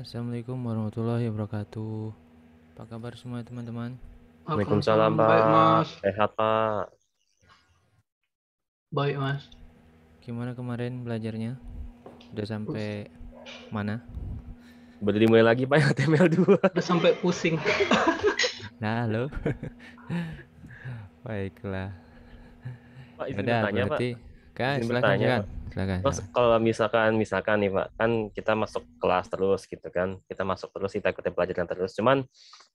Assalamualaikum warahmatullahi wabarakatuh. Apa kabar semua teman-teman? Waalaikumsalam Pak. Baik, mas. Sehat Pak. Baik Mas. Gimana kemarin belajarnya? Udah sampai Us. mana? Berarti mulai lagi Pak HTML 2. Udah sampai pusing. nah, lo. Baiklah. Pak, ya izin tanya, berarti... Pak silakan, silakan, silakan. silakan. Terus kalau misalkan misalkan nih Pak, kan kita masuk kelas terus gitu kan. Kita masuk terus, kita ikutin pelajaran terus. Cuman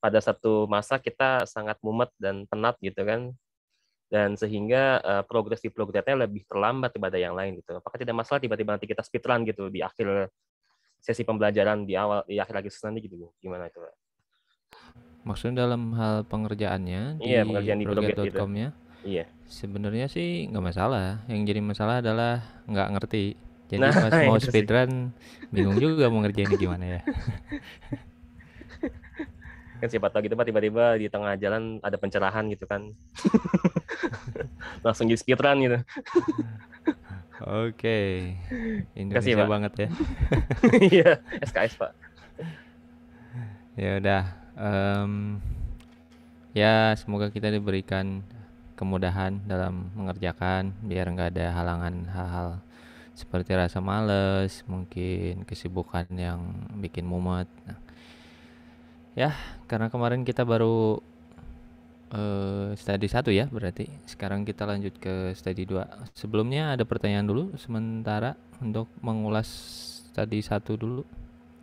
pada satu masa kita sangat mumet dan penat gitu kan. Dan sehingga uh, progres di progresnya lebih terlambat daripada yang lain gitu. Apakah tidak masalah tiba-tiba nanti kita speedrun gitu di akhir sesi pembelajaran di awal di akhir lagi nanti gitu gimana itu Pak? Maksudnya dalam hal pengerjaannya iya, di pengerjaan di program.com-nya? Gitu. Iya. Sebenarnya sih nggak masalah. Yang jadi masalah adalah nggak ngerti. Jadi nah, pas iya mau speedrun bingung juga mau ngerjain gimana ya. kan siapa tahu gitu pak tiba-tiba di tengah jalan ada pencerahan gitu kan. Langsung jadi speedrun gitu. Oke. Okay. Indonesia Kasih, banget ya. Iya, SKS Pak. Ya udah. Um, ya semoga kita diberikan kemudahan dalam mengerjakan biar nggak ada halangan hal-hal seperti rasa males mungkin kesibukan yang bikin mumet nah, ya karena kemarin kita baru uh, studi satu ya berarti sekarang kita lanjut ke study 2 sebelumnya ada pertanyaan dulu sementara untuk mengulas study satu dulu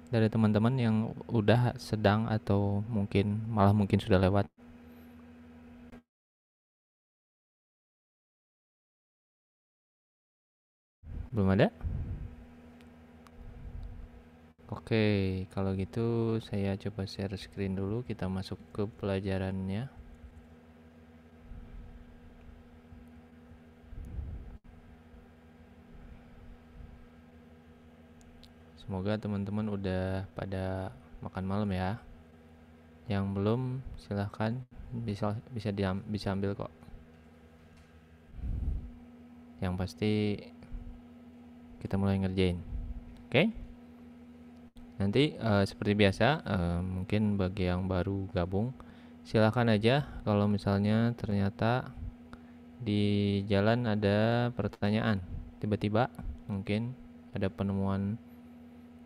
dari teman-teman yang udah sedang atau mungkin malah mungkin sudah lewat Belum ada? Oke, kalau gitu saya coba share screen dulu, kita masuk ke pelajarannya. Semoga teman-teman udah pada makan malam ya. Yang belum silahkan bisa bisa diam, bisa ambil kok. Yang pasti kita mulai ngerjain oke okay? nanti uh, seperti biasa uh, mungkin bagi yang baru gabung silahkan aja kalau misalnya ternyata di jalan ada pertanyaan tiba-tiba mungkin ada penemuan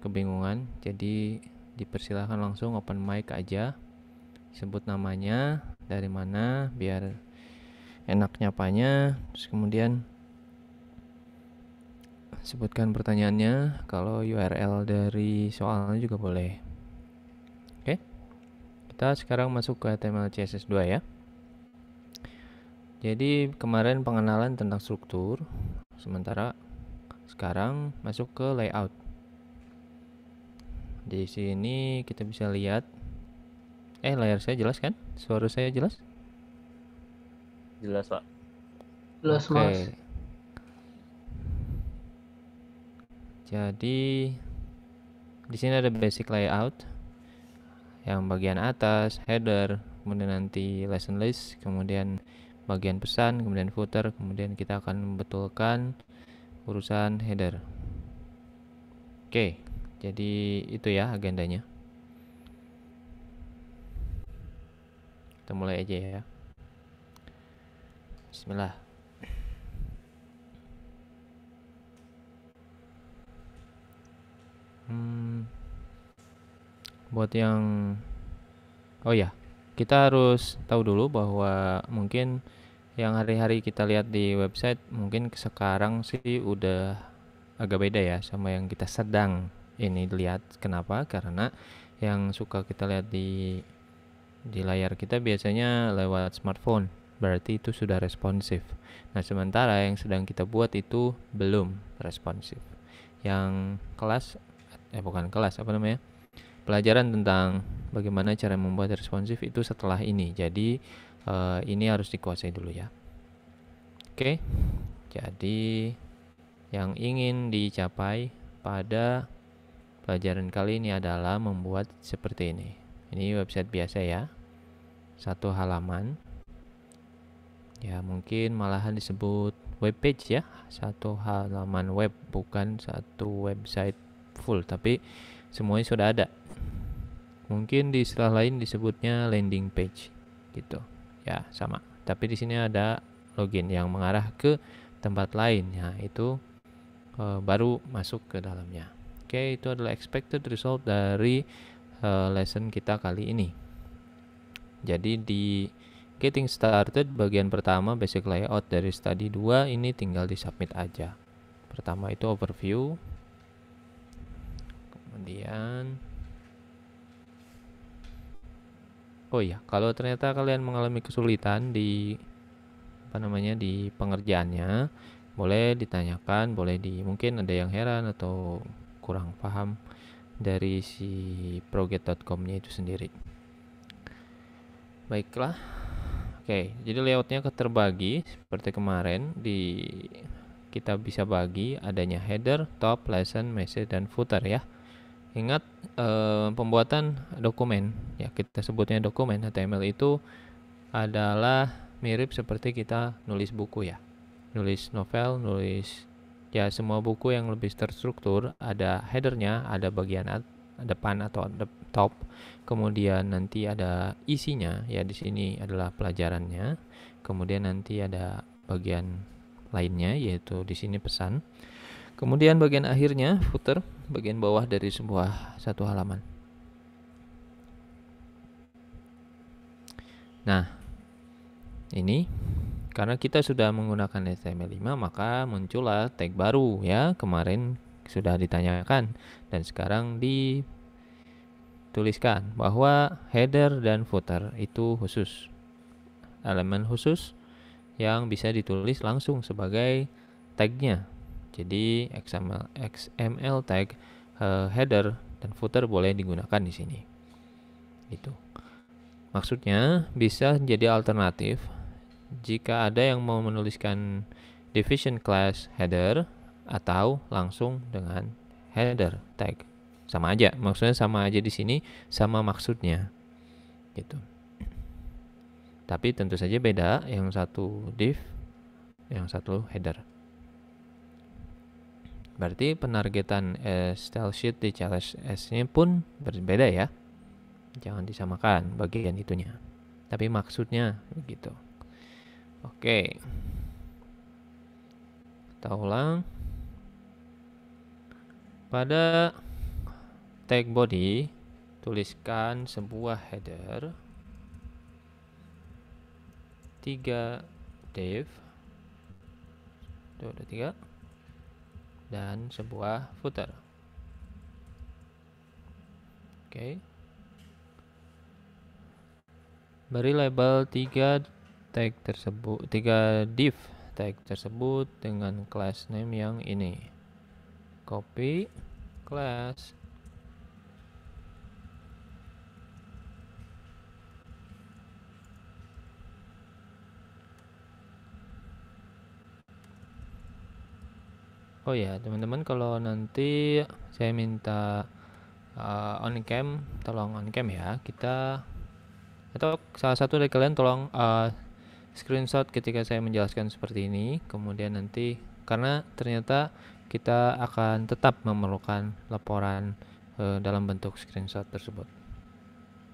kebingungan jadi dipersilahkan langsung open mic aja sebut namanya dari mana biar enaknya nyapanya terus kemudian sebutkan pertanyaannya. Kalau URL dari soalnya juga boleh. Oke. Kita sekarang masuk ke HTML CSS2 ya. Jadi kemarin pengenalan tentang struktur, sementara sekarang masuk ke layout. Di sini kita bisa lihat eh layar saya jelas kan? Suara saya jelas? Jelas, Pak. Jelas, okay. Mas. jadi di sini ada basic layout yang bagian atas header kemudian nanti lesson list kemudian bagian pesan kemudian footer kemudian kita akan membetulkan urusan header oke jadi itu ya agendanya kita mulai aja ya Bismillah Hmm, buat yang oh ya, kita harus tahu dulu bahwa mungkin yang hari-hari kita lihat di website mungkin sekarang sih udah agak beda ya sama yang kita sedang ini lihat. Kenapa? Karena yang suka kita lihat di di layar kita biasanya lewat smartphone. Berarti itu sudah responsif. Nah, sementara yang sedang kita buat itu belum responsif. Yang kelas eh bukan kelas apa namanya pelajaran tentang bagaimana cara membuat responsif itu setelah ini jadi uh, ini harus dikuasai dulu ya oke jadi yang ingin dicapai pada pelajaran kali ini adalah membuat seperti ini ini website biasa ya satu halaman ya mungkin malahan disebut web page ya satu halaman web bukan satu website full tapi semuanya sudah ada mungkin di istilah lain disebutnya landing page gitu ya sama tapi di sini ada login yang mengarah ke tempat lain ya itu e, baru masuk ke dalamnya oke itu adalah expected result dari e, lesson kita kali ini jadi di getting started bagian pertama basic layout dari study 2 ini tinggal di submit aja pertama itu overview kemudian oh iya kalau ternyata kalian mengalami kesulitan di apa namanya di pengerjaannya boleh ditanyakan boleh di mungkin ada yang heran atau kurang paham dari si proget.com-nya itu sendiri baiklah oke jadi layoutnya terbagi seperti kemarin di kita bisa bagi adanya header, top, lesson, message, dan footer ya. Ingat eh, pembuatan dokumen, ya kita sebutnya dokumen HTML itu adalah mirip seperti kita nulis buku ya. Nulis novel, nulis ya semua buku yang lebih terstruktur ada headernya, ada bagian at depan atau de top. Kemudian nanti ada isinya, ya di sini adalah pelajarannya. Kemudian nanti ada bagian lainnya yaitu di sini pesan. Kemudian bagian akhirnya footer bagian bawah dari sebuah satu halaman. Nah, ini karena kita sudah menggunakan HTML5 maka muncullah tag baru ya kemarin sudah ditanyakan dan sekarang dituliskan bahwa header dan footer itu khusus elemen khusus yang bisa ditulis langsung sebagai tagnya jadi XML, XML tag, uh, header, dan footer boleh digunakan di sini. Itu Maksudnya bisa jadi alternatif jika ada yang mau menuliskan division class header atau langsung dengan header tag. Sama aja, maksudnya sama aja di sini, sama maksudnya. Gitu. Tapi tentu saja beda yang satu div, yang satu header. Berarti penargetan eh, style sheet di challenge S-nya pun berbeda ya. Jangan disamakan bagian itunya. Tapi maksudnya begitu. Oke. Kita ulang. Pada tag body tuliskan sebuah header 3 div. 2, ada 3 dan sebuah footer. Oke. Beri label 3 tag tersebut, 3 div tag tersebut dengan class name yang ini. Copy class Oh ya, teman-teman kalau nanti saya minta uh, on cam, tolong on cam ya. Kita atau salah satu dari kalian tolong uh, screenshot ketika saya menjelaskan seperti ini, kemudian nanti karena ternyata kita akan tetap memerlukan laporan uh, dalam bentuk screenshot tersebut.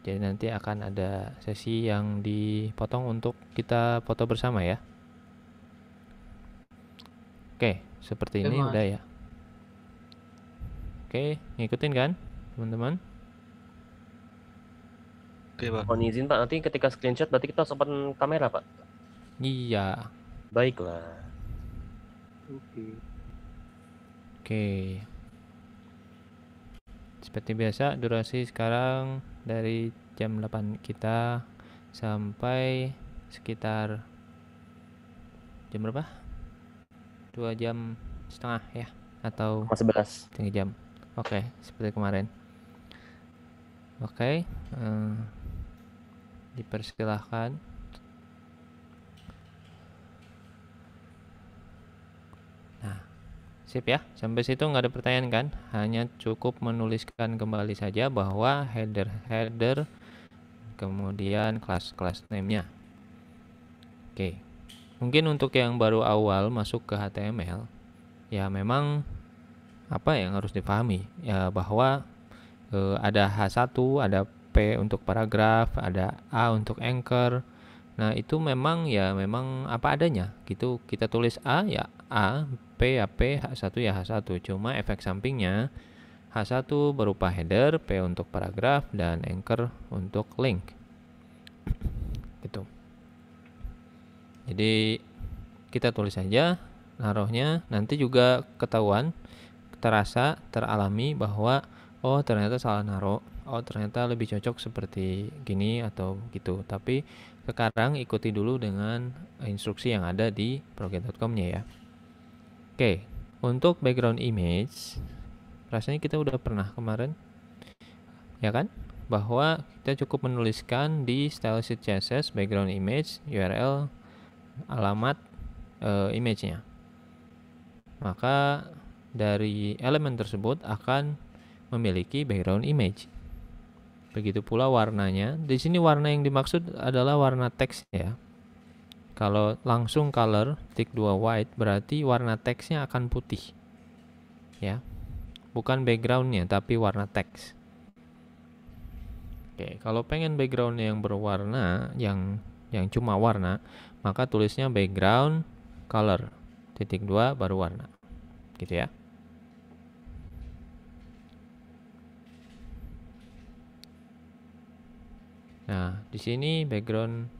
Jadi nanti akan ada sesi yang dipotong untuk kita foto bersama ya. Oke seperti ini udah ya oke ngikutin kan teman-teman oke pak mohon izin pak nanti ketika screenshot berarti kita sopan kamera pak iya baiklah oke oke seperti biasa durasi sekarang dari jam 8 kita sampai sekitar jam berapa? dua jam setengah ya atau sebelas tiga jam oke okay, seperti kemarin oke okay, uh, eh, dipersilahkan nah sip ya sampai situ nggak ada pertanyaan kan hanya cukup menuliskan kembali saja bahwa header header kemudian kelas kelas name nya oke okay mungkin untuk yang baru awal masuk ke HTML ya memang apa yang harus dipahami ya bahwa e, ada H1, ada P untuk paragraf, ada A untuk anchor. Nah, itu memang ya memang apa adanya. Gitu kita tulis A ya A, P ya P, H1 ya H1. Cuma efek sampingnya H1 berupa header, P untuk paragraf dan anchor untuk link. Gitu jadi kita tulis saja naruhnya nanti juga ketahuan terasa teralami bahwa oh ternyata salah naruh oh ternyata lebih cocok seperti gini atau gitu tapi sekarang ikuti dulu dengan instruksi yang ada di proget.com nya ya oke untuk background image rasanya kita udah pernah kemarin ya kan bahwa kita cukup menuliskan di style sheet CSS background image URL alamat e, image-nya. Maka dari elemen tersebut akan memiliki background image. Begitu pula warnanya. Di sini warna yang dimaksud adalah warna teks ya. Kalau langsung color tick 2 white berarti warna teksnya akan putih. Ya. Bukan backgroundnya tapi warna teks. Oke, kalau pengen backgroundnya yang berwarna, yang yang cuma warna, maka tulisnya background color titik dua baru warna gitu ya Nah, di sini background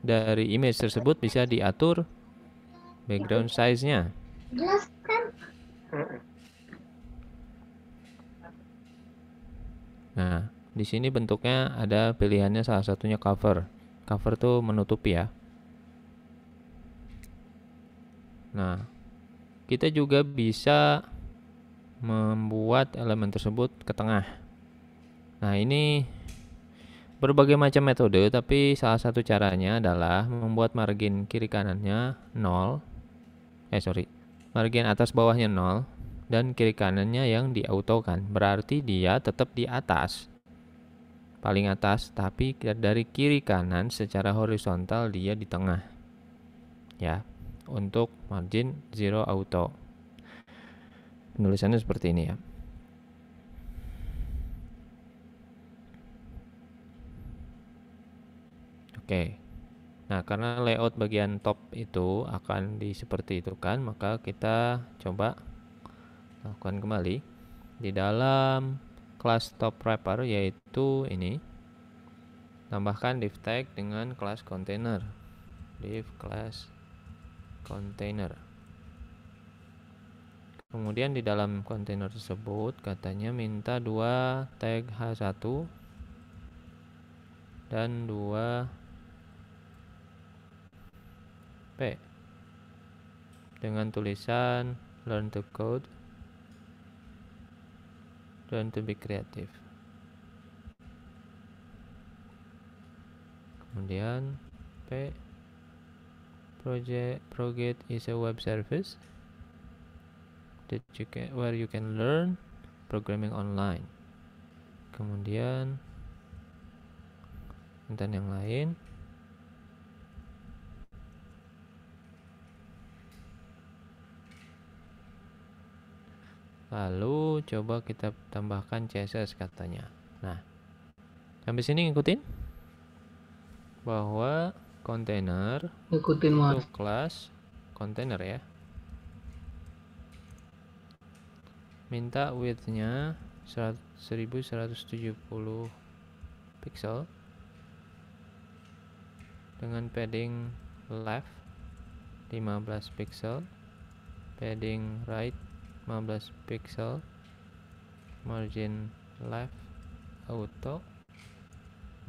dari image tersebut bisa diatur background size-nya. Kan? Nah, di sini bentuknya ada pilihannya salah satunya cover. Cover tuh menutupi ya. Nah, kita juga bisa membuat elemen tersebut ke tengah. Nah, ini berbagai macam metode, tapi salah satu caranya adalah membuat margin kiri kanannya 0. Eh, sorry. Margin atas bawahnya 0 dan kiri kanannya yang diautokan. Berarti dia tetap di atas. Paling atas, tapi dari kiri kanan secara horizontal dia di tengah. Ya, untuk margin zero auto. Penulisannya seperti ini ya. Oke. Nah, karena layout bagian top itu akan di seperti itu kan, maka kita coba lakukan kembali di dalam kelas top wrapper yaitu ini. Tambahkan div tag dengan kelas container. Div class container. Kemudian di dalam kontainer tersebut katanya minta dua tag H1 dan dua P dengan tulisan learn to code learn to be creative. Kemudian P Project ProGate is a web service that you can, where you can learn programming online. Kemudian dan yang lain. Lalu coba kita tambahkan CSS katanya. Nah, sampai sini ngikutin bahwa container, ikutin mas kelas kontainer ya minta widthnya 1170 pixel dengan padding left 15 pixel padding right 15 pixel margin left auto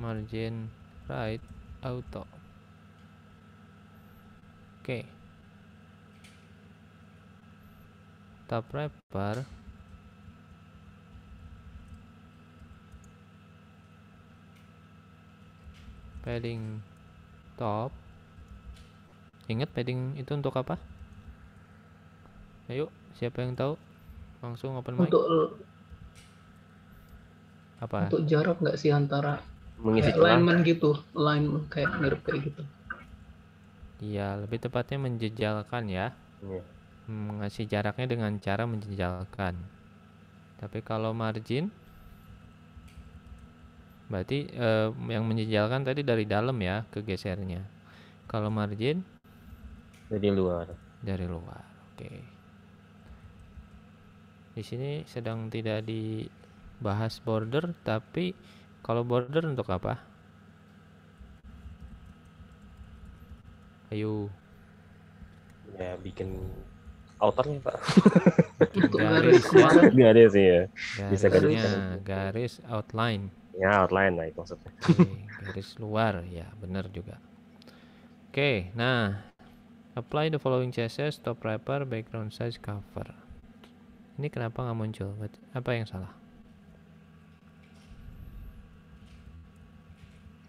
margin right auto Oke. Tab wrapper padding top ingat padding itu untuk apa ayo siapa yang tahu langsung open mic untuk apa untuk jarak nggak sih antara mengisi alignment gitu alignment kayak mirip kayak gitu Iya, lebih tepatnya menjejalkan ya. Yeah. Hmm, Mengasih jaraknya dengan cara menjejalkan. Tapi kalau margin berarti eh, yang menjejalkan tadi dari dalam ya kegesernya. Kalau margin dari luar. Dari luar. Oke. Okay. Di sini sedang tidak dibahas border tapi kalau border untuk apa? ayo ya bikin outernya pak garis garis ya bisa garis garis outline ya outline lah itu maksudnya okay, garis luar ya benar juga oke okay, nah apply the following CSS top wrapper background size cover ini kenapa nggak muncul apa yang salah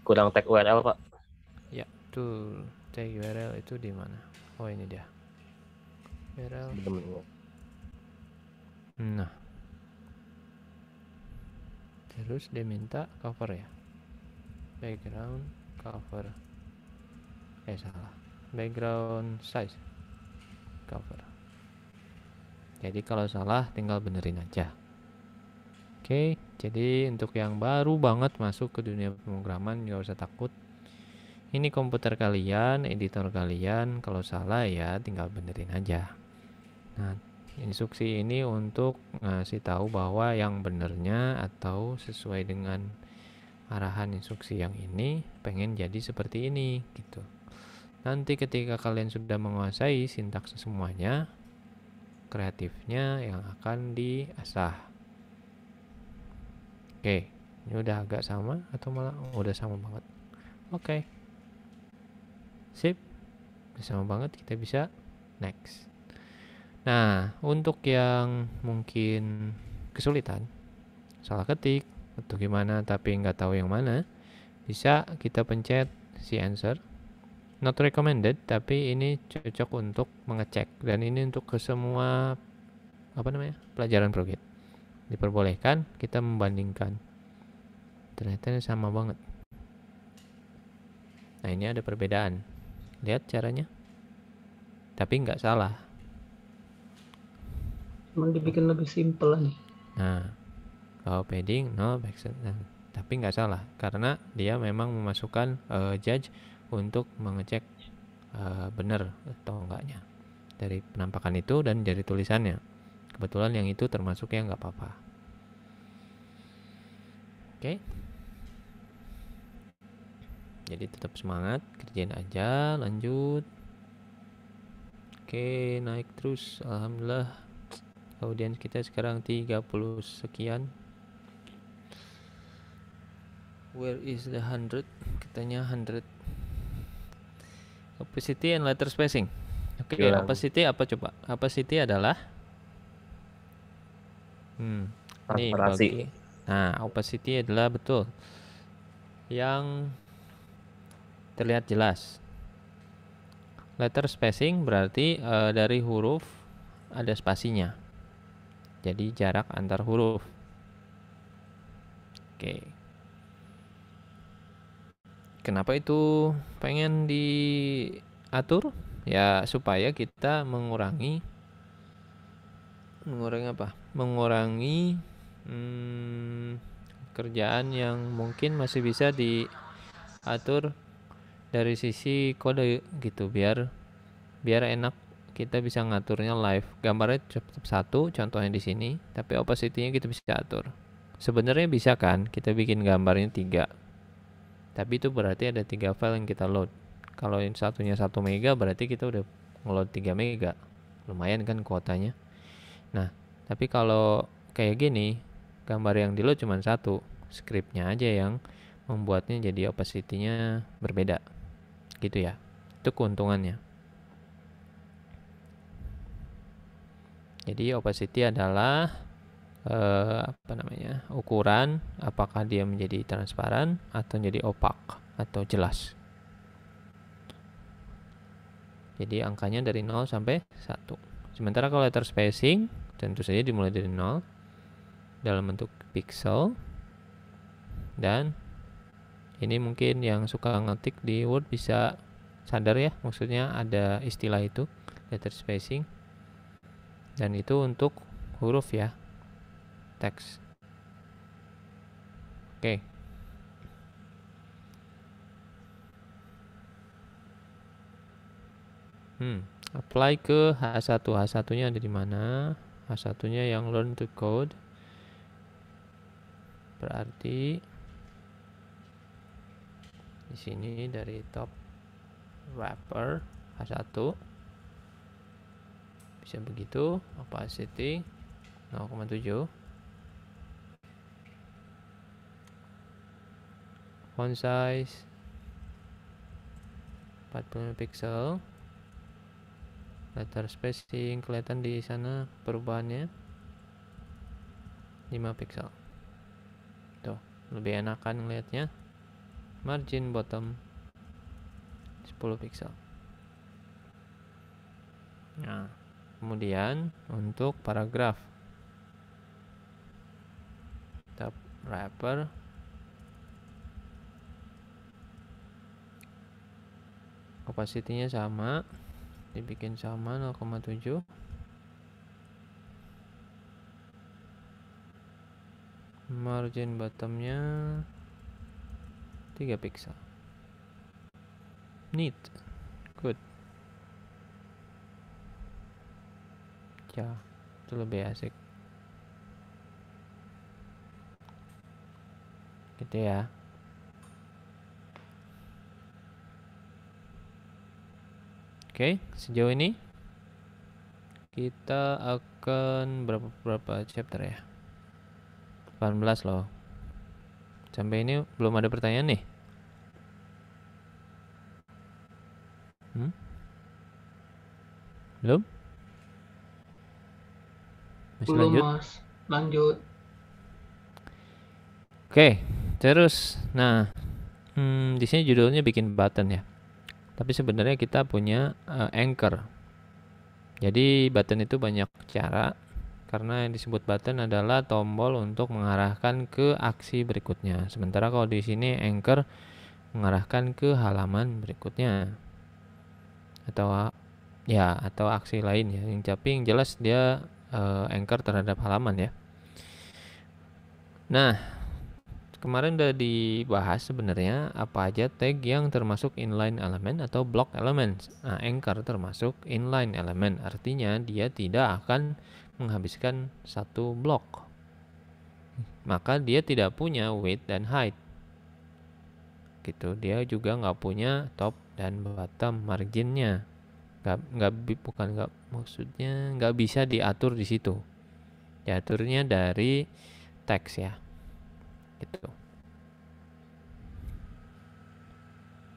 kurang tag URL pak ya tuh take URL itu di mana? Oh ini dia. URL. Nah. Terus dia minta cover ya. Background cover. Eh salah. Background size cover. Jadi kalau salah tinggal benerin aja. Oke, jadi untuk yang baru banget masuk ke dunia pemrograman nggak usah takut ini komputer kalian, editor kalian, kalau salah ya tinggal benerin aja. Nah, instruksi ini untuk ngasih tahu bahwa yang benernya atau sesuai dengan arahan instruksi yang ini pengen jadi seperti ini gitu. Nanti ketika kalian sudah menguasai sintaks semuanya, kreatifnya yang akan diasah. Oke, ini udah agak sama atau malah udah sama banget. Oke. Okay. Sip, sama banget kita bisa next. Nah, untuk yang mungkin kesulitan, salah ketik atau gimana tapi nggak tahu yang mana, bisa kita pencet si answer. Not recommended, tapi ini cocok untuk mengecek dan ini untuk ke semua apa namanya pelajaran progit diperbolehkan kita membandingkan ternyata ini sama banget nah ini ada perbedaan lihat caranya tapi nggak salah cuma dibikin lebih simpel aja nah kalau padding no backset nah, tapi nggak salah karena dia memang memasukkan uh, judge untuk mengecek uh, eh, benar atau enggaknya dari penampakan itu dan dari tulisannya kebetulan yang itu termasuk yang nggak apa-apa oke okay jadi tetap semangat kerjain aja lanjut oke naik terus alhamdulillah audiens kita sekarang 30 sekian where is the hundred? katanya hundred. opacity and letter spacing oke okay, iya. opacity apa coba opacity adalah hmm ini bagi nah opacity adalah betul yang terlihat jelas. Letter spacing berarti e, dari huruf ada spasinya. Jadi jarak antar huruf. Oke. Kenapa itu pengen diatur? Ya supaya kita mengurangi mengurangi apa? Mengurangi hmm, kerjaan yang mungkin masih bisa diatur dari sisi kode gitu biar biar enak kita bisa ngaturnya live gambarnya tetap satu contohnya di sini tapi opacity-nya kita bisa atur sebenarnya bisa kan kita bikin gambarnya tiga tapi itu berarti ada tiga file yang kita load kalau yang satunya satu mega berarti kita udah ngeload 3 mega lumayan kan kuotanya nah tapi kalau kayak gini gambar yang di load cuma satu scriptnya aja yang membuatnya jadi opacity-nya berbeda gitu ya itu keuntungannya jadi opacity adalah eh, apa namanya ukuran apakah dia menjadi transparan atau menjadi opak atau jelas jadi angkanya dari 0 sampai 1 sementara kalau letter spacing tentu saja dimulai dari 0 dalam bentuk pixel dan ini mungkin yang suka ngetik di Word bisa sadar ya maksudnya ada istilah itu letter spacing dan itu untuk huruf ya teks oke okay. hmm apply ke H1 H1 nya ada di mana H1 nya yang learn to code berarti di sini dari top wrapper H1 bisa begitu opacity 0,7 font size 40 pixel letter spacing kelihatan di sana perubahannya 5 pixel tuh lebih enakan ngelihatnya margin bottom 10 pixel nah kemudian untuk paragraf tab wrapper opacity sama dibikin sama 0,7 margin bottomnya 3 pixel neat good ya itu lebih asik gitu ya Oke, okay, sejauh ini kita akan berapa berapa chapter ya? 18 loh. Sampai ini belum ada pertanyaan nih. Hmm? Belum? Masih belum, lanjut? Mas. Lanjut. Oke, terus. Nah, hmm, di sini judulnya bikin button ya. Tapi sebenarnya kita punya uh, anchor. Jadi button itu banyak cara karena yang disebut button adalah tombol untuk mengarahkan ke aksi berikutnya. Sementara kalau di sini anchor mengarahkan ke halaman berikutnya atau ya atau aksi lain ya. Yang tapi yang jelas dia uh, anchor terhadap halaman ya. Nah, kemarin udah dibahas sebenarnya apa aja tag yang termasuk inline element atau block elements. Nah, anchor termasuk inline element, artinya dia tidak akan menghabiskan satu blok. Maka dia tidak punya width dan height. Gitu, dia juga nggak punya top dan bottom marginnya. Nggak, nggak bukan nggak maksudnya nggak bisa diatur di situ. Diaturnya dari teks ya. Gitu.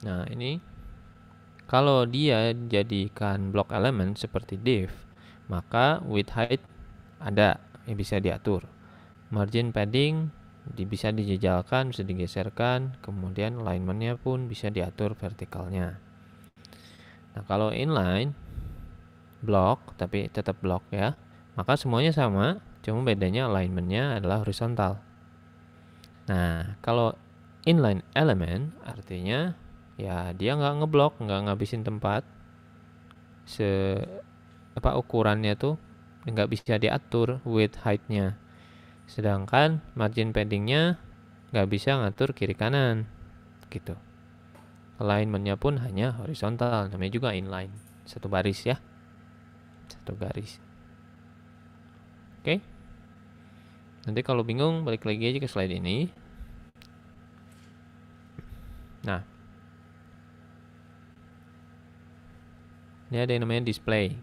Nah, ini kalau dia jadikan block element seperti div, maka width height ada yang bisa diatur. Margin padding bisa dijejalkan, bisa digeserkan, kemudian alignmentnya pun bisa diatur vertikalnya. Nah kalau inline block tapi tetap block ya, maka semuanya sama, cuma bedanya alignmentnya adalah horizontal. Nah kalau inline element artinya ya dia nggak ngeblok, nggak ngabisin tempat se apa ukurannya tuh nggak bisa diatur width height-nya. Sedangkan margin paddingnya nggak bisa ngatur kiri kanan gitu. Alignmentnya pun hanya horizontal, namanya juga inline, satu baris ya, satu garis. Oke, nanti kalau bingung balik lagi aja ke slide ini. Nah, ini ada yang namanya display.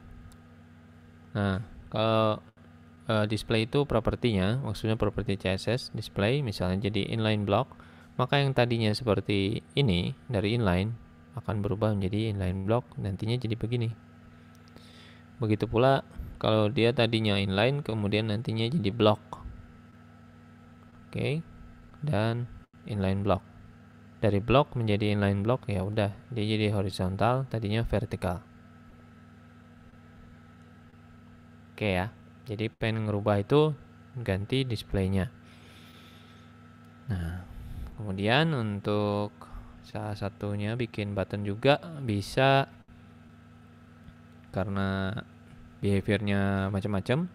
Nah, kalau uh, display itu propertinya, maksudnya properti CSS display misalnya jadi inline block, maka yang tadinya seperti ini dari inline akan berubah menjadi inline block nantinya jadi begini. Begitu pula kalau dia tadinya inline kemudian nantinya jadi block. Oke. Okay. Dan inline block. Dari block menjadi inline block ya udah, dia jadi horizontal, tadinya vertikal. Oke ya. Jadi pengen ngerubah itu ganti displaynya. Nah, kemudian untuk salah satunya bikin button juga bisa karena behaviornya macam-macam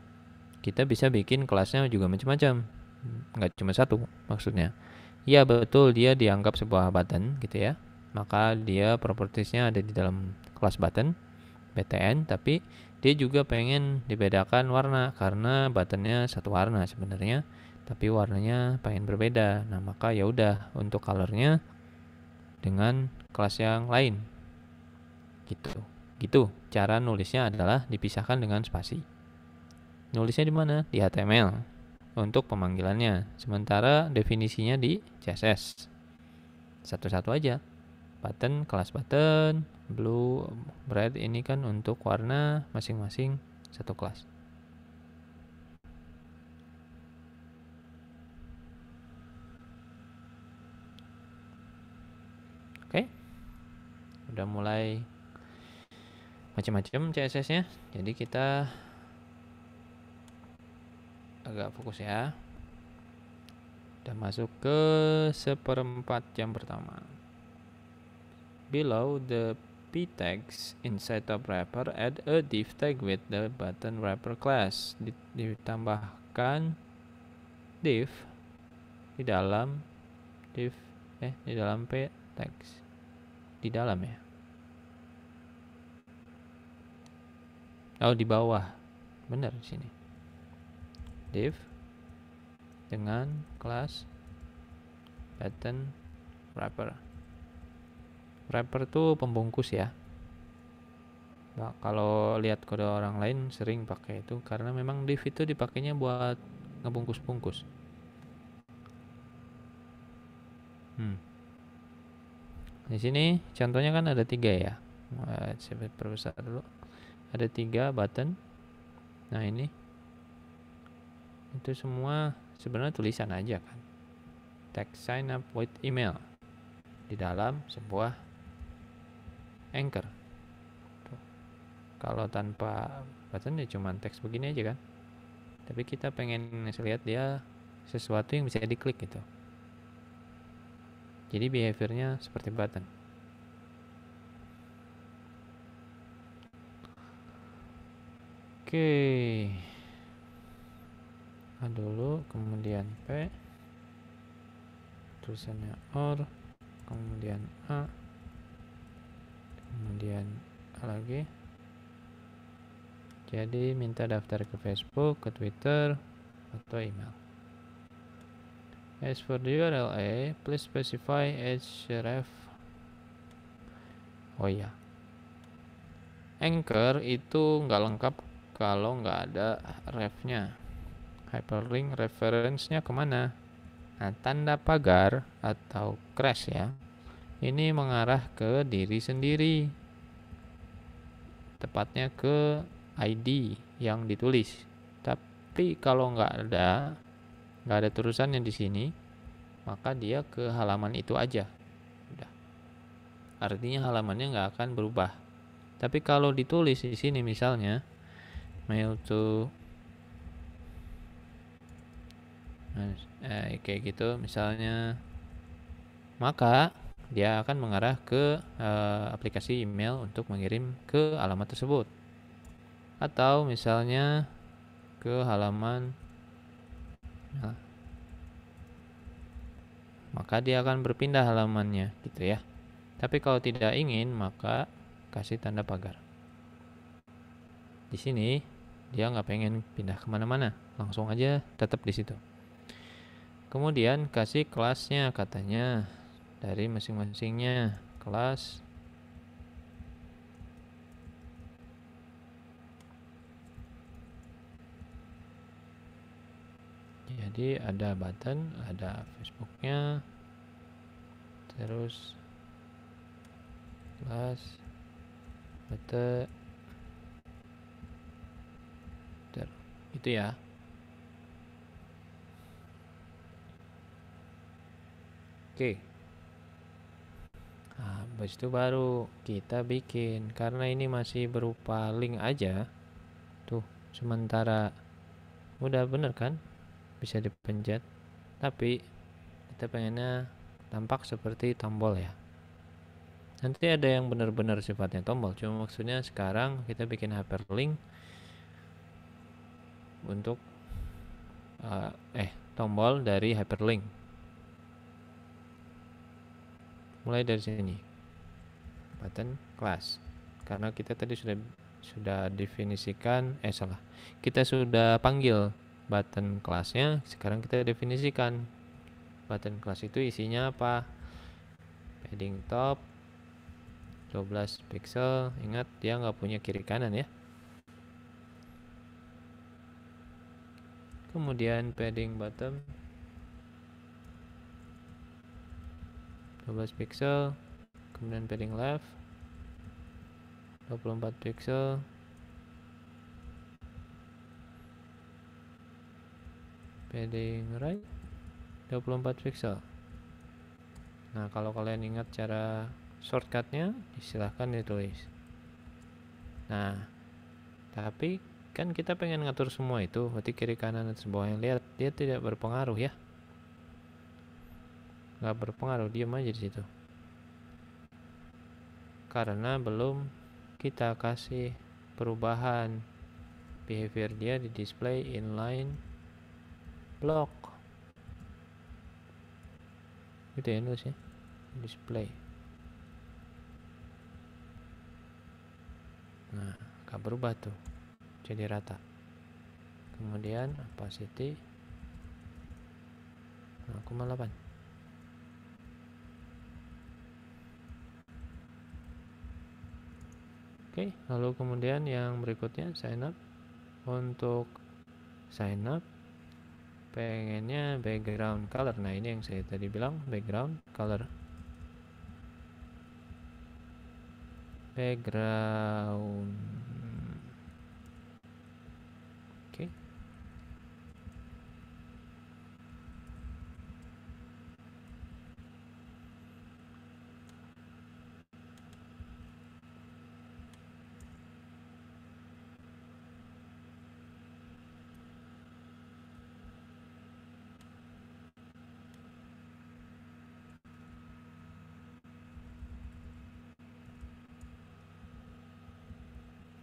kita bisa bikin kelasnya juga macam-macam nggak cuma satu maksudnya ya betul dia dianggap sebuah button gitu ya maka dia propertiesnya ada di dalam kelas button btn tapi dia juga pengen dibedakan warna karena buttonnya satu warna sebenarnya tapi warnanya pengen berbeda nah maka ya udah untuk colornya dengan kelas yang lain gitu gitu cara nulisnya adalah dipisahkan dengan spasi nulisnya di mana di HTML untuk pemanggilannya sementara definisinya di CSS satu-satu aja button kelas button blue red, ini kan untuk warna masing-masing satu kelas oke udah mulai macam-macam CSS nya jadi kita agak fokus ya udah masuk ke seperempat jam pertama below the p tags inside of wrapper add a div tag with the button wrapper class ditambahkan div di dalam div eh di dalam p tags di dalam ya oh di bawah bener sini div dengan class button wrapper wrapper tuh pembungkus ya nah, kalau lihat kode orang lain sering pakai itu karena memang div itu dipakainya buat ngebungkus-bungkus hmm. di sini contohnya kan ada tiga ya saya perbesar dulu ada tiga button nah ini itu semua sebenarnya tulisan aja kan text sign up with email di dalam sebuah anchor Tuh. kalau tanpa button ya cuma teks begini aja kan tapi kita pengen lihat dia sesuatu yang bisa diklik gitu jadi behaviornya seperti button oke okay. A dulu kemudian P tulisannya OR kemudian A kemudian lagi jadi minta daftar ke Facebook, ke Twitter, atau email. As for the A please specify href. Oh iya. Anchor itu nggak lengkap kalau nggak ada refnya. Hyperlink reference-nya kemana? Nah, tanda pagar atau crash ya ini mengarah ke diri sendiri tepatnya ke ID yang ditulis tapi kalau nggak ada nggak ada yang di sini maka dia ke halaman itu aja Udah. artinya halamannya nggak akan berubah tapi kalau ditulis di sini misalnya mail to nah, eh, kayak gitu misalnya maka dia akan mengarah ke e, aplikasi email untuk mengirim ke alamat tersebut. Atau misalnya ke halaman nah, maka dia akan berpindah halamannya gitu ya. Tapi kalau tidak ingin maka kasih tanda pagar. Di sini dia nggak pengen pindah kemana-mana, langsung aja tetap di situ. Kemudian kasih kelasnya katanya dari masing-masingnya kelas jadi ada button ada Facebooknya terus kelas button, ter itu ya oke okay nah, habis itu baru kita bikin karena ini masih berupa link aja tuh sementara udah bener kan bisa dipencet tapi kita pengennya tampak seperti tombol ya nanti ada yang benar-benar sifatnya tombol cuma maksudnya sekarang kita bikin hyperlink untuk uh, eh tombol dari hyperlink mulai dari sini button class karena kita tadi sudah sudah definisikan eh salah kita sudah panggil button classnya sekarang kita definisikan button class itu isinya apa padding top 12 pixel ingat dia nggak punya kiri kanan ya kemudian padding bottom 12 pixel kemudian padding left 24 pixel padding right 24 pixel nah kalau kalian ingat cara shortcutnya silahkan ditulis nah tapi kan kita pengen ngatur semua itu berarti kiri kanan dan yang lihat dia tidak berpengaruh ya nggak berpengaruh diam aja di situ karena belum kita kasih perubahan behavior dia di display inline block itu ya nulisnya display nah gak berubah tuh jadi rata kemudian opacity 0,8 nah, Oke, lalu kemudian yang berikutnya sign up. Untuk sign up pengennya background color. Nah, ini yang saya tadi bilang background color. Background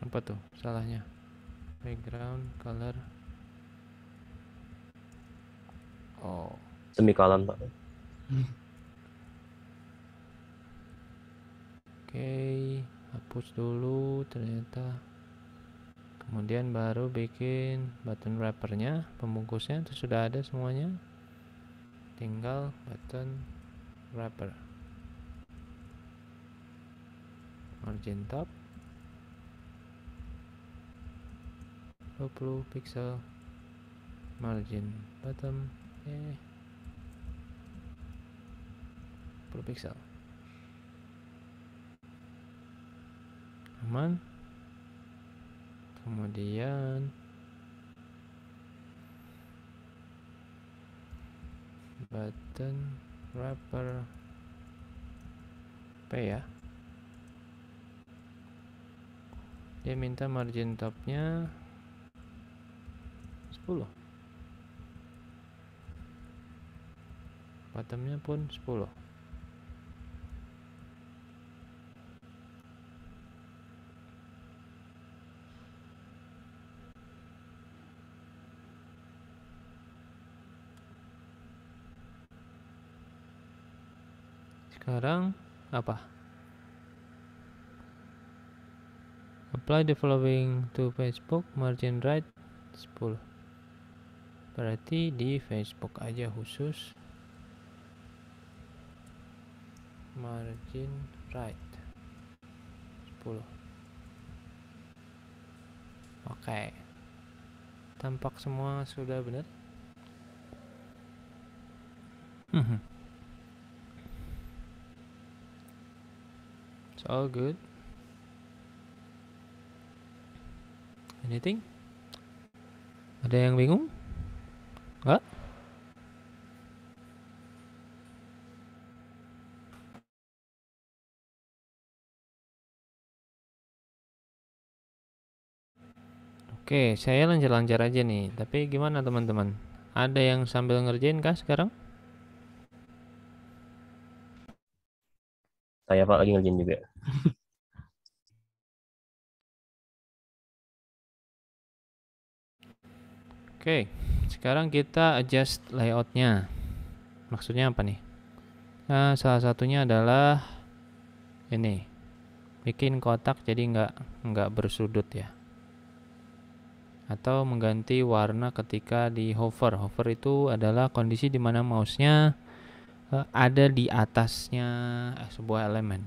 apa tuh salahnya background color oh semikolon pak oke okay, hapus dulu ternyata kemudian baru bikin button wrappernya pembungkusnya itu sudah ada semuanya tinggal button wrapper margin top 20 pixel margin bottom eh 10 pixel aman kemudian button wrapper P ya dia minta margin topnya 10 bottomnya pun 10 sekarang apa apply the following to Facebook margin right 10 berarti di Facebook aja khusus margin right 10 oke tampak semua sudah benar hmm it's all good anything ada yang bingung What? Oke, saya lancar-lancar aja nih. Tapi gimana teman-teman? Ada yang sambil ngerjain kah sekarang? Saya Pak lagi ngerjain juga. Oke. Okay sekarang kita adjust layoutnya maksudnya apa nih nah salah satunya adalah ini bikin kotak jadi nggak nggak bersudut ya atau mengganti warna ketika di hover. Hover itu adalah kondisi di mana mouse-nya eh, ada di atasnya eh, sebuah elemen.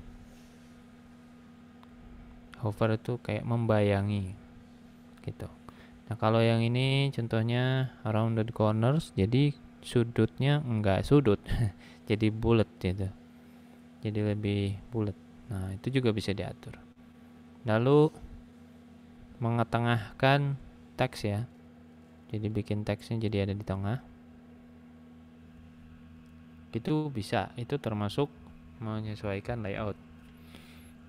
Hover itu kayak membayangi gitu. Nah kalau yang ini contohnya rounded corners jadi sudutnya enggak sudut jadi bulat gitu jadi lebih bulat nah itu juga bisa diatur lalu mengetengahkan teks ya jadi bikin teksnya jadi ada di tengah itu bisa itu termasuk menyesuaikan layout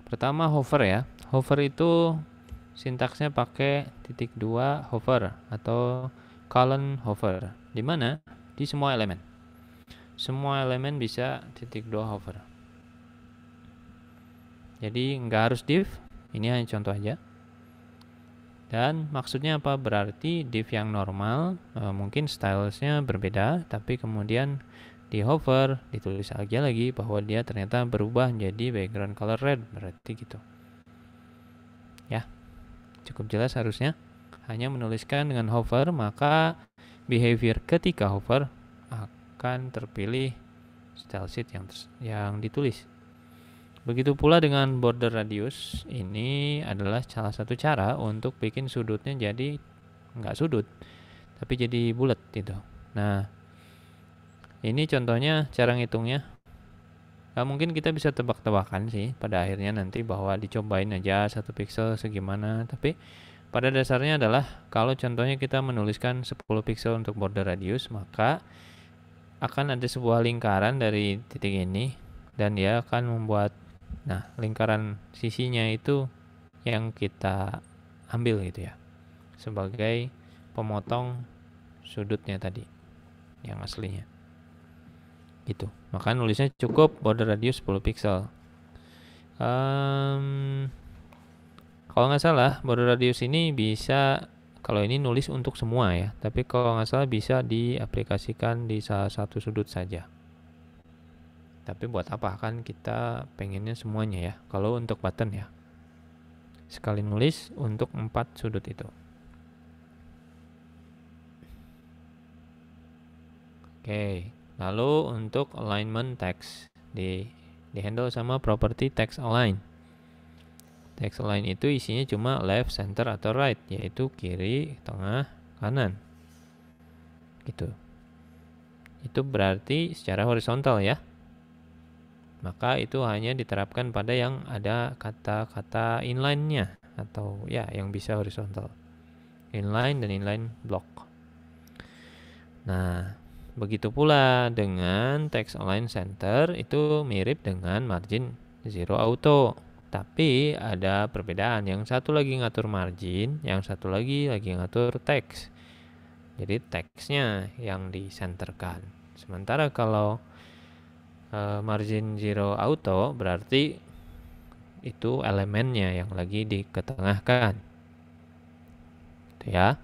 pertama hover ya hover itu sintaksnya pakai titik dua hover atau colon hover di mana di semua elemen semua elemen bisa titik dua hover jadi nggak harus div ini hanya contoh aja dan maksudnya apa berarti div yang normal e, mungkin stylesnya berbeda tapi kemudian di hover ditulis aja lagi bahwa dia ternyata berubah menjadi background color red berarti gitu ya Cukup jelas harusnya. Hanya menuliskan dengan hover, maka behavior ketika hover akan terpilih style sheet yang yang ditulis. Begitu pula dengan border radius, ini adalah salah satu cara untuk bikin sudutnya jadi nggak sudut, tapi jadi bulat gitu. Nah, ini contohnya cara ngitungnya. Nah, mungkin kita bisa tebak-tebakan sih pada akhirnya nanti bahwa dicobain aja satu pixel segimana tapi pada dasarnya adalah kalau contohnya kita menuliskan 10 pixel untuk border radius maka akan ada sebuah lingkaran dari titik ini dan dia akan membuat nah lingkaran sisinya itu yang kita ambil gitu ya sebagai pemotong sudutnya tadi yang aslinya gitu maka nulisnya cukup border radius 10 pixel um, kalau nggak salah border radius ini bisa kalau ini nulis untuk semua ya tapi kalau nggak salah bisa diaplikasikan di salah satu sudut saja tapi buat apa kan kita pengennya semuanya ya kalau untuk button ya sekali nulis untuk empat sudut itu oke okay. Lalu untuk alignment text di di handle sama property text align. Text align itu isinya cuma left, center atau right, yaitu kiri, tengah, kanan. Gitu. Itu berarti secara horizontal ya. Maka itu hanya diterapkan pada yang ada kata-kata inline-nya atau ya yang bisa horizontal. Inline dan inline block. Nah, Begitu pula dengan text align center itu mirip dengan margin zero auto. Tapi ada perbedaan, yang satu lagi ngatur margin, yang satu lagi lagi ngatur text. Jadi teksnya yang disenterkan. Sementara kalau eh, margin zero auto berarti itu elemennya yang lagi diketengahkan. Gitu ya.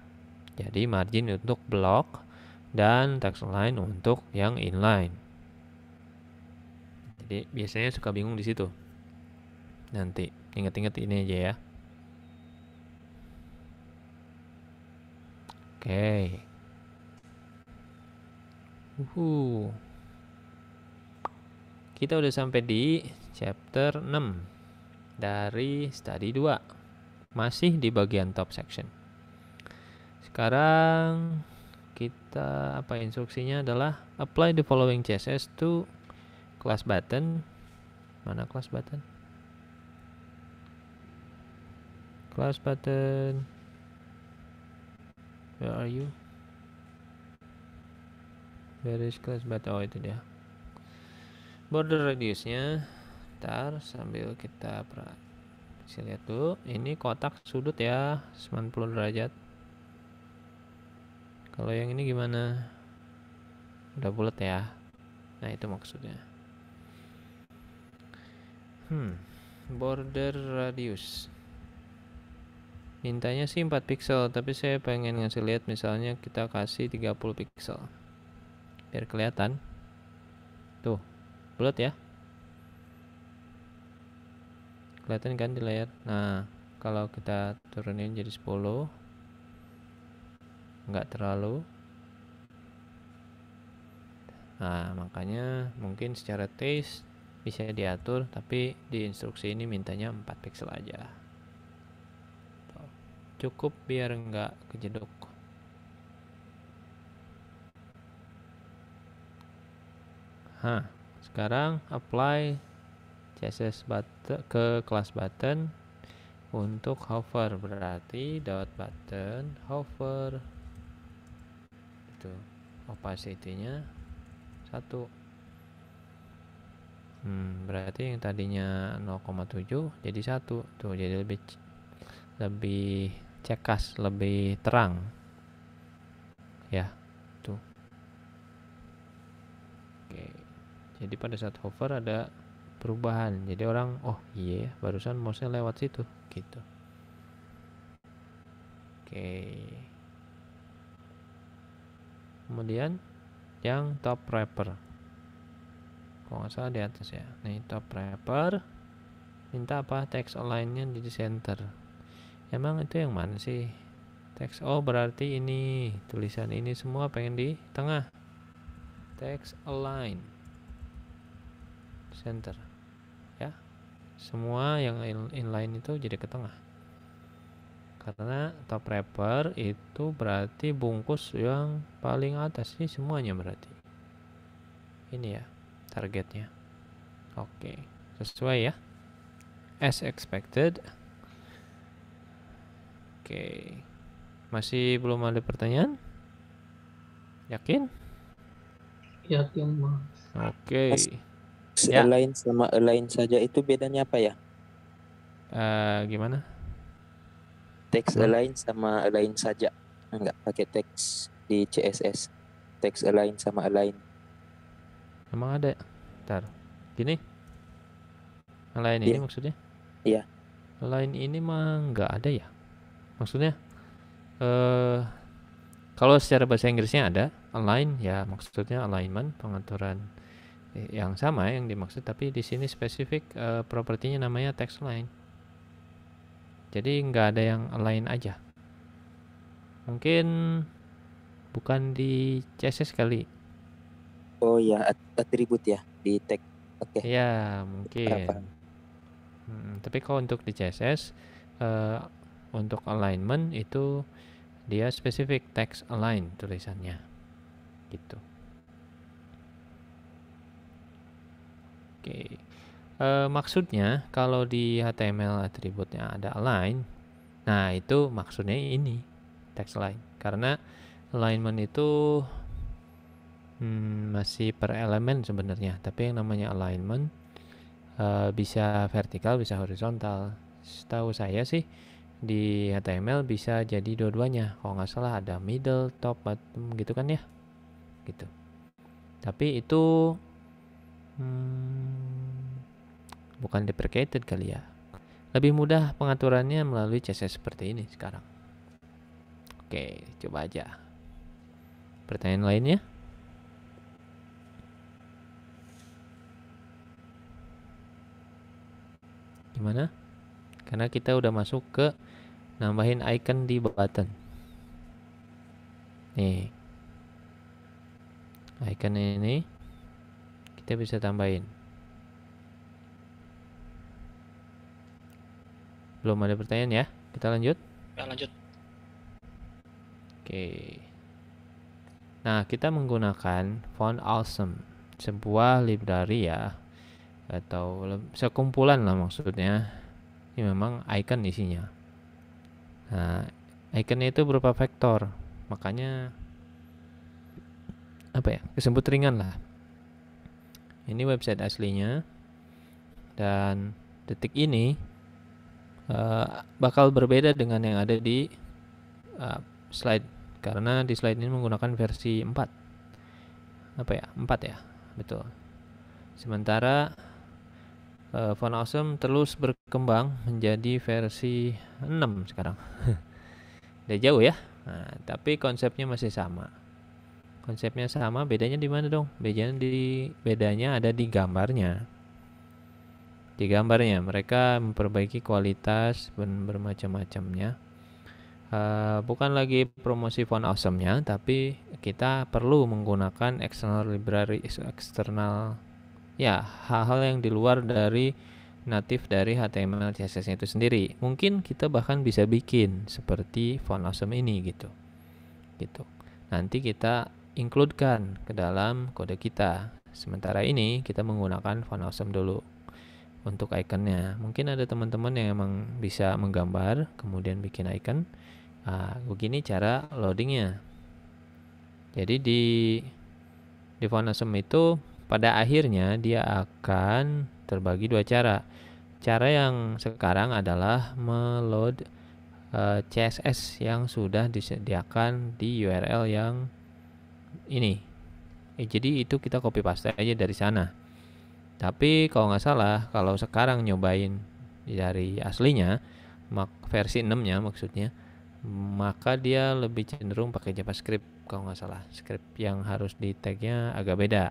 Jadi margin untuk block dan text align untuk yang inline. Jadi biasanya suka bingung di situ. Nanti ingat-ingat ini aja ya. Oke. Okay. Uhu. Kita udah sampai di chapter 6 dari study 2. Masih di bagian top section. Sekarang kita apa instruksinya adalah apply the following CSS to class button mana class button class button where are you where is class button oh itu dia border radiusnya ntar sambil kita bisa lihat tuh ini kotak sudut ya 90 derajat kalau yang ini gimana udah bulat ya nah itu maksudnya hmm border radius mintanya sih 4 pixel tapi saya pengen ngasih lihat misalnya kita kasih 30 pixel biar kelihatan tuh bulat ya kelihatan kan di layar nah kalau kita turunin jadi 10 nggak terlalu nah makanya mungkin secara taste bisa diatur tapi di instruksi ini mintanya 4 pixel aja cukup biar nggak kejeduk Hah, sekarang apply CSS button ke kelas button untuk hover berarti dot button hover gitu opacity-nya satu hmm, berarti yang tadinya 0,7 jadi satu tuh jadi lebih lebih cekas lebih terang ya tuh oke jadi pada saat hover ada perubahan jadi orang oh iya barusan mouse lewat situ gitu oke okay kemudian yang top wrapper kalau nggak salah di atas ya nih top wrapper minta apa text online nya di center emang itu yang mana sih text oh berarti ini tulisan ini semua pengen di tengah text align center ya semua yang inline itu jadi ke tengah karena top wrapper itu berarti bungkus yang paling atas ini semuanya berarti ini ya targetnya oke okay. sesuai ya as expected oke okay. masih belum ada pertanyaan yakin yakin mas oke okay. ya. align sama align saja itu bedanya apa ya uh, gimana Text hmm. align sama align saja. Enggak pakai text di CSS. Text align sama align. Emang ada? Ntar. Gini. Align yeah. ini iya. maksudnya? Iya. Yeah. Align ini mah enggak ada ya? Maksudnya eh uh, kalau secara bahasa Inggrisnya ada align ya maksudnya alignment pengaturan yang sama yang dimaksud tapi di sini spesifik uh, propertinya namanya text align jadi nggak ada yang lain aja mungkin bukan di CSS kali oh ya atribut ya di tag oke okay. ya mungkin Hmm, tapi kalau untuk di CSS uh, eh, untuk alignment itu dia spesifik text align tulisannya gitu oke okay e, maksudnya kalau di HTML atributnya ada align nah itu maksudnya ini text align karena alignment itu hmm, masih per elemen sebenarnya tapi yang namanya alignment e, bisa vertikal bisa horizontal setahu saya sih di HTML bisa jadi dua-duanya kalau nggak salah ada middle top bottom gitu kan ya gitu tapi itu hmm, bukan deprecated kali ya. Lebih mudah pengaturannya melalui CSS seperti ini sekarang. Oke, coba aja. Pertanyaan lainnya? Gimana? Karena kita udah masuk ke nambahin icon di button. Nih. Icon ini kita bisa tambahin. Belum ada pertanyaan ya. Kita lanjut. Ya, lanjut. Oke. Nah, kita menggunakan font Awesome, sebuah library ya atau sekumpulan lah maksudnya. Ini memang icon isinya. Nah, iconnya itu berupa vektor. Makanya apa ya? Disebut ringan lah. Ini website aslinya dan detik ini Eh, bakal berbeda dengan yang ada di uh, slide karena di slide ini menggunakan versi 4 apa ya 4 ya betul sementara uh, Font Awesome terus berkembang menjadi versi 6 sekarang udah jauh ya nah, tapi konsepnya masih sama konsepnya sama bedanya di mana dong bedanya di bedanya ada di gambarnya di gambarnya mereka memperbaiki kualitas dan bermacam-macamnya uh, bukan lagi promosi font awesome-nya tapi kita perlu menggunakan external library external ya hal-hal yang di luar dari natif dari HTML CSS itu sendiri mungkin kita bahkan bisa bikin seperti font awesome ini gitu gitu nanti kita includekan ke dalam kode kita sementara ini kita menggunakan font awesome dulu untuk ikonnya. Mungkin ada teman-teman yang emang bisa menggambar kemudian bikin icon. Nah, begini cara loadingnya. Jadi di di Phonosum itu pada akhirnya dia akan terbagi dua cara. Cara yang sekarang adalah meload uh, eh, CSS yang sudah disediakan di URL yang ini. Eh, jadi itu kita copy paste aja dari sana. Tapi kalau nggak salah, kalau sekarang nyobain dari aslinya, versi 6-nya maksudnya, maka dia lebih cenderung pakai JavaScript kalau nggak salah. Script yang harus di tag-nya agak beda.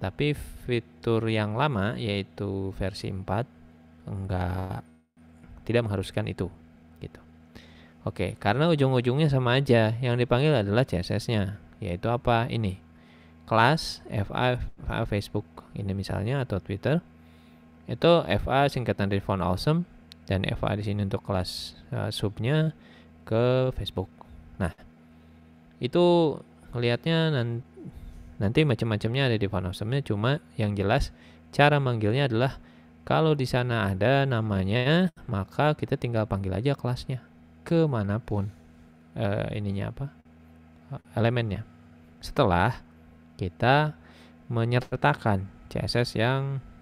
Tapi fitur yang lama yaitu versi 4 enggak tidak mengharuskan itu gitu. Oke, karena ujung-ujungnya sama aja. Yang dipanggil adalah CSS-nya, yaitu apa? Ini kelas FA, FA Facebook ini misalnya atau Twitter itu FA singkatan dari Font Awesome dan FA di sini untuk kelas uh, subnya ke Facebook. Nah itu kelihatnya nanti, nanti macam-macamnya ada di Font Awesome-nya cuma yang jelas cara manggilnya adalah kalau di sana ada namanya maka kita tinggal panggil aja kelasnya kemanapun uh, ininya apa e, elemennya. Setelah kita menyertakan CSS yang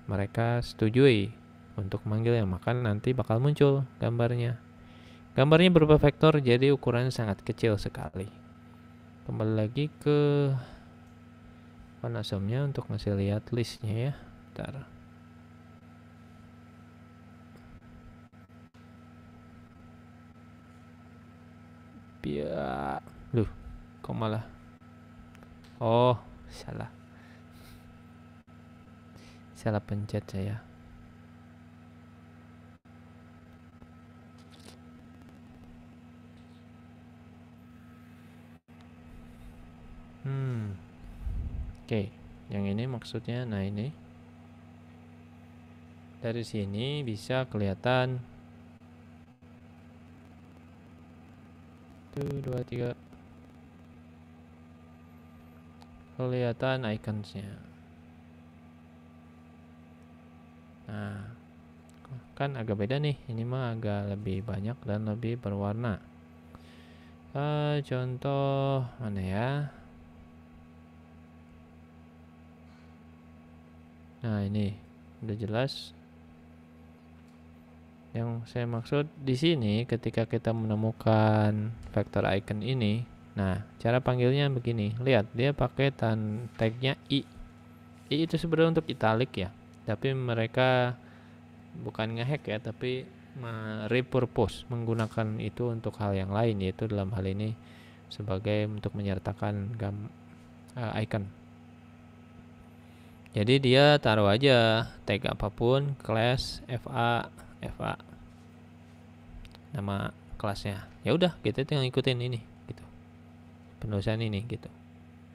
mereka setujui untuk manggil yang makan nanti bakal muncul gambarnya gambarnya berupa vektor jadi ukurannya sangat kecil sekali kembali lagi ke panasomnya untuk ngasih lihat listnya ya Bentar. biar Loh, kok malah? Oh, salah salah pencet saya hmm oke okay. yang ini maksudnya nah ini dari sini bisa kelihatan 1, 2, 3 kelihatan iconsnya nah kan agak beda nih ini mah agak lebih banyak dan lebih berwarna uh, contoh mana ya nah ini udah jelas yang saya maksud di sini ketika kita menemukan vektor icon ini Nah, cara panggilnya begini. Lihat, dia pakai tag-nya i. I itu sebenarnya untuk italic ya. Tapi mereka bukan ngehack ya, tapi repurpose menggunakan itu untuk hal yang lain yaitu dalam hal ini sebagai untuk menyertakan gam, uh, icon. Jadi dia taruh aja tag apapun class fa fa nama kelasnya. Ya udah, kita tinggal ikutin ini penulisan ini gitu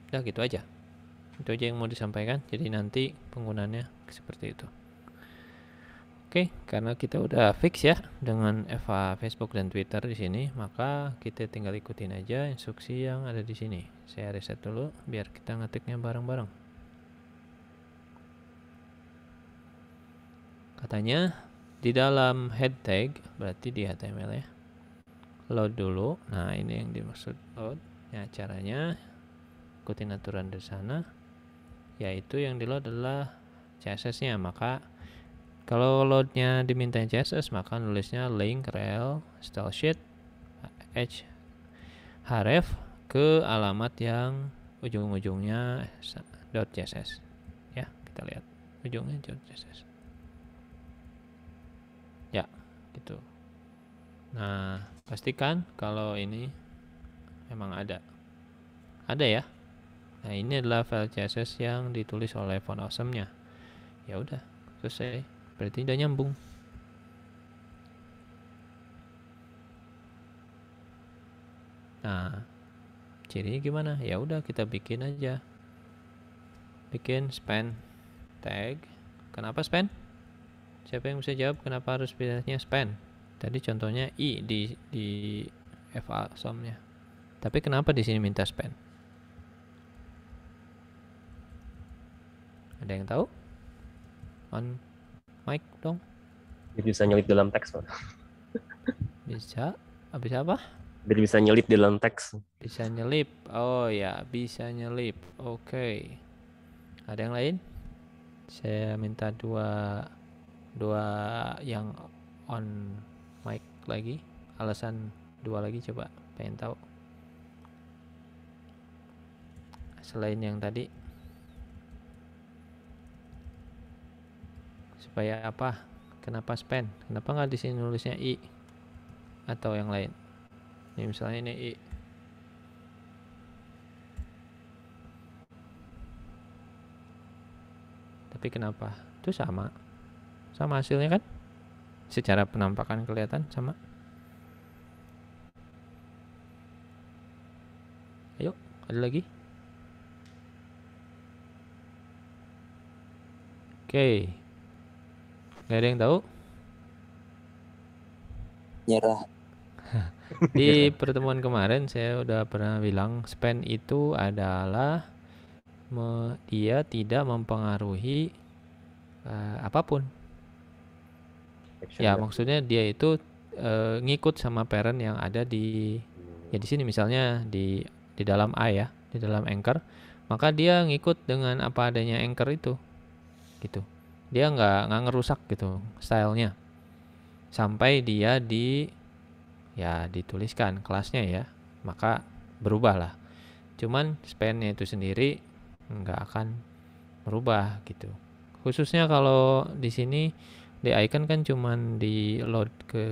udah gitu aja itu aja yang mau disampaikan jadi nanti penggunaannya seperti itu Oke, karena kita udah fix ya dengan Eva Facebook dan Twitter di sini, maka kita tinggal ikutin aja instruksi yang ada di sini. Saya reset dulu biar kita ngetiknya bareng-bareng. Katanya di dalam head tag berarti di HTML ya. Load dulu. Nah, ini yang dimaksud load ya caranya ikuti aturan di sana yaitu yang di load adalah CSS nya maka kalau loadnya diminta CSS maka nulisnya link rel style sheet href ke alamat yang ujung-ujungnya .css ya kita lihat ujungnya .css ya gitu nah pastikan kalau ini Memang ada. Ada ya. Nah, ini adalah file CSS yang ditulis oleh font awesome-nya. Ya udah, selesai. Berarti udah nyambung. Nah, cirinya gimana? Ya udah kita bikin aja. Bikin span tag. Kenapa span? Siapa yang bisa jawab kenapa harus pilihnya span? Tadi contohnya i di di FA nya tapi kenapa di sini minta span? Ada yang tahu? On mic dong. Biar bisa nyelip dalam teks, Pak. Bisa. Habis apa? Biar bisa nyelip dalam teks. Bisa nyelip. Oh ya, bisa nyelip. Oke. Okay. Ada yang lain? Saya minta dua dua yang on mic lagi. Alasan dua lagi coba pengen tahu. selain yang tadi supaya apa kenapa span kenapa nggak di sini nulisnya i atau yang lain ini misalnya ini i tapi kenapa itu sama sama hasilnya kan secara penampakan kelihatan sama ayo ada lagi Oke. Gak ada yang tahu? Nyerah. Ya di pertemuan kemarin saya udah pernah bilang span itu adalah me, dia tidak mempengaruhi uh, apapun. Action ya, maksudnya dia itu uh, ngikut sama parent yang ada di ya di sini misalnya di di dalam A ya, di dalam anchor, maka dia ngikut dengan apa adanya anchor itu gitu dia nggak nggak ngerusak gitu stylenya sampai dia di ya dituliskan kelasnya ya maka berubahlah cuman spannya itu sendiri nggak akan berubah gitu khususnya kalau di sini di icon kan cuman di load ke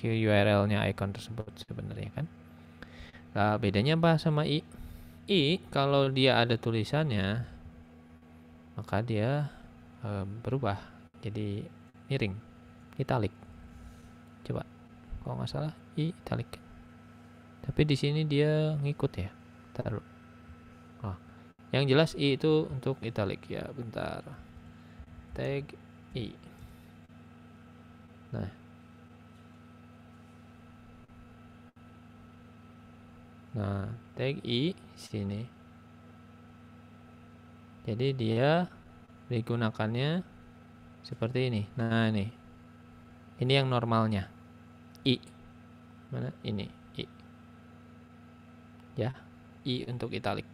URL-nya icon tersebut sebenarnya kan nah, bedanya apa sama i i kalau dia ada tulisannya maka dia e, berubah jadi miring italik coba kalau nggak salah i italik tapi di sini dia ngikut ya taruh oh. yang jelas i itu untuk italik ya bentar tag i nah nah tag i sini jadi dia digunakannya seperti ini nah ini ini yang normalnya i mana ini i ya i untuk italik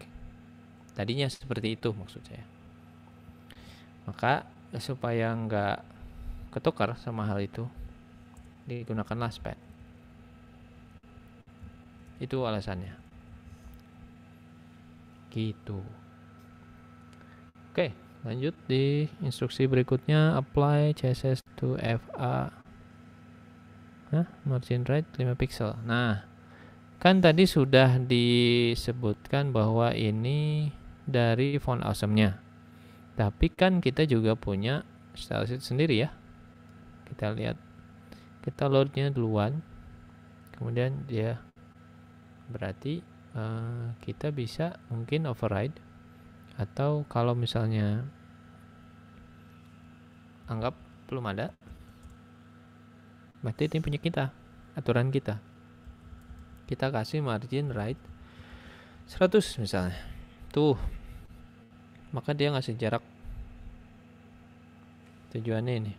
tadinya seperti itu maksud saya maka supaya nggak ketukar sama hal itu digunakan last pen. itu alasannya gitu Oke, lanjut di instruksi berikutnya apply CSS to FA. Nah, margin right 5 pixel. Nah, kan tadi sudah disebutkan bahwa ini dari font awesome-nya. Tapi kan kita juga punya style sheet sendiri ya. Kita lihat. Kita load-nya duluan. Kemudian dia berarti uh, kita bisa mungkin override atau kalau misalnya anggap belum ada berarti ini punya kita aturan kita kita kasih margin right 100 misalnya tuh maka dia ngasih jarak tujuannya ini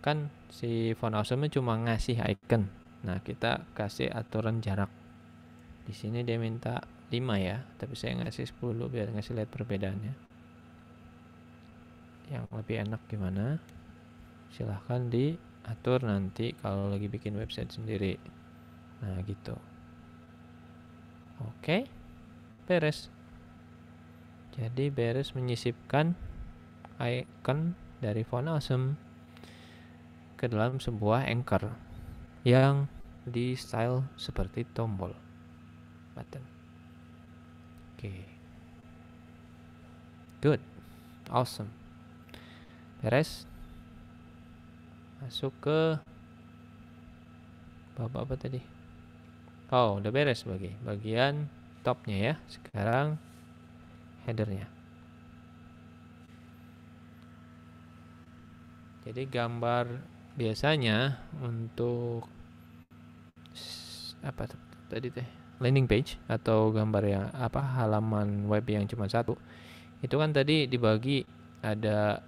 kan si font awesome cuma ngasih icon nah kita kasih aturan jarak di sini dia minta 5 ya tapi saya ngasih 10 biar ngasih lihat perbedaannya yang lebih enak gimana silahkan diatur nanti kalau lagi bikin website sendiri nah gitu oke beres jadi beres menyisipkan icon dari font awesome ke dalam sebuah anchor yang di style seperti tombol button okay. good awesome beres masuk ke bapak apa tadi oh udah beres bagi bagian topnya ya sekarang headernya jadi gambar biasanya untuk apa tadi teh landing page atau gambar yang apa halaman web yang cuma satu itu kan tadi dibagi ada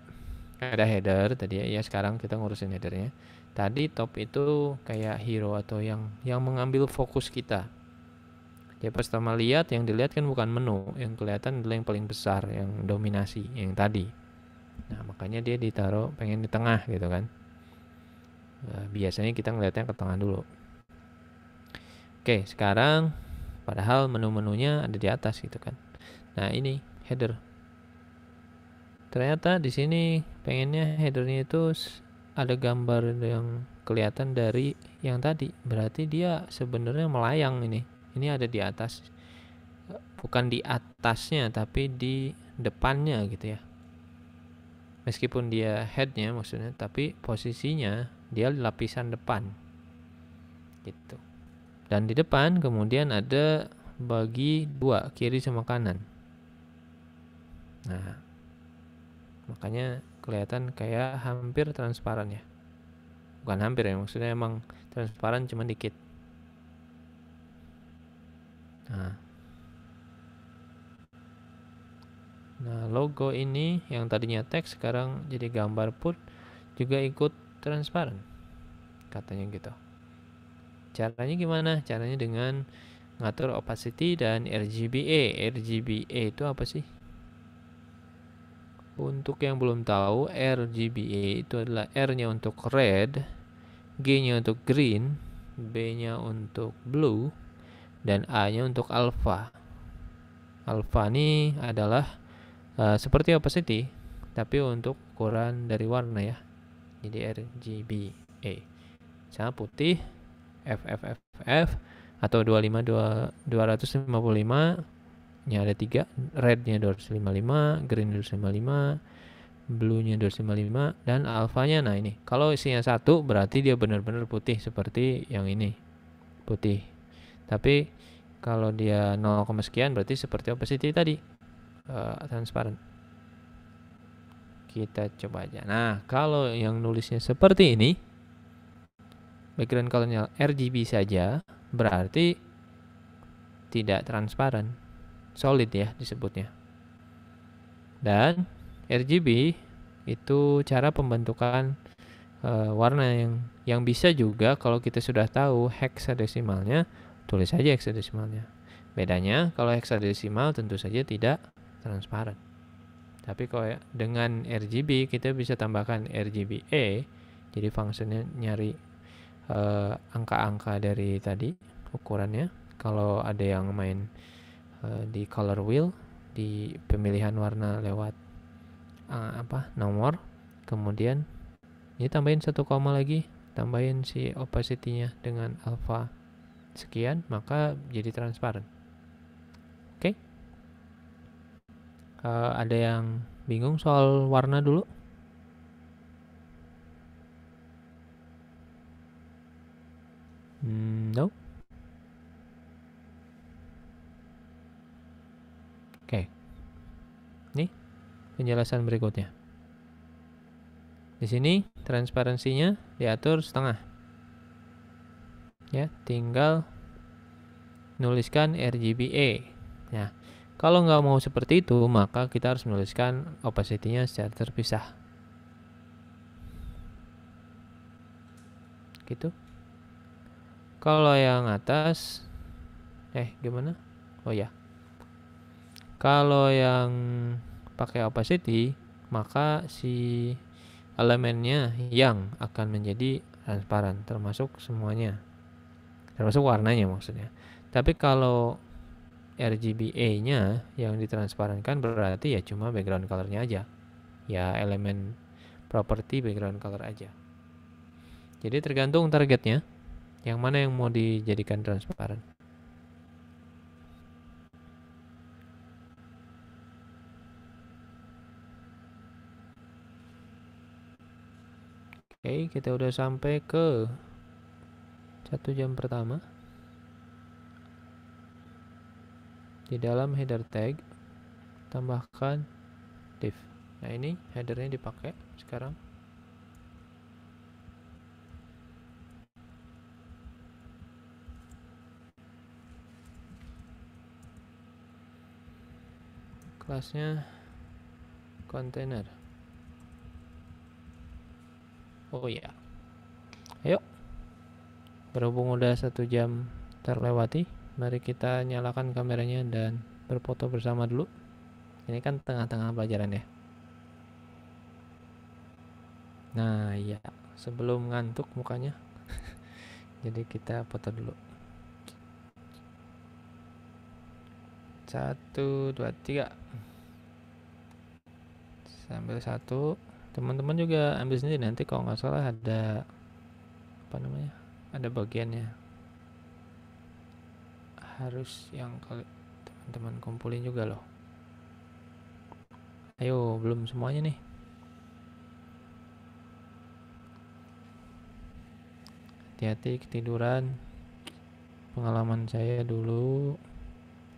ada header tadi ya, ya sekarang kita ngurusin headernya tadi top itu kayak hero atau yang yang mengambil fokus kita ya pas pertama lihat yang dilihat kan bukan menu yang kelihatan adalah yang paling besar yang dominasi yang tadi nah makanya dia ditaruh pengen di tengah gitu kan nah, biasanya kita ngelihatnya ke tengah dulu Oke, sekarang padahal menu-menunya ada di atas gitu kan. Nah, ini header. Ternyata di sini pengennya headernya itu ada gambar yang kelihatan dari yang tadi. Berarti dia sebenarnya melayang ini. Ini ada di atas. Bukan di atasnya tapi di depannya gitu ya. Meskipun dia headnya maksudnya, tapi posisinya dia lapisan depan. Gitu. Dan di depan kemudian ada bagi dua, kiri sama kanan. Nah, makanya kelihatan kayak hampir transparan ya. Bukan hampir ya, maksudnya emang transparan cuma dikit. Nah. Nah, logo ini yang tadinya teks sekarang jadi gambar pun juga ikut transparan. Katanya gitu. Caranya gimana? Caranya dengan ngatur opacity dan RGBA. RGBA itu apa sih? Untuk yang belum tahu, RGBA itu adalah R-nya untuk red, G-nya untuk green, B-nya untuk blue, dan A-nya untuk alpha. Alpha ini adalah uh, seperti opacity, tapi untuk ukuran dari warna ya. Jadi RGBA. Sama putih, FFFF atau 25 255 nya ada 3 rednya 255 green 255 blue nya 255 dan alfanya nah ini kalau isinya satu berarti dia benar-benar putih seperti yang ini putih tapi kalau dia 0, sekian berarti seperti opacity tadi uh, transparent kita coba aja nah kalau yang nulisnya seperti ini background colornya RGB saja berarti tidak transparan solid ya disebutnya dan RGB itu cara pembentukan uh, warna yang yang bisa juga kalau kita sudah tahu heksadesimalnya tulis saja heksadesimalnya bedanya kalau heksadesimal tentu saja tidak transparan tapi kalau dengan RGB kita bisa tambahkan rgba e, jadi fungsinya nyari Eh, angka-angka uh, dari tadi ukurannya. Kalau ada yang main uh, di color wheel di pemilihan warna lewat uh, apa nomor, kemudian ini tambahin satu koma lagi, tambahin si opacity-nya dengan alpha sekian, maka jadi transparan. Oke. Okay? Uh, ada yang bingung soal warna dulu? Hmm, no. Oke. Okay. Ini penjelasan berikutnya. Di sini transparansinya diatur setengah. Ya, tinggal nuliskan RGBA. Ya, kalau nggak mau seperti itu, maka kita harus menuliskan opacity-nya secara terpisah. Gitu. Kalau yang atas eh gimana? Oh ya. Kalau yang pakai opacity maka si elemennya yang akan menjadi transparan termasuk semuanya. Termasuk warnanya maksudnya. Tapi kalau RGBA-nya yang ditransparankan berarti ya cuma background color-nya aja. Ya elemen property background color aja. Jadi tergantung targetnya. Yang mana yang mau dijadikan transparan? Oke, kita udah sampai ke satu jam pertama. Di dalam header tag, tambahkan div. Nah, ini headernya dipakai sekarang. kelasnya kontainer oh iya ayo berhubung udah satu jam terlewati mari kita nyalakan kameranya dan berfoto bersama dulu ini kan tengah-tengah pelajaran ya nah iya sebelum ngantuk mukanya jadi kita foto dulu satu dua tiga sambil satu teman-teman juga ambil sendiri nanti kalau nggak salah ada apa namanya ada bagiannya harus yang kalau teman-teman kumpulin juga loh ayo belum semuanya nih hati-hati ketiduran pengalaman saya dulu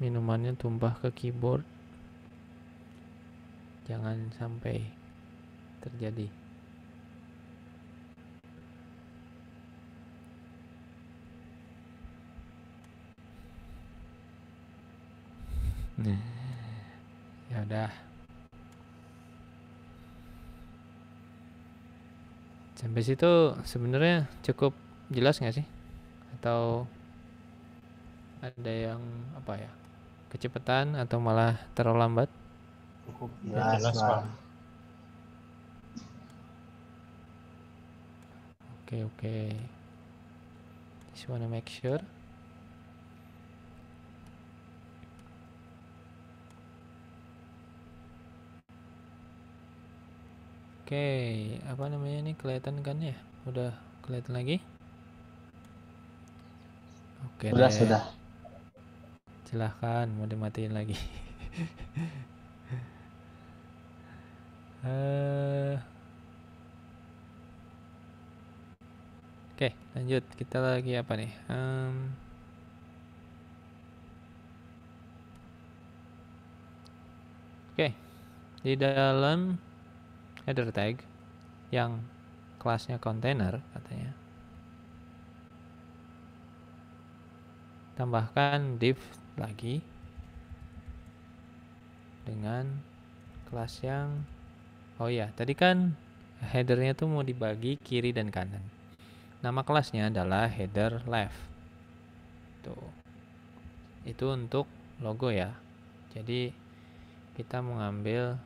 minumannya tumpah ke keyboard jangan sampai terjadi nah, ya udah sampai situ sebenarnya cukup jelas nggak sih atau ada yang apa ya kecepatan atau malah terlambat? Cukup jelas, Pak. Oke, oke. Just wanna make sure. Oke, okay, apa namanya ini kelihatan kan ya? Udah kelihatan lagi? Oke. Okay, sudah, sudah silahkan mau dimatiin lagi uh, Oke, okay, lanjut. Kita lagi apa nih? Um, Oke, okay. di dalam header tag yang kelasnya container katanya, tambahkan div lagi dengan kelas yang oh ya tadi kan headernya tuh mau dibagi kiri dan kanan nama kelasnya adalah header left tuh itu untuk logo ya jadi kita mengambil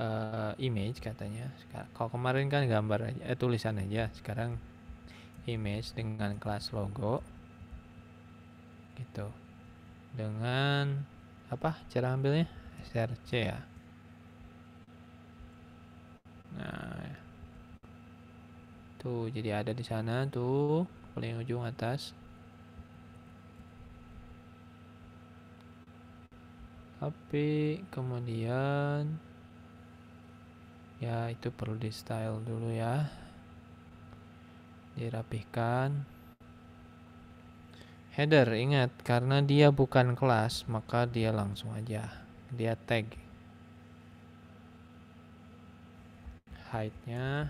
uh, eh, image katanya kalau kemarin kan gambar aja eh, tulisan aja sekarang image dengan kelas logo gitu dengan apa cara ambilnya src ya nah tuh jadi ada di sana tuh paling ujung atas tapi kemudian ya itu perlu di style dulu ya dirapihkan header ingat karena dia bukan kelas maka dia langsung aja dia tag heightnya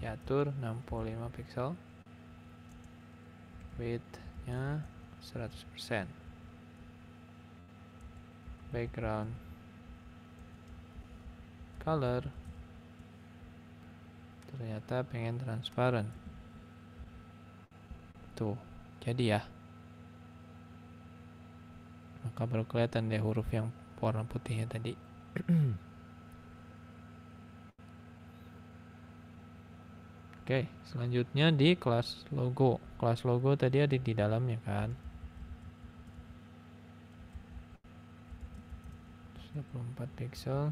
diatur 65 pixel widthnya 100% background color ternyata pengen transparan tuh jadi ya maka baru kelihatan deh huruf yang warna putihnya tadi Oke, selanjutnya di kelas logo. Kelas logo tadi ada di dalamnya kan. 24 pixel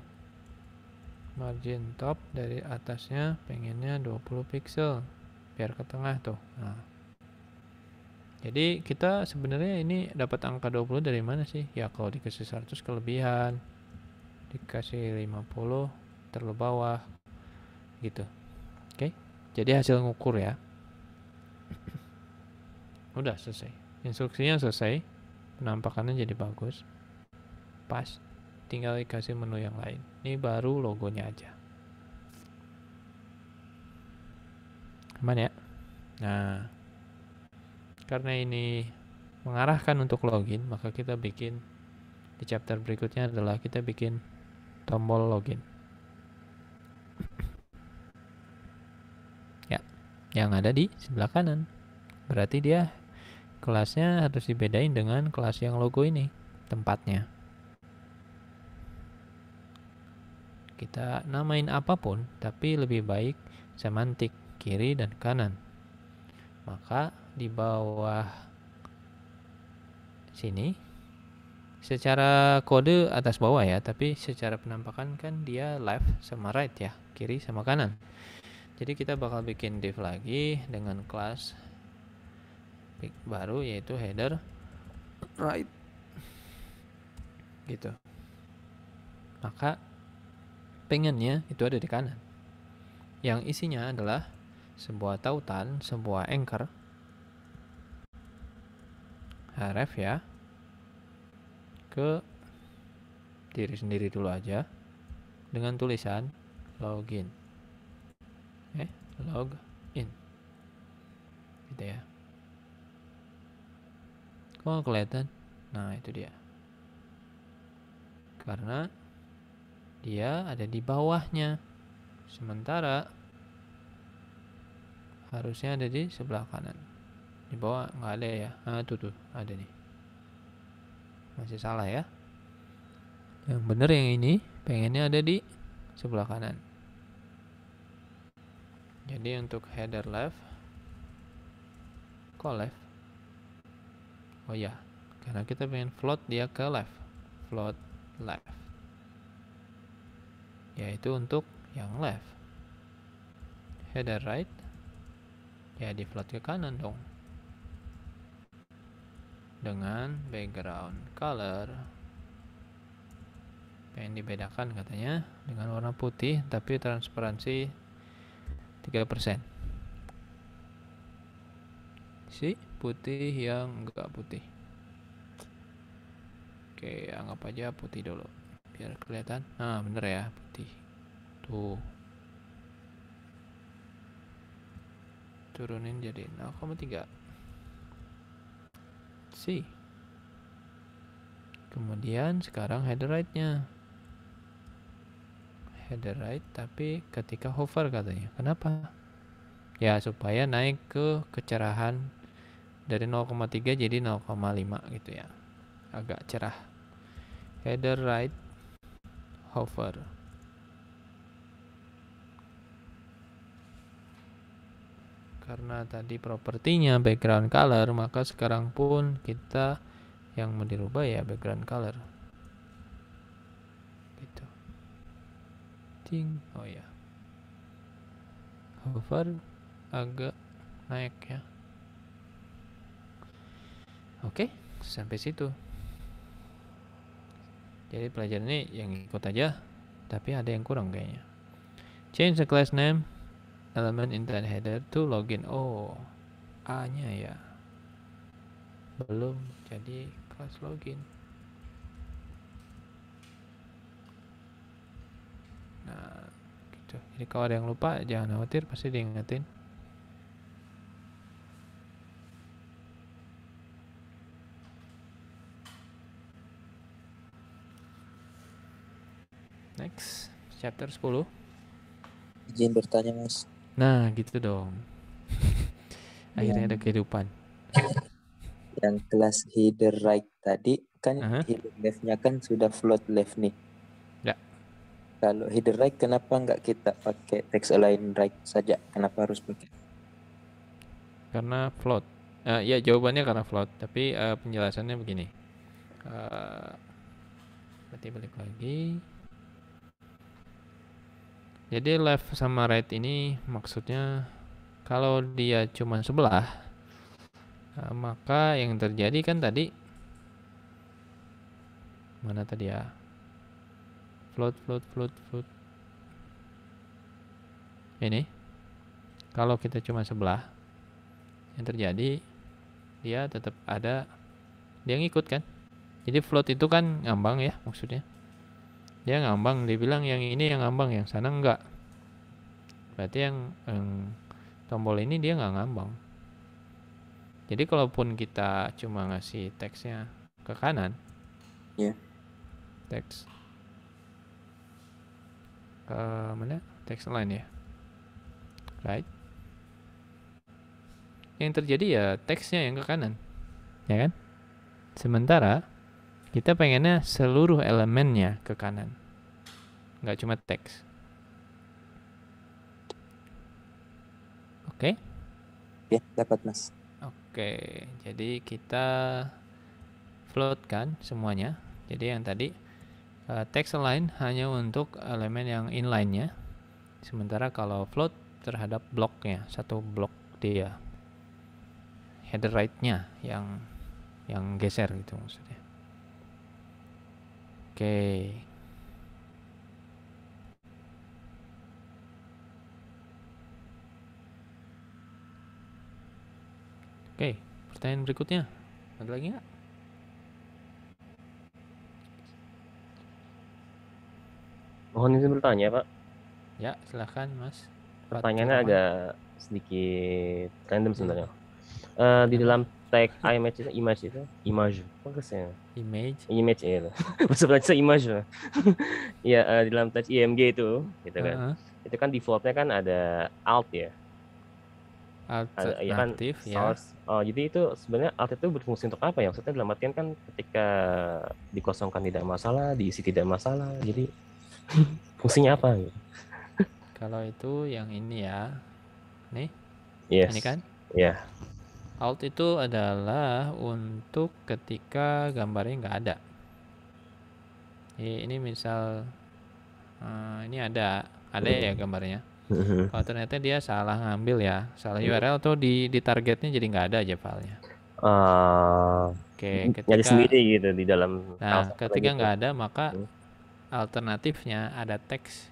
margin top dari atasnya pengennya 20 pixel biar ke tengah tuh nah. jadi kita sebenarnya ini dapat angka 20 dari mana sih ya kalau dikasih 100 kelebihan dikasih 50 terlalu bawah gitu oke okay. jadi hasil ngukur ya udah selesai instruksinya selesai penampakannya jadi bagus pas tinggal dikasih menu yang lain ini baru logonya aja aman ya nah karena ini mengarahkan untuk login maka kita bikin di chapter berikutnya adalah kita bikin tombol login ya yang ada di sebelah kanan berarti dia kelasnya harus dibedain dengan kelas yang logo ini tempatnya kita namain apapun, tapi lebih baik semantik kiri dan kanan. Maka di bawah sini secara kode atas bawah ya, tapi secara penampakan kan dia left sama right ya, kiri sama kanan. Jadi kita bakal bikin div lagi dengan kelas baru yaitu header right gitu. Maka pengennya itu ada di kanan. Yang isinya adalah sebuah tautan, sebuah anchor. Href ya. Ke diri sendiri dulu aja dengan tulisan login. Eh, login Gitu ya. Kok kelihatan? Nah, itu dia. Karena dia ada di bawahnya. Sementara harusnya ada di sebelah kanan. Di bawah nggak ada ya. Ah, tuh tuh, ada nih. Masih salah ya. Yang bener yang ini pengennya ada di sebelah kanan. Jadi untuk header left call left? Oh ya, karena kita pengen float dia ke left. Float left yaitu untuk yang left header right ya di float ke kanan dong dengan background color pengen dibedakan katanya dengan warna putih tapi transparansi 3% si putih yang enggak putih oke anggap aja putih dulu biar kelihatan nah bener ya tuh turunin jadi 0,3 C kemudian sekarang header right nya header right tapi ketika hover katanya kenapa ya supaya naik ke kecerahan dari 0,3 jadi 0,5 gitu ya agak cerah header right hover karena tadi propertinya background color maka sekarang pun kita yang mau dirubah ya background color gitu ting oh ya hover agak naik ya oke sampai situ jadi pelajaran ini yang ikut aja tapi ada yang kurang kayaknya change the class name elemen intent header to login oh A nya ya belum jadi class login nah gitu jadi kalau ada yang lupa jangan khawatir pasti diingetin next chapter 10 izin bertanya mas Nah, gitu dong. Akhirnya yang, ada kehidupan. Yang kelas header right tadi kan uh -huh. header leftnya kan sudah float left nih. Ya. Kalau header right kenapa nggak kita pakai text align right saja? Kenapa harus pakai? Karena float. Uh, ya jawabannya karena float, tapi uh, penjelasannya begini. Uh, berarti balik lagi. Jadi left sama right ini maksudnya kalau dia cuma sebelah nah, maka yang terjadi kan tadi mana tadi ya float float float float ini kalau kita cuma sebelah yang terjadi dia tetap ada dia ngikut kan jadi float itu kan ngambang ya maksudnya dia ngambang dia bilang yang ini yang ngambang yang sana enggak berarti yang, yang tombol ini dia nggak ngambang jadi kalaupun kita cuma ngasih teksnya ke kanan ya teks ke mana teks lain ya right yang terjadi ya teksnya yang ke kanan ya kan sementara kita pengennya seluruh elemennya ke kanan. Nggak cuma teks. Oke? Okay? Ya, dapat mas. Oke, okay. jadi kita float kan semuanya. Jadi yang tadi uh, eh, text align hanya untuk elemen yang inline-nya. Sementara kalau float terhadap bloknya, satu blok dia header right-nya yang yang geser gitu maksudnya. Oke. Oke, pertanyaan berikutnya. Ada lagi nggak? Mohon izin bertanya, Pak. Ya, silahkan, Mas. Pertanyaannya agak sedikit random sebenarnya. Uh, di dalam hashtag image image itu image apa kesannya? image image ya itu bahasa Perancis image ya uh, di dalam touch IMG itu gitu kan uh -huh. itu kan defaultnya kan ada alt ya alt ada, iya kan? ya kan source ya. oh jadi itu sebenarnya alt itu berfungsi untuk apa ya maksudnya dalam artian kan ketika dikosongkan tidak masalah diisi tidak masalah jadi fungsinya apa gitu. kalau itu yang ini ya nih yes. ini kan ya yeah. Alt itu adalah untuk ketika gambarnya nggak ada ini misal uh, ini ada ada ya mm-hmm. gambarnya mm-hmm. kalau oh, ternyata dia salah ngambil ya salah mm-hmm. URL tuh di di targetnya jadi nggak ada aja filenya uh, oke okay, ketika sendiri gitu di dalam nah ketika gitu. nggak gitu. ada maka alternatifnya ada teks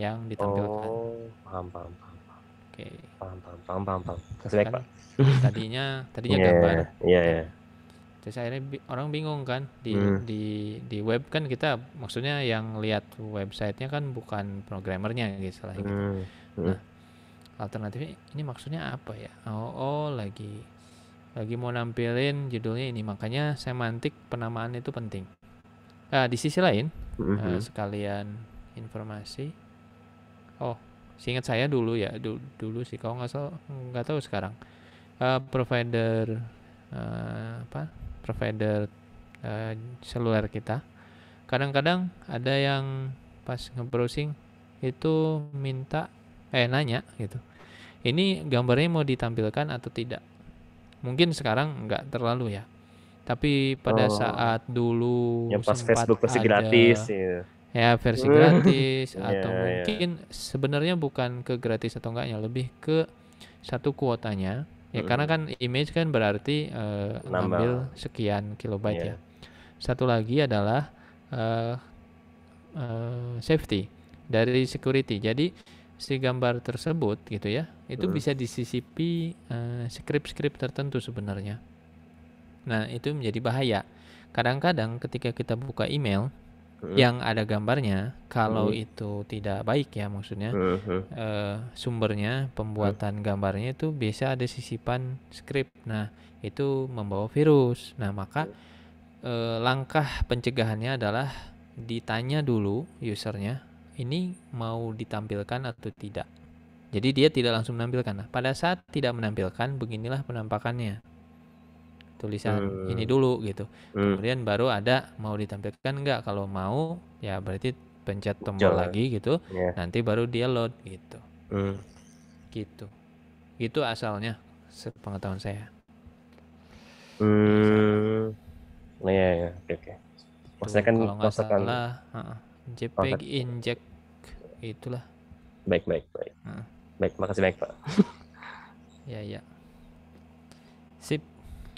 yang ditampilkan oh paham paham paham oke okay. paham paham paham paham paham Kasih pak tadinya tadinya yeah, gambar yeah, yeah. terus akhirnya bi orang bingung kan di hmm. di di web kan kita maksudnya yang lihat websitenya kan bukan programmernya gitu lah gitu. Hmm, hmm. nah alternatifnya ini maksudnya apa ya oh, oh lagi lagi mau nampilin judulnya ini makanya semantik penamaan itu penting nah, di sisi lain hmm uh, sekalian informasi oh seingat saya dulu ya du- dulu sih kalau nggak salah nggak tahu sekarang uh, provider uh, apa provider uh, seluler kita kadang-kadang ada yang pas nge-browsing itu minta eh nanya gitu ini gambarnya mau ditampilkan atau tidak mungkin sekarang nggak terlalu ya tapi pada oh. saat dulu ya, pas Facebook versi ada, gratis ya. ya versi gratis atau iya, iya. mungkin yeah. sebenarnya bukan ke gratis atau enggaknya lebih ke satu kuotanya Ya hmm. karena kan image kan berarti uh, ngambil sekian kilobyte yeah. ya. Iya. Satu lagi adalah uh, uh, safety dari security. Jadi si gambar tersebut gitu ya, itu hmm. bisa disisipi uh, script-script tertentu sebenarnya. Nah, itu menjadi bahaya. Kadang-kadang ketika kita buka email -huh. yang ada gambarnya kalau -huh. Hmm. itu tidak baik ya maksudnya -huh. uh, eh, sumbernya pembuatan -huh. gambarnya itu biasa ada sisipan script nah itu membawa virus nah maka uh, langkah pencegahannya adalah ditanya dulu usernya ini mau ditampilkan atau tidak jadi dia tidak langsung menampilkan nah pada saat tidak menampilkan beginilah penampakannya tulisan hmm. ini dulu gitu. Hmm. Kemudian baru ada mau ditampilkan nggak? Kalau mau ya berarti pencet tombol Jalan. lagi gitu. Yeah. Nanti baru dia load gitu. Hmm. Gitu. Gitu asalnya sepengetahuan saya. Hmm. Nah, ya ya, oke oke. Maksudnya kan kalau nggak salah, uh, JPEG oh, inject itulah. Baik baik baik. Uh. Baik, makasih baik Pak. ya ya. Sip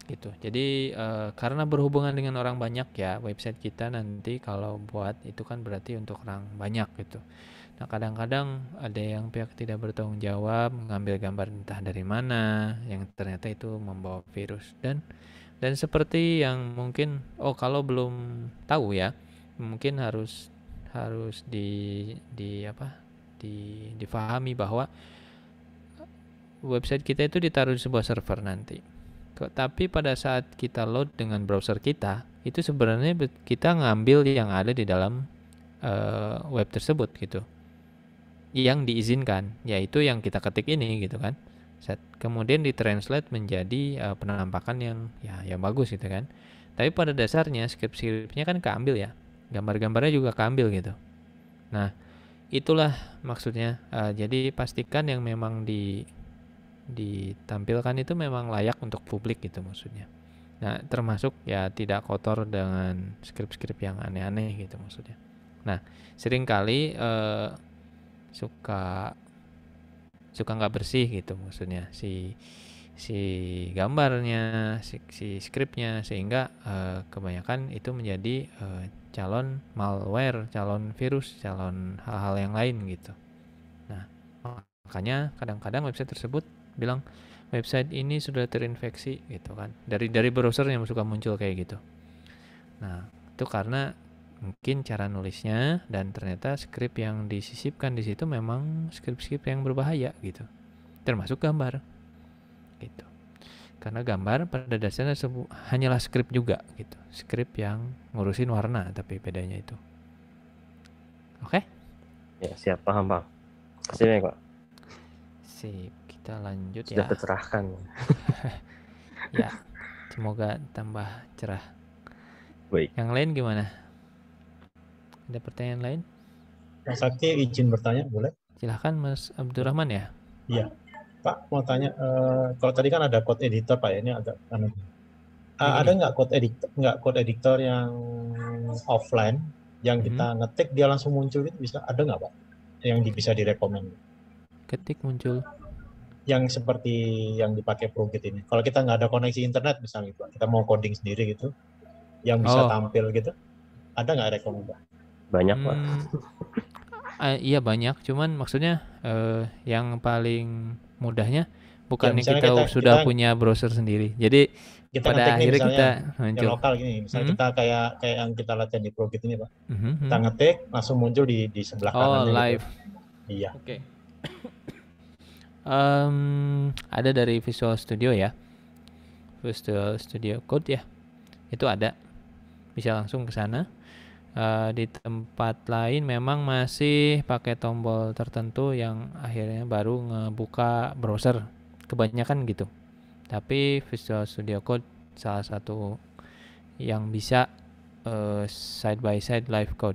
gitu. Jadi uh, karena berhubungan dengan orang banyak ya website kita nanti kalau buat itu kan berarti untuk orang banyak gitu. Nah kadang-kadang ada yang pihak tidak bertanggung jawab mengambil gambar entah dari mana yang ternyata itu membawa virus dan dan seperti yang mungkin oh kalau belum tahu ya mungkin harus harus di di apa di difahami bahwa eh, website kita itu ditaruh di sebuah server nanti tapi pada saat kita load dengan browser kita, itu sebenarnya kita ngambil yang ada di dalam uh, web tersebut gitu. Yang diizinkan, yaitu yang kita ketik ini gitu kan. Set. Kemudian ditranslate menjadi uh, penampakan yang ya yang bagus gitu kan. Tapi pada dasarnya script scriptnya kan keambil ya. Gambar-gambarnya juga keambil gitu. Nah, itulah maksudnya. Uh, jadi pastikan yang memang di ditampilkan itu memang layak untuk publik gitu maksudnya. Nah, termasuk ya tidak kotor dengan skrip-skrip yang aneh-aneh gitu maksudnya. Nah, seringkali eh, suka suka nggak bersih gitu maksudnya si si gambarnya, si, si skripnya sehingga eh, kebanyakan itu menjadi eh, calon malware, calon virus, calon hal-hal yang lain gitu. Nah, makanya kadang-kadang website tersebut bilang website ini sudah terinfeksi gitu kan dari dari browser yang suka muncul kayak gitu nah itu karena mungkin cara nulisnya dan ternyata script yang disisipkan di situ memang script skrip yang berbahaya gitu termasuk gambar gitu karena gambar pada dasarnya hanyalah script juga gitu script yang ngurusin warna tapi bedanya itu oke okay? ya siapa paham bang pak sip kita lanjut Sudah ya. tercerahkan. ya, semoga tambah cerah. Baik. Yang lain gimana? Ada pertanyaan lain? Mas Sakti izin bertanya boleh? Silahkan Mas Abdurrahman ya. Iya. Pak mau tanya, uh, kalau tadi kan ada code editor Pak, ya, ini agak aneh. Uh, ada iya. nggak code editor nggak code editor yang offline yang hmm. kita ngetik dia langsung muncul itu bisa ada nggak pak yang bisa direkomend ketik muncul yang seperti yang dipakai Prokit ini. Kalau kita nggak ada koneksi internet misalnya gitu, kita mau coding sendiri gitu, yang bisa oh. tampil gitu, ada nggak rekomendasi? Banyak hmm, pak. uh, eh, iya banyak, cuman maksudnya uh, yang paling mudahnya bukan ya, kita, kita sudah kita, punya browser sendiri. Jadi kita pada akhirnya kita muncul. yang lokal gini, misalnya -hmm. kita kayak kayak yang kita latihan di Prokit ini pak, mm -hmm. kita ngetik langsung muncul di di sebelah oh, kanan. Oh gitu. live. Gitu. Iya. Oke. Okay um, ada dari Visual Studio ya Visual Studio Code ya itu ada bisa langsung ke sana uh, di tempat lain memang masih pakai tombol tertentu yang akhirnya baru ngebuka browser kebanyakan gitu tapi Visual Studio Code salah satu yang bisa uh, side by side live code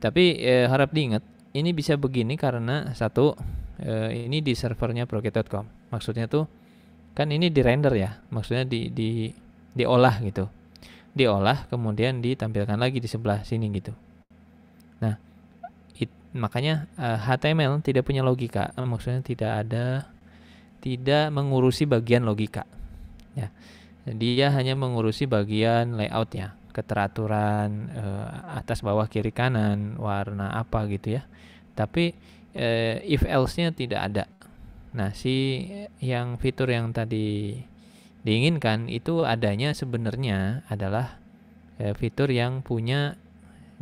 tapi uh, harap diingat ini bisa begini karena satu uh, ini di servernya proket.com Maksudnya tuh kan ini di render ya, maksudnya di di diolah gitu. Diolah kemudian ditampilkan lagi di sebelah sini gitu. Nah, it, makanya uh, eh, HTML tidak punya logika, maksudnya tidak ada tidak mengurusi bagian logika. Ya. Dia hanya mengurusi bagian layout ya, keteraturan uh, atas bawah kiri kanan, warna apa gitu ya. Tapi eh, if else-nya tidak ada. Nah, si yang fitur yang tadi diinginkan itu adanya sebenarnya adalah eh, fitur yang punya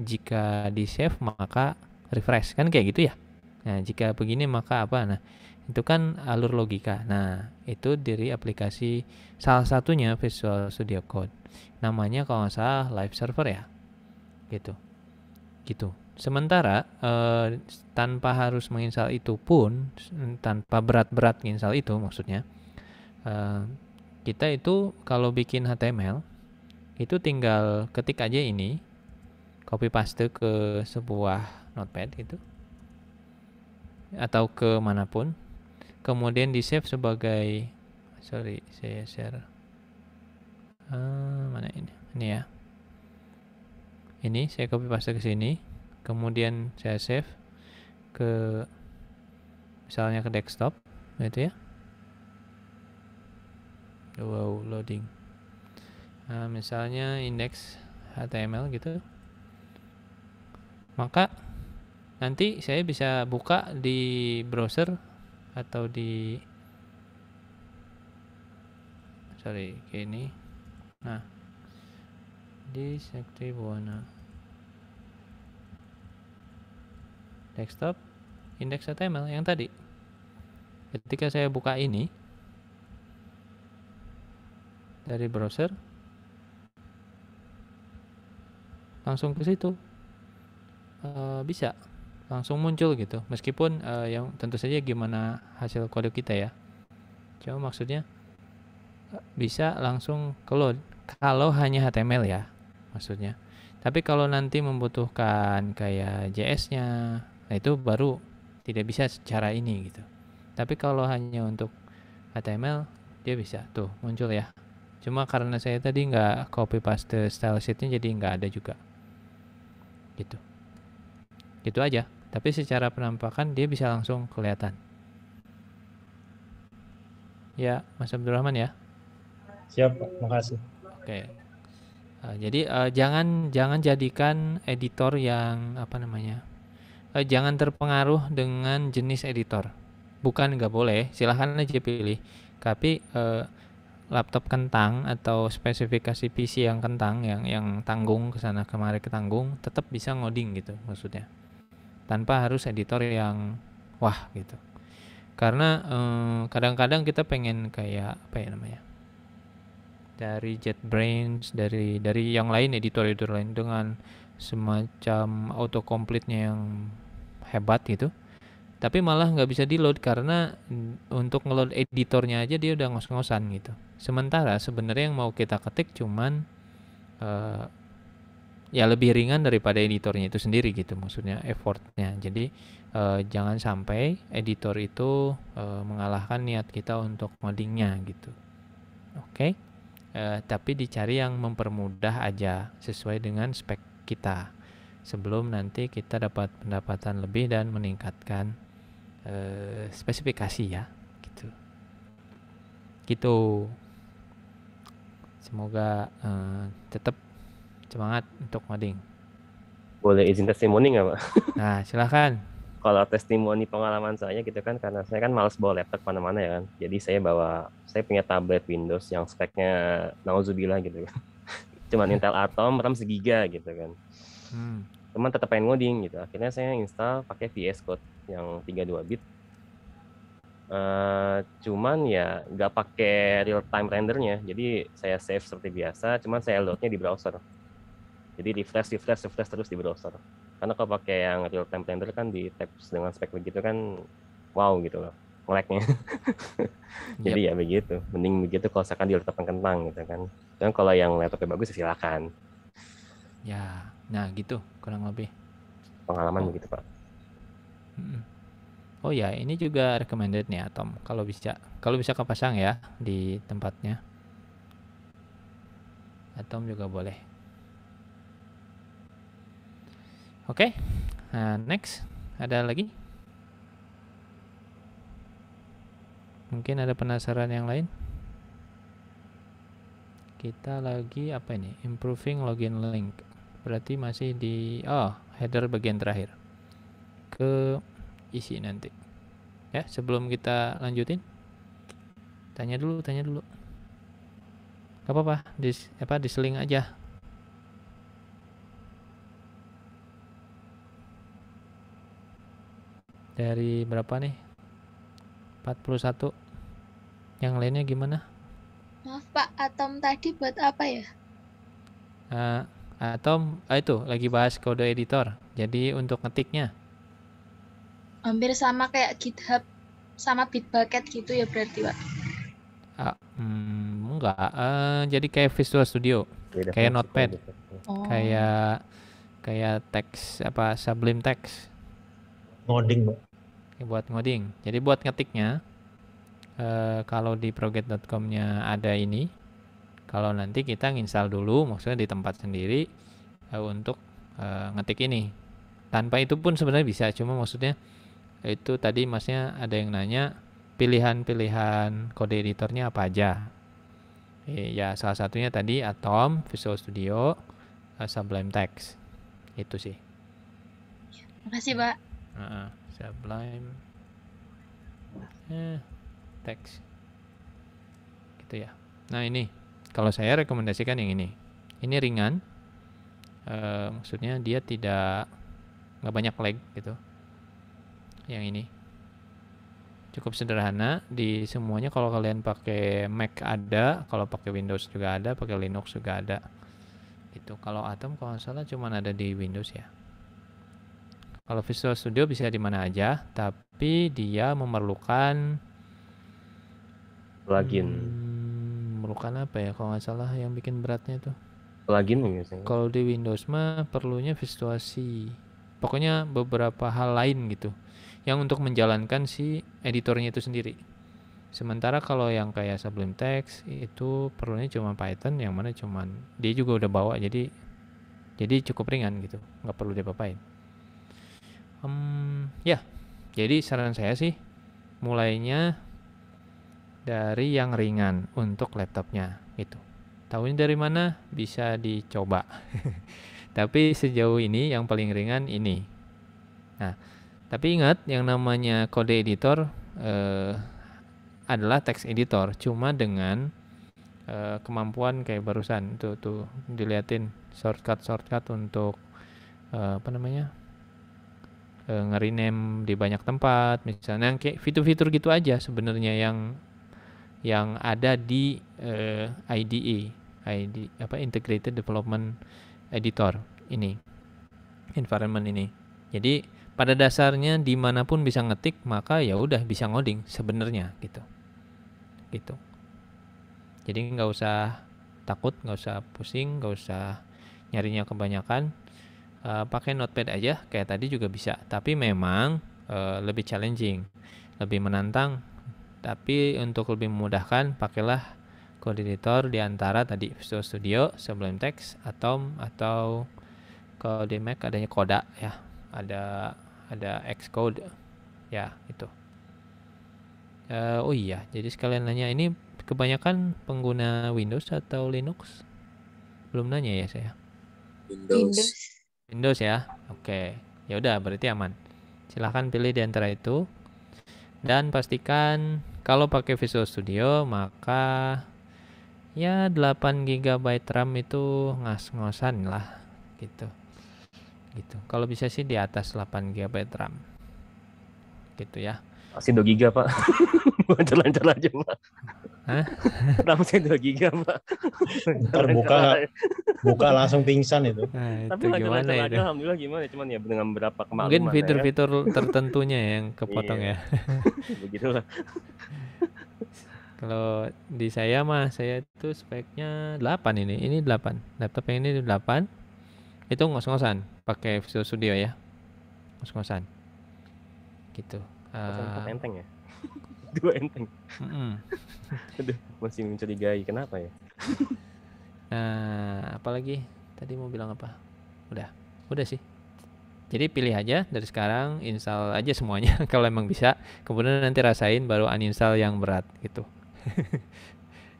jika di save maka refresh kan kayak gitu ya. Nah, jika begini maka apa? Nah, itu kan alur logika. Nah, itu dari aplikasi salah satunya Visual Studio Code. Namanya kalau nggak salah Live Server ya. Gitu. Gitu. Sementara eh, tanpa harus menginstal itu pun, tanpa berat-berat menginstal itu maksudnya, eh, kita itu kalau bikin HTML itu tinggal ketik aja ini, copy paste ke sebuah notepad gitu, atau ke manapun, kemudian di save sebagai, sorry saya share, eh, mana ini, ini ya, ini saya copy paste ke sini kemudian saya save ke misalnya ke desktop gitu ya wow loading nah, misalnya index HTML gitu maka nanti saya bisa buka di browser atau di sorry kayak ini nah di sekte buana desktop HTML yang tadi ketika saya buka ini dari browser langsung ke situ e, bisa langsung muncul gitu meskipun e, yang tentu saja gimana hasil kode kita ya cuma maksudnya bisa langsung load kalau hanya HTML ya maksudnya tapi kalau nanti membutuhkan kayak JS-nya Nah, itu baru tidak bisa secara ini gitu. Tapi kalau hanya untuk HTML dia bisa tuh muncul ya. Cuma karena saya tadi nggak copy paste style sheetnya jadi nggak ada juga. Gitu. Gitu aja. Tapi secara penampakan dia bisa langsung kelihatan. Ya, Mas Abdurrahman ya. Siap, Makasih. Oke. Uh, jadi uh, jangan jangan jadikan editor yang apa namanya? eh, jangan terpengaruh dengan jenis editor. Bukan nggak boleh, silahkan aja pilih. Tapi eh, laptop kentang atau spesifikasi PC yang kentang yang yang tanggung ke sana kemari ketanggung tetap bisa ngoding gitu maksudnya. Tanpa harus editor yang wah gitu. Karena kadang eh, kadang-kadang kita pengen kayak apa ya namanya? dari JetBrains, dari dari yang lain editor-editor lain dengan semacam autocomplete-nya yang hebat gitu tapi malah nggak bisa di load karena untuk ngeload editornya aja dia udah ngos-ngosan gitu sementara sebenarnya yang mau kita ketik cuman uh, ya lebih ringan daripada editornya itu sendiri gitu maksudnya effortnya jadi uh, jangan sampai editor itu uh, mengalahkan niat kita untuk modingnya gitu oke okay? uh, tapi dicari yang mempermudah aja sesuai dengan spek kita sebelum nanti kita dapat pendapatan lebih dan meningkatkan eh, spesifikasi ya gitu gitu semoga eh, tetap semangat untuk modding boleh izin testimoni nggak pak? Nah silahkan kalau testimoni pengalaman saya gitu kan karena saya kan males bawa laptop mana-mana ya kan jadi saya bawa saya punya tablet Windows yang speknya nauzubillah gitu kan cuman Intel Atom RAM segiga gitu kan Hmm. Cuman tetap pengen ngoding gitu. Akhirnya saya install pakai VS Code yang 32 bit. Uh, cuman ya nggak pakai real time rendernya, jadi saya save seperti biasa. Cuman saya loadnya di browser. Jadi refresh, refresh, refresh terus di browser. Karena kalau pakai yang real time render kan di tabs dengan spek begitu kan wow gitu loh meleknya. Jadi yep. ya begitu. Mending begitu kalau misalkan di laptop yang kentang gitu kan. Dan kalau yang laptopnya bagus ya silakan. Ya. Nah gitu kurang lebih. Pengalaman oh. begitu pak. Oh ya ini juga recommended nih Atom kalau bisa kalau bisa kepasang ya di tempatnya. Atom juga boleh. Oke, okay. nah, next ada lagi? Mungkin ada penasaran yang lain? Kita lagi apa ini? Improving login link berarti masih di oh header bagian terakhir ke isi nanti ya sebelum kita lanjutin tanya dulu tanya dulu gak apa-apa dis apa diseling aja dari berapa nih 41 yang lainnya gimana maaf pak atom tadi buat apa ya uh, atau ah, itu lagi bahas kode editor. Jadi untuk ngetiknya hampir sama kayak GitHub sama Bitbucket gitu ya berarti, Pak. Ah, hmm, enggak. Uh, jadi kayak Visual Studio, Beda kayak Notepad. Oh. Kayak kayak teks apa Sublime Text. Ngoding, Buat ngoding. Jadi buat ngetiknya uh, kalau di proget.com-nya ada ini kalau nanti kita nginstal dulu maksudnya di tempat sendiri uh, untuk uh, ngetik ini tanpa itu pun sebenarnya bisa cuma maksudnya itu tadi masnya ada yang nanya pilihan-pilihan kode editornya apa aja e, ya salah satunya tadi Atom Visual Studio uh, Sublime Text itu sih terima kasih pak uh, uh, Sublime eh, Text gitu ya nah ini kalau saya rekomendasikan yang ini. Ini ringan. e, maksudnya dia tidak nggak banyak lag gitu. Yang ini cukup sederhana di semuanya kalau kalian pakai Mac ada kalau pakai Windows juga ada pakai Linux juga ada itu kalau Atom kalau nggak salah cuma ada di Windows ya kalau Visual Studio bisa di mana aja tapi dia memerlukan plugin hmm, memerlukan apa ya kalau nggak salah yang bikin beratnya itu lagi ya nih kalau di Windows mah perlunya situasi pokoknya beberapa hal lain gitu yang untuk menjalankan si editornya itu sendiri sementara kalau yang kayak Sublime Text itu perlunya cuma Python yang mana cuma dia juga udah bawa jadi jadi cukup ringan gitu nggak perlu dia apain um, ya jadi saran saya sih mulainya dari yang ringan untuk laptopnya gitu. Tahunya dari mana? Bisa dicoba. tapi sejauh ini yang paling ringan ini. Nah, tapi ingat yang namanya kode editor eh, adalah text editor, cuma dengan eh, kemampuan kayak barusan tuh tuh diliatin shortcut shortcut untuk eh, apa namanya ngeri eh, ngerinem di banyak tempat misalnya kayak fitur-fitur gitu aja sebenarnya yang yang ada di uh, eh, IDE, ID apa Integrated Development Editor ini, environment ini. Jadi pada dasarnya dimanapun bisa ngetik maka ya udah bisa ngoding sebenarnya gitu, gitu. Jadi nggak usah takut, nggak usah pusing, nggak usah nyarinya kebanyakan. Uh, pakai notepad aja kayak tadi juga bisa, tapi memang uh, lebih challenging, lebih menantang tapi untuk lebih memudahkan, pakailah koordinator di antara tadi Visual Studio, Sublime Text, Atom atau kalau di Mac adanya Koda ya. Ada ada Xcode. Ya, itu. Uh, oh iya, jadi sekalian nanya ini kebanyakan pengguna Windows atau Linux? Belum nanya ya saya. Windows. Windows ya. Oke. Ya udah berarti aman. Silahkan pilih di antara itu dan pastikan kalau pakai Visual Studio maka ya 8 GB RAM itu ngas ngosan lah gitu. Gitu. Kalau bisa sih di atas 8 GB RAM. Gitu ya. Masih 2 GB, Pak. Lancar-lancar aja, Pak. Hah? Rambut giga, Pak. terbuka buka, langsung pingsan itu. Nah, itu Tapi gimana lancar, itu? Alhamdulillah gimana, cuman ya dengan berapa kemarin. Mungkin ya. fitur-fitur ya. tertentunya yang kepotong iya. ya. Begitulah. Kalau di saya mah, saya itu speknya 8 ini. Ini 8. Laptop yang ini 8. Itu ngos-ngosan. Pakai Visual Studio ya. Ngos-ngosan. Gitu. Uh, enteng ya? dua enteng. Mm Aduh, masih mencurigai. Kenapa ya? nah, eh, apalagi tadi mau bilang apa? Udah, udah sih. Jadi pilih aja dari sekarang, install aja semuanya kalau emang bisa. Kemudian nanti rasain baru uninstall yang berat gitu.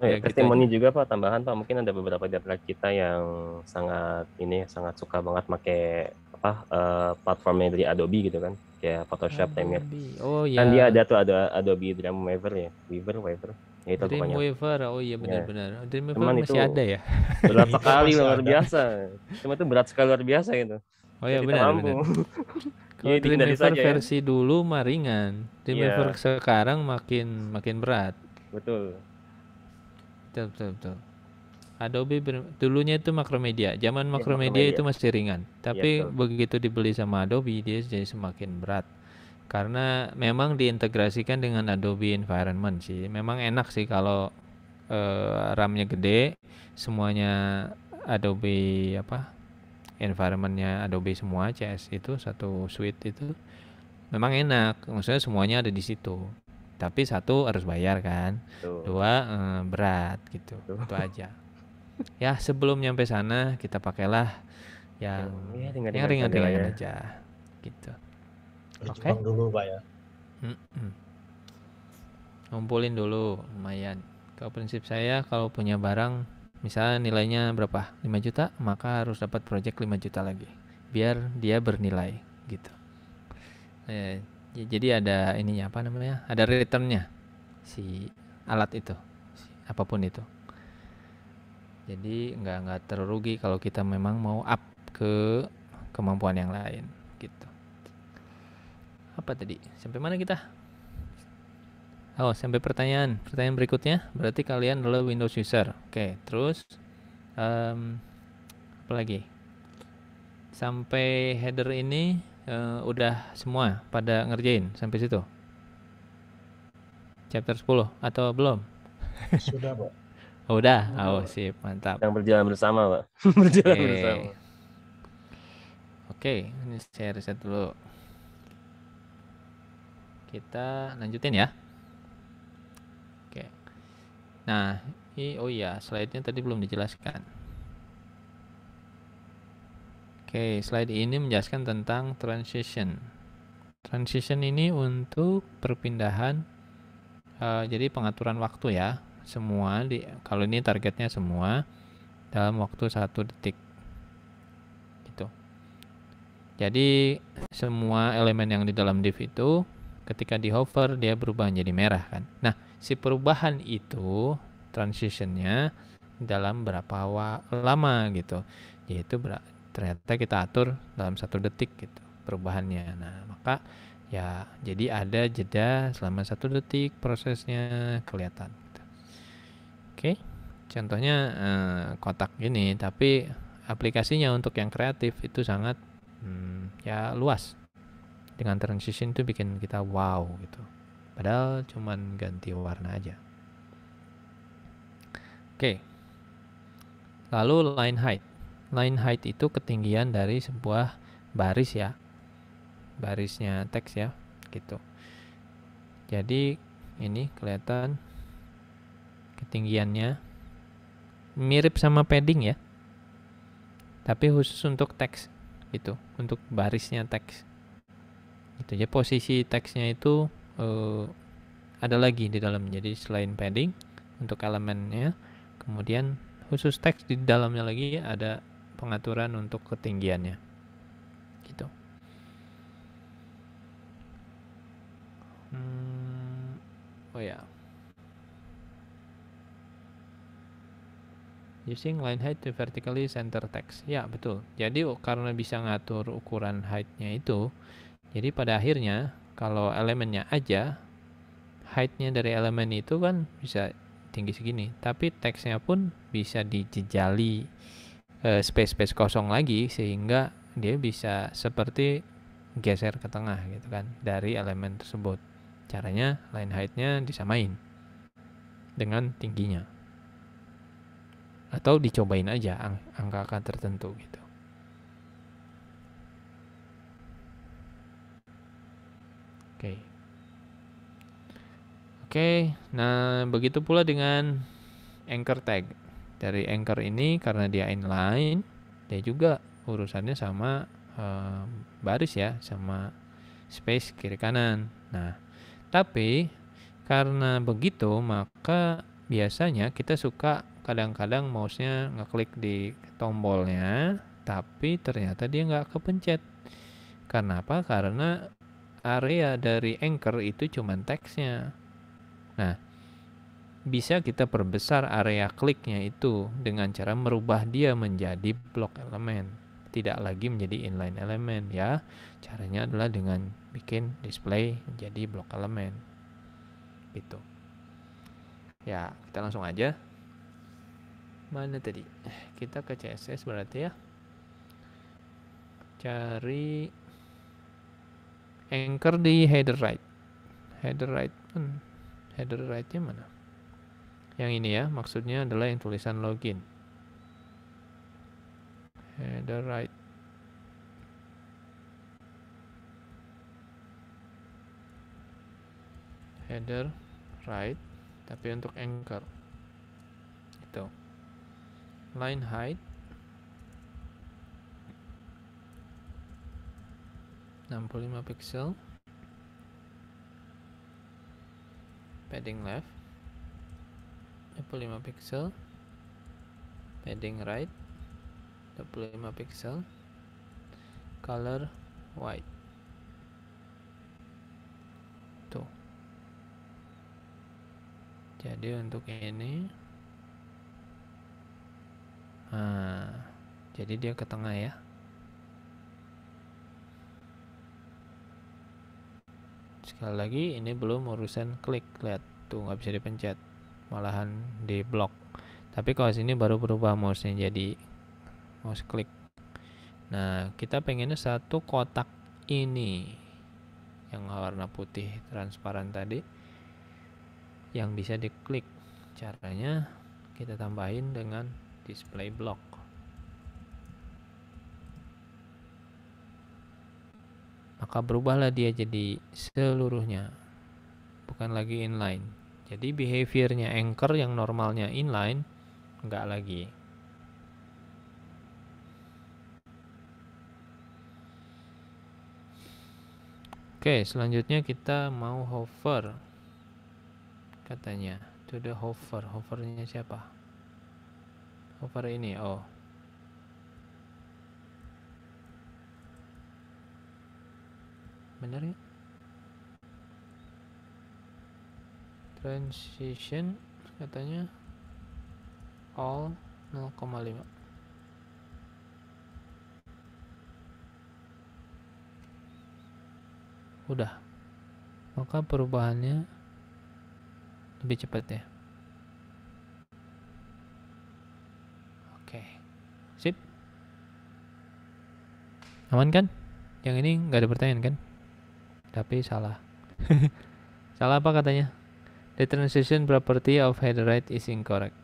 Oh ya, ya gitu testimoni gitu juga Pak tambahan Pak mungkin ada beberapa dari kita yang sangat ini sangat suka banget pakai apa uh, platformnya dari Adobe gitu kan kayak Photoshop, Premiere. Oh iya. Kan dia iya. ada tuh ada Adobe Dreamweaver ya, Weaver, Weaver. Ya itu Dreamweaver, oh iya, iya. benar-benar. Ya. Dreamweaver Cuman masih itu ada ya. Berapa kali luar biasa. Cuma itu berat sekali luar biasa gitu. Oh iya benar. benar. Kalau iya, ya, Dreamweaver versi ya. dulu mah ringan, Dreamweaver ya. sekarang makin makin berat. Betul. Betul betul. betul. Adobe dulunya itu makromedia. Zaman ya, itu masih ringan, iya, tapi ya, begitu dibeli sama Adobe dia jadi semakin berat. Karena memang diintegrasikan dengan Adobe Environment sih. Memang enak sih kalau uh, RAM-nya gede, semuanya Adobe apa? environmentnya Adobe semua CS itu satu suite itu memang enak maksudnya semuanya ada di situ tapi satu harus bayar kan Tuh. dua eh, berat gitu Tuh. itu aja ya sebelum nyampe sana kita pakailah yang ya, yang ringan-ringan ya. aja gitu. Oke. Okay. dulu pak ya. Ngumpulin dulu lumayan. Kalau prinsip saya kalau punya barang misalnya nilainya berapa 5 juta maka harus dapat project 5 juta lagi biar dia bernilai gitu. Eh, jadi ada ininya apa namanya ada returnnya si alat itu apapun itu jadi nggak nggak terrugi kalau kita memang mau up ke kemampuan yang lain gitu apa tadi sampai mana kita oh sampai pertanyaan pertanyaan berikutnya berarti kalian adalah Windows user oke terus um, apa lagi sampai header ini uh, udah semua pada ngerjain sampai situ chapter 10 atau belum sudah pak Oh, udah. Nah, oh, nah. sip, mantap. Yang berjalan bersama, Pak. berjalan okay. bersama. Oke, okay, ini saya reset dulu. Kita lanjutin ya. Oke. Okay. Nah, i oh iya, slide-nya tadi belum dijelaskan. Oke, okay, slide ini menjelaskan tentang transition. Transition ini untuk perpindahan uh, jadi pengaturan waktu ya semua di kalau ini targetnya semua dalam waktu satu detik gitu jadi semua elemen yang di dalam div itu ketika di hover dia berubah menjadi merah kan nah si perubahan itu transitionnya dalam berapa lama gitu yaitu ternyata kita atur dalam satu detik gitu perubahannya nah maka ya jadi ada jeda selama satu detik prosesnya kelihatan Oke, contohnya eh, kotak ini, tapi aplikasinya untuk yang kreatif itu sangat hmm, ya luas. Dengan transition itu bikin kita wow gitu. Padahal cuman ganti warna aja. Oke. Lalu line height. Line height itu ketinggian dari sebuah baris ya. Barisnya teks ya, gitu. Jadi ini kelihatan ketinggiannya mirip sama padding ya tapi khusus untuk teks itu untuk barisnya teks gitu jadi posisi teksnya itu uh, ada lagi di dalam jadi selain padding untuk elemennya kemudian khusus teks di dalamnya lagi ada pengaturan untuk ketinggiannya gitu hmm, oh ya yeah. Using line height to vertically center text. Ya, betul. Jadi karena bisa ngatur ukuran height-nya itu, jadi pada akhirnya kalau elemennya aja, height-nya dari elemen itu kan bisa tinggi segini. Tapi teksnya pun bisa dijejali eh, space-space uh, kosong lagi sehingga dia bisa seperti geser ke tengah gitu kan dari elemen tersebut. Caranya line height-nya disamain dengan tingginya atau dicobain aja angka-angka tertentu gitu. Oke. Okay. Oke, okay, nah begitu pula dengan anchor tag. Dari anchor ini karena dia inline, dia juga urusannya sama um, baris ya, sama space kiri kanan. Nah, tapi karena begitu maka biasanya kita suka kadang-kadang mouse-nya ngeklik di tombolnya tapi ternyata dia nggak kepencet kenapa karena area dari anchor itu cuma teksnya nah bisa kita perbesar area kliknya itu dengan cara merubah dia menjadi block element. tidak lagi menjadi inline element ya caranya adalah dengan bikin display menjadi block element. gitu ya kita langsung aja mana tadi kita ke CSS berarti ya cari anchor di header right header right hmm, header rightnya mana yang ini ya maksudnya adalah yang tulisan login header right header right tapi untuk anchor line height enam puluh lima pixel padding left enam puluh lima pixel padding right enam puluh lima pixel color white tuh jadi untuk ini Nah, jadi dia ke tengah ya. Sekali lagi ini belum urusan klik lihat tuh nggak bisa dipencet malahan di blok. Tapi kalau sini baru berubah mouse-nya jadi mouse klik. Nah, kita pengennya satu kotak ini yang warna putih transparan tadi yang bisa diklik. Caranya kita tambahin dengan display block maka berubahlah dia jadi seluruhnya bukan lagi inline jadi behaviornya anchor yang normalnya inline enggak lagi Oke, selanjutnya kita mau hover katanya. to the hover. Hovernya siapa? Oh pada ini oh. Benar ya? Transition katanya all 0,5. Udah. Maka perubahannya lebih cepat ya. Aman kan? Yang ini nggak ada pertanyaan kan? Tapi salah. salah apa katanya? The transition property of right is incorrect.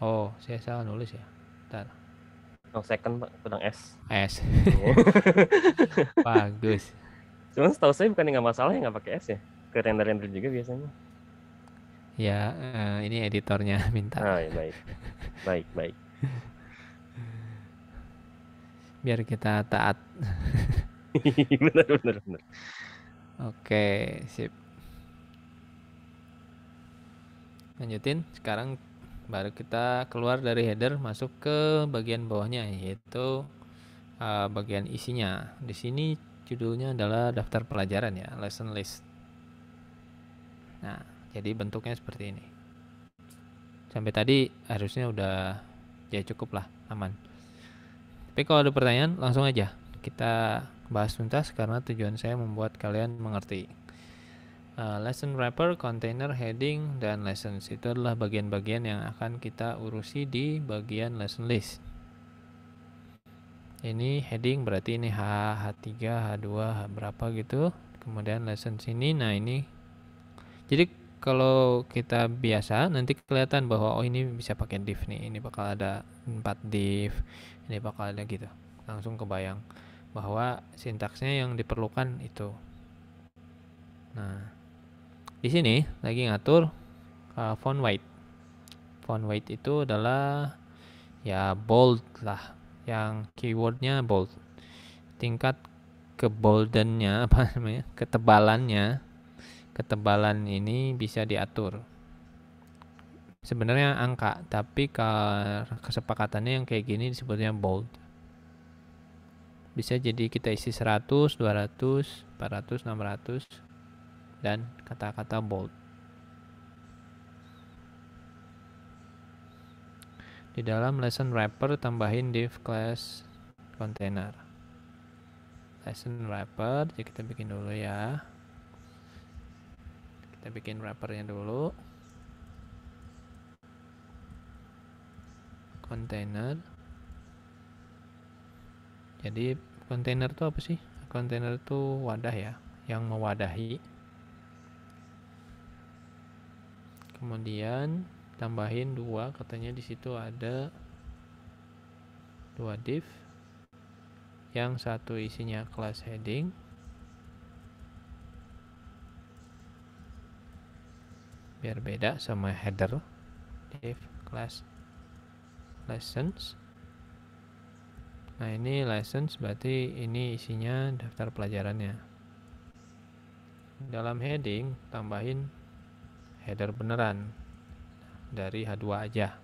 Oh, saya salah nulis ya. Bentar. No second, Pak. Kurang S. S. Oh. Bagus. Cuman setahu saya bukan nggak masalah ya nggak pakai S ya. Ke render-render juga biasanya. Ya, uh, ini editornya minta. Oh, ya, baik. baik, baik. biar kita taat. benar benar benar. Oke, sip. Lanjutin, sekarang baru kita keluar dari header masuk ke bagian bawahnya yaitu uh, bagian isinya. Di sini judulnya adalah daftar pelajaran ya, lesson list. Nah, jadi bentuknya seperti ini. Sampai tadi harusnya udah ya cukup lah, aman. Tapi kalau ada pertanyaan langsung aja kita bahas tuntas karena tujuan saya membuat kalian mengerti. Uh, lesson wrapper, container, heading, dan lessons itu adalah bagian-bagian yang akan kita urusi di bagian lesson list. Ini heading berarti ini H, H3, H2, H berapa gitu. Kemudian lesson sini, nah ini. Jadi kalau kita biasa nanti kelihatan bahwa oh ini bisa pakai div nih, ini bakal ada 4 div ini bakal ada gitu langsung kebayang bahwa sintaksnya yang diperlukan itu nah di sini lagi ngatur uh, font white font white itu adalah ya bold lah yang keywordnya bold tingkat keboldennya apa namanya ketebalannya ketebalan ini bisa diatur sebenarnya angka tapi ke kesepakatannya yang kayak gini disebutnya bold bisa jadi kita isi 100, 200, 400, 600 dan kata-kata bold di dalam lesson wrapper tambahin div class container lesson wrapper jadi kita bikin dulu ya kita bikin wrappernya dulu container. jadi container itu apa sih Container itu wadah ya yang mewadahi kemudian tambahin dua katanya disitu ada dua div yang satu isinya class heading biar beda sama header div class license nah ini license berarti ini isinya daftar pelajarannya dalam heading tambahin header beneran dari H2 aja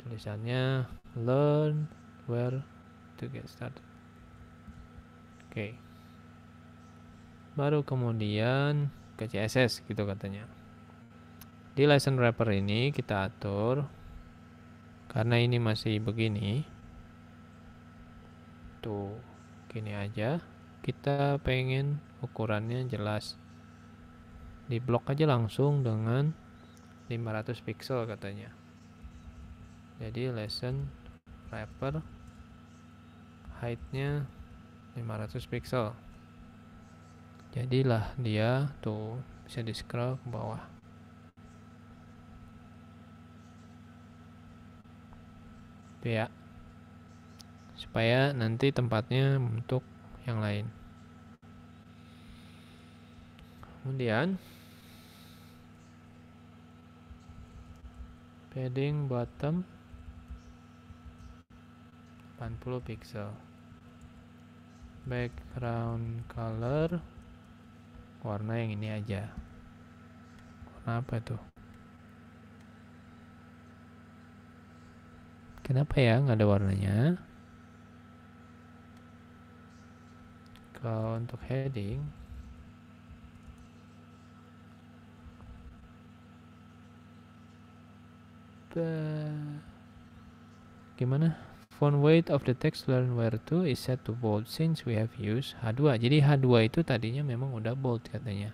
tulisannya learn where to get started oke okay. baru kemudian ke CSS gitu katanya di license wrapper ini kita atur karena ini masih begini tuh gini aja kita pengen ukurannya jelas di blok aja langsung dengan 500 pixel katanya jadi lesson wrapper heightnya 500 pixel jadilah dia tuh bisa di scroll ke bawah gitu ya supaya nanti tempatnya untuk yang lain kemudian padding bottom 80 pixel background color warna yang ini aja warna apa tuh Kenapa ya nggak ada warnanya? Kalau untuk heading, gimana? Font weight of the text learn where to is set to bold since we have used H2. Jadi H2 itu tadinya memang udah bold katanya.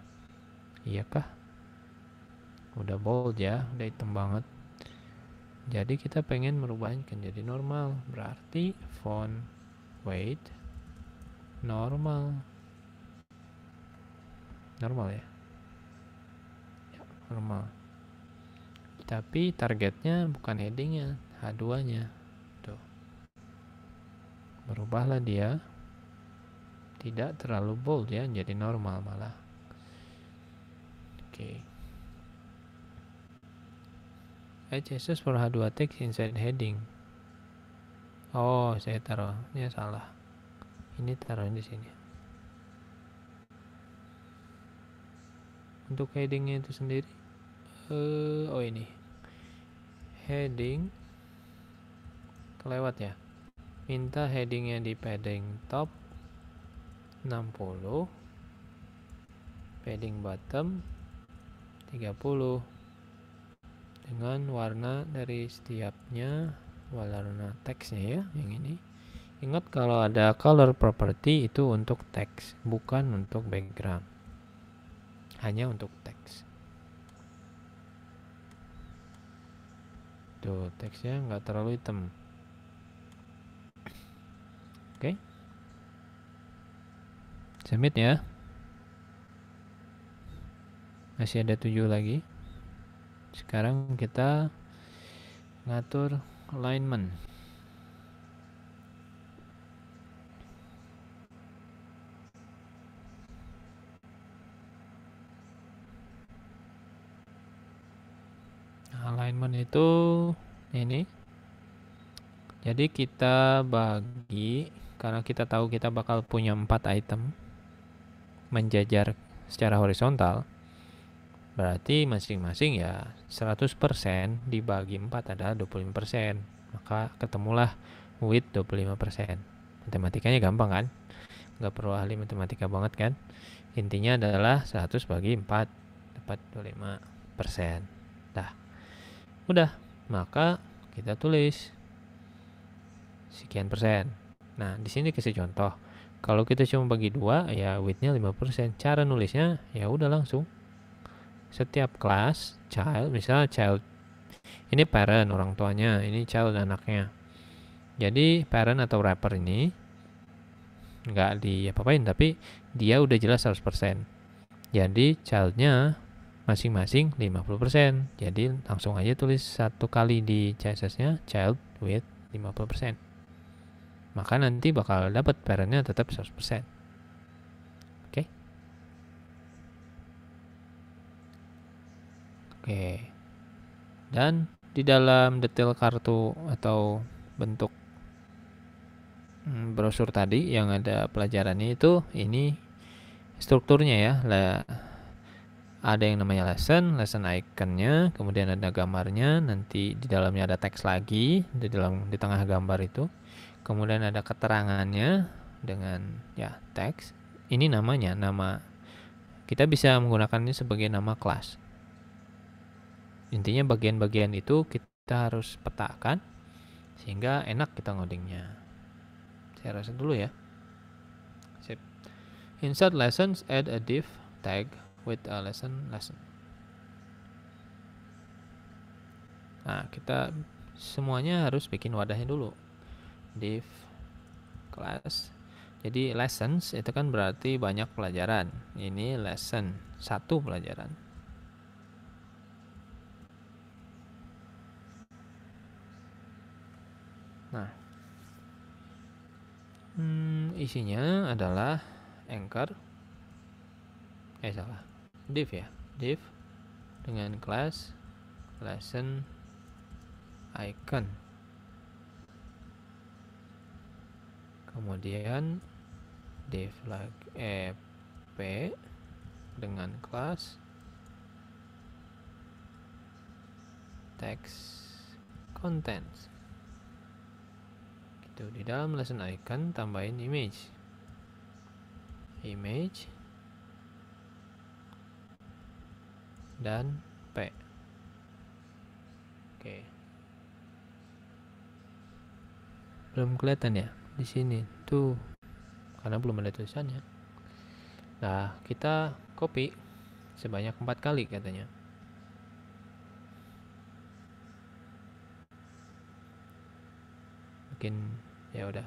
Iya kah? Udah bold ya, udah hitam banget jadi kita pengen merubahnya menjadi kan normal berarti font weight normal normal ya ya normal tapi targetnya bukan headingnya H2 nya tuh berubahlah dia tidak terlalu bold ya jadi normal malah oke okay. H is for H2 text inside heading. Oh, saya taruh. Ini salah. Ini taruh di sini. Untuk headingnya itu sendiri, uh, oh ini heading kelewat ya. Minta headingnya di padding top 60, padding bottom 30 dengan warna dari setiapnya warna teksnya ya yang ini ingat kalau ada color property itu untuk teks bukan untuk background hanya untuk teks tuh teksnya nggak terlalu hitam oke okay. submit ya masih ada tujuh lagi sekarang kita ngatur alignment alignment itu ini jadi kita bagi karena kita tahu kita bakal punya empat item menjajar secara horizontal Berarti masing-masing ya 100% dibagi 4 adalah 25%. Maka ketemulah with 25%. Matematikanya gampang kan? Nggak perlu ahli matematika banget kan? Intinya adalah 100 bagi 4 dapat 25%. Dah. Udah, maka kita tulis sekian persen. Nah, di sini kasih contoh. Kalau kita cuma bagi dua, ya widthnya 5%. Cara nulisnya ya udah langsung setiap kelas child misal child ini parent orang tuanya ini child anaknya jadi parent atau wrapper ini nggak di apa-apain tapi dia udah jelas 100% jadi childnya masing-masing 50% jadi langsung aja tulis satu kali di CSS nya child with 50% maka nanti bakal dapat parentnya tetap 100% Oke. Dan di dalam detail kartu atau bentuk hmm, brosur tadi yang ada pelajarannya itu ini strukturnya ya. ada yang namanya lesson, lesson iconnya, kemudian ada gambarnya, nanti di dalamnya ada teks lagi di dalam di tengah gambar itu, kemudian ada keterangannya dengan ya teks. Ini namanya nama kita bisa menggunakannya sebagai nama kelas. Intinya bagian-bagian itu kita harus petakan sehingga enak kita ngodingnya. Saya rasa dulu ya. Sip. Insert lessons add a div tag with a lesson lesson. Nah, kita semuanya harus bikin wadahnya dulu. Div class. Jadi lessons itu kan berarti banyak pelajaran. Ini lesson, satu pelajaran. Nah, hmm, isinya adalah anchor, eh salah, div ya, div dengan class lesson icon. Kemudian div like eh, p dengan class text contents itu di dalam lesson icon tambahin image image dan P oke belum kelihatan ya di sini tuh karena belum ada tulisannya nah kita copy sebanyak empat kali katanya mungkin ya udah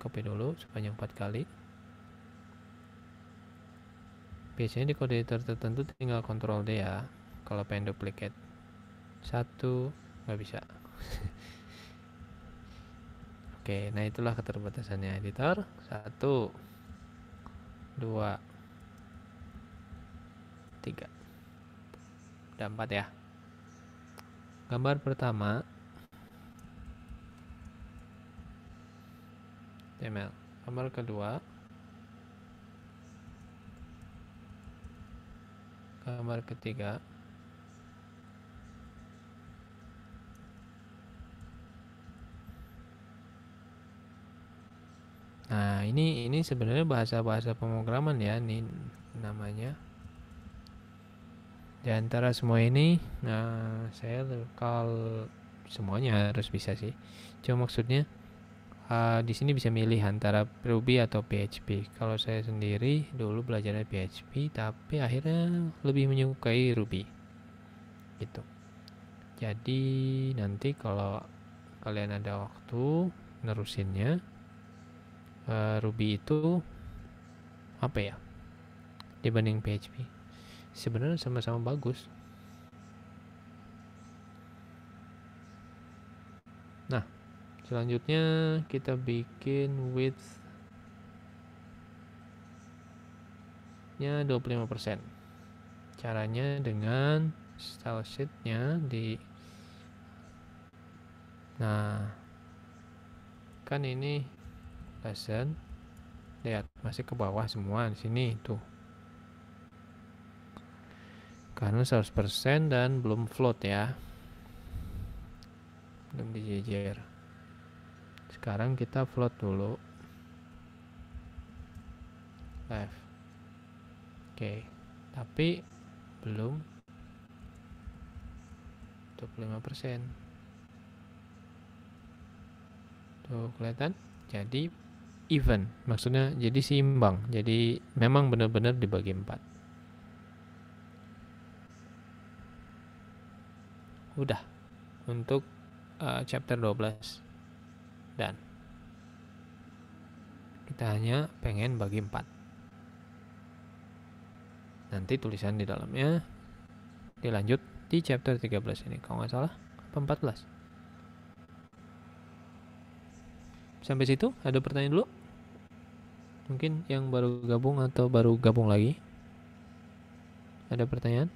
copy dulu sepanjang empat kali biasanya di kode editor tertentu tinggal kontrol D ya kalau pengen duplicate satu nggak bisa oke nah itulah keterbatasannya editor satu dua tiga dan empat ya gambar pertama HTML, amal kedua kamar ketiga Nah, ini ini sebenarnya bahasa-bahasa pemrograman ya, ini namanya. Di antara semua ini, nah saya kalau semuanya harus bisa sih. Cuma maksudnya uh, di sini bisa milih antara Ruby atau PHP. Kalau saya sendiri dulu belajarnya PHP, tapi akhirnya lebih menyukai Ruby. Gitu. Jadi nanti kalau kalian ada waktu nerusinnya, uh, Ruby itu apa ya? Dibanding PHP, sebenarnya sama-sama bagus selanjutnya kita bikin width nya 25% caranya dengan style sheet nya di nah kan ini lesson lihat masih ke bawah semua di sini tuh karena 100% dan belum float ya belum dijejer sekarang kita float dulu left oke okay. tapi belum 25% tuh kelihatan jadi even maksudnya jadi seimbang jadi memang benar-benar dibagi empat udah untuk uh, chapter 12 kita hanya pengen bagi 4 nanti tulisan di dalamnya dilanjut di chapter 13 ini kalau nggak salah 14 sampai situ ada pertanyaan dulu mungkin yang baru gabung atau baru gabung lagi ada pertanyaan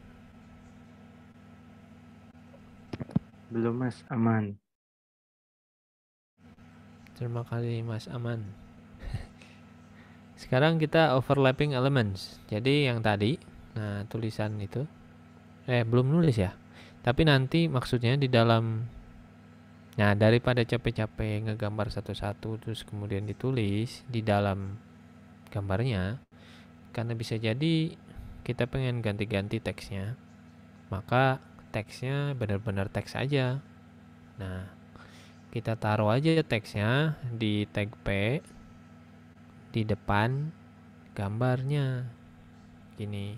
belum mas aman terima kasih mas aman sekarang kita overlapping elements. Jadi yang tadi, nah tulisan itu, eh belum nulis ya. Tapi nanti maksudnya di dalam, nah daripada capek-capek ngegambar satu-satu terus kemudian ditulis di dalam gambarnya, karena bisa jadi kita pengen ganti-ganti teksnya, maka teksnya benar-benar teks aja. Nah, kita taruh aja teksnya di tag P di depan gambarnya gini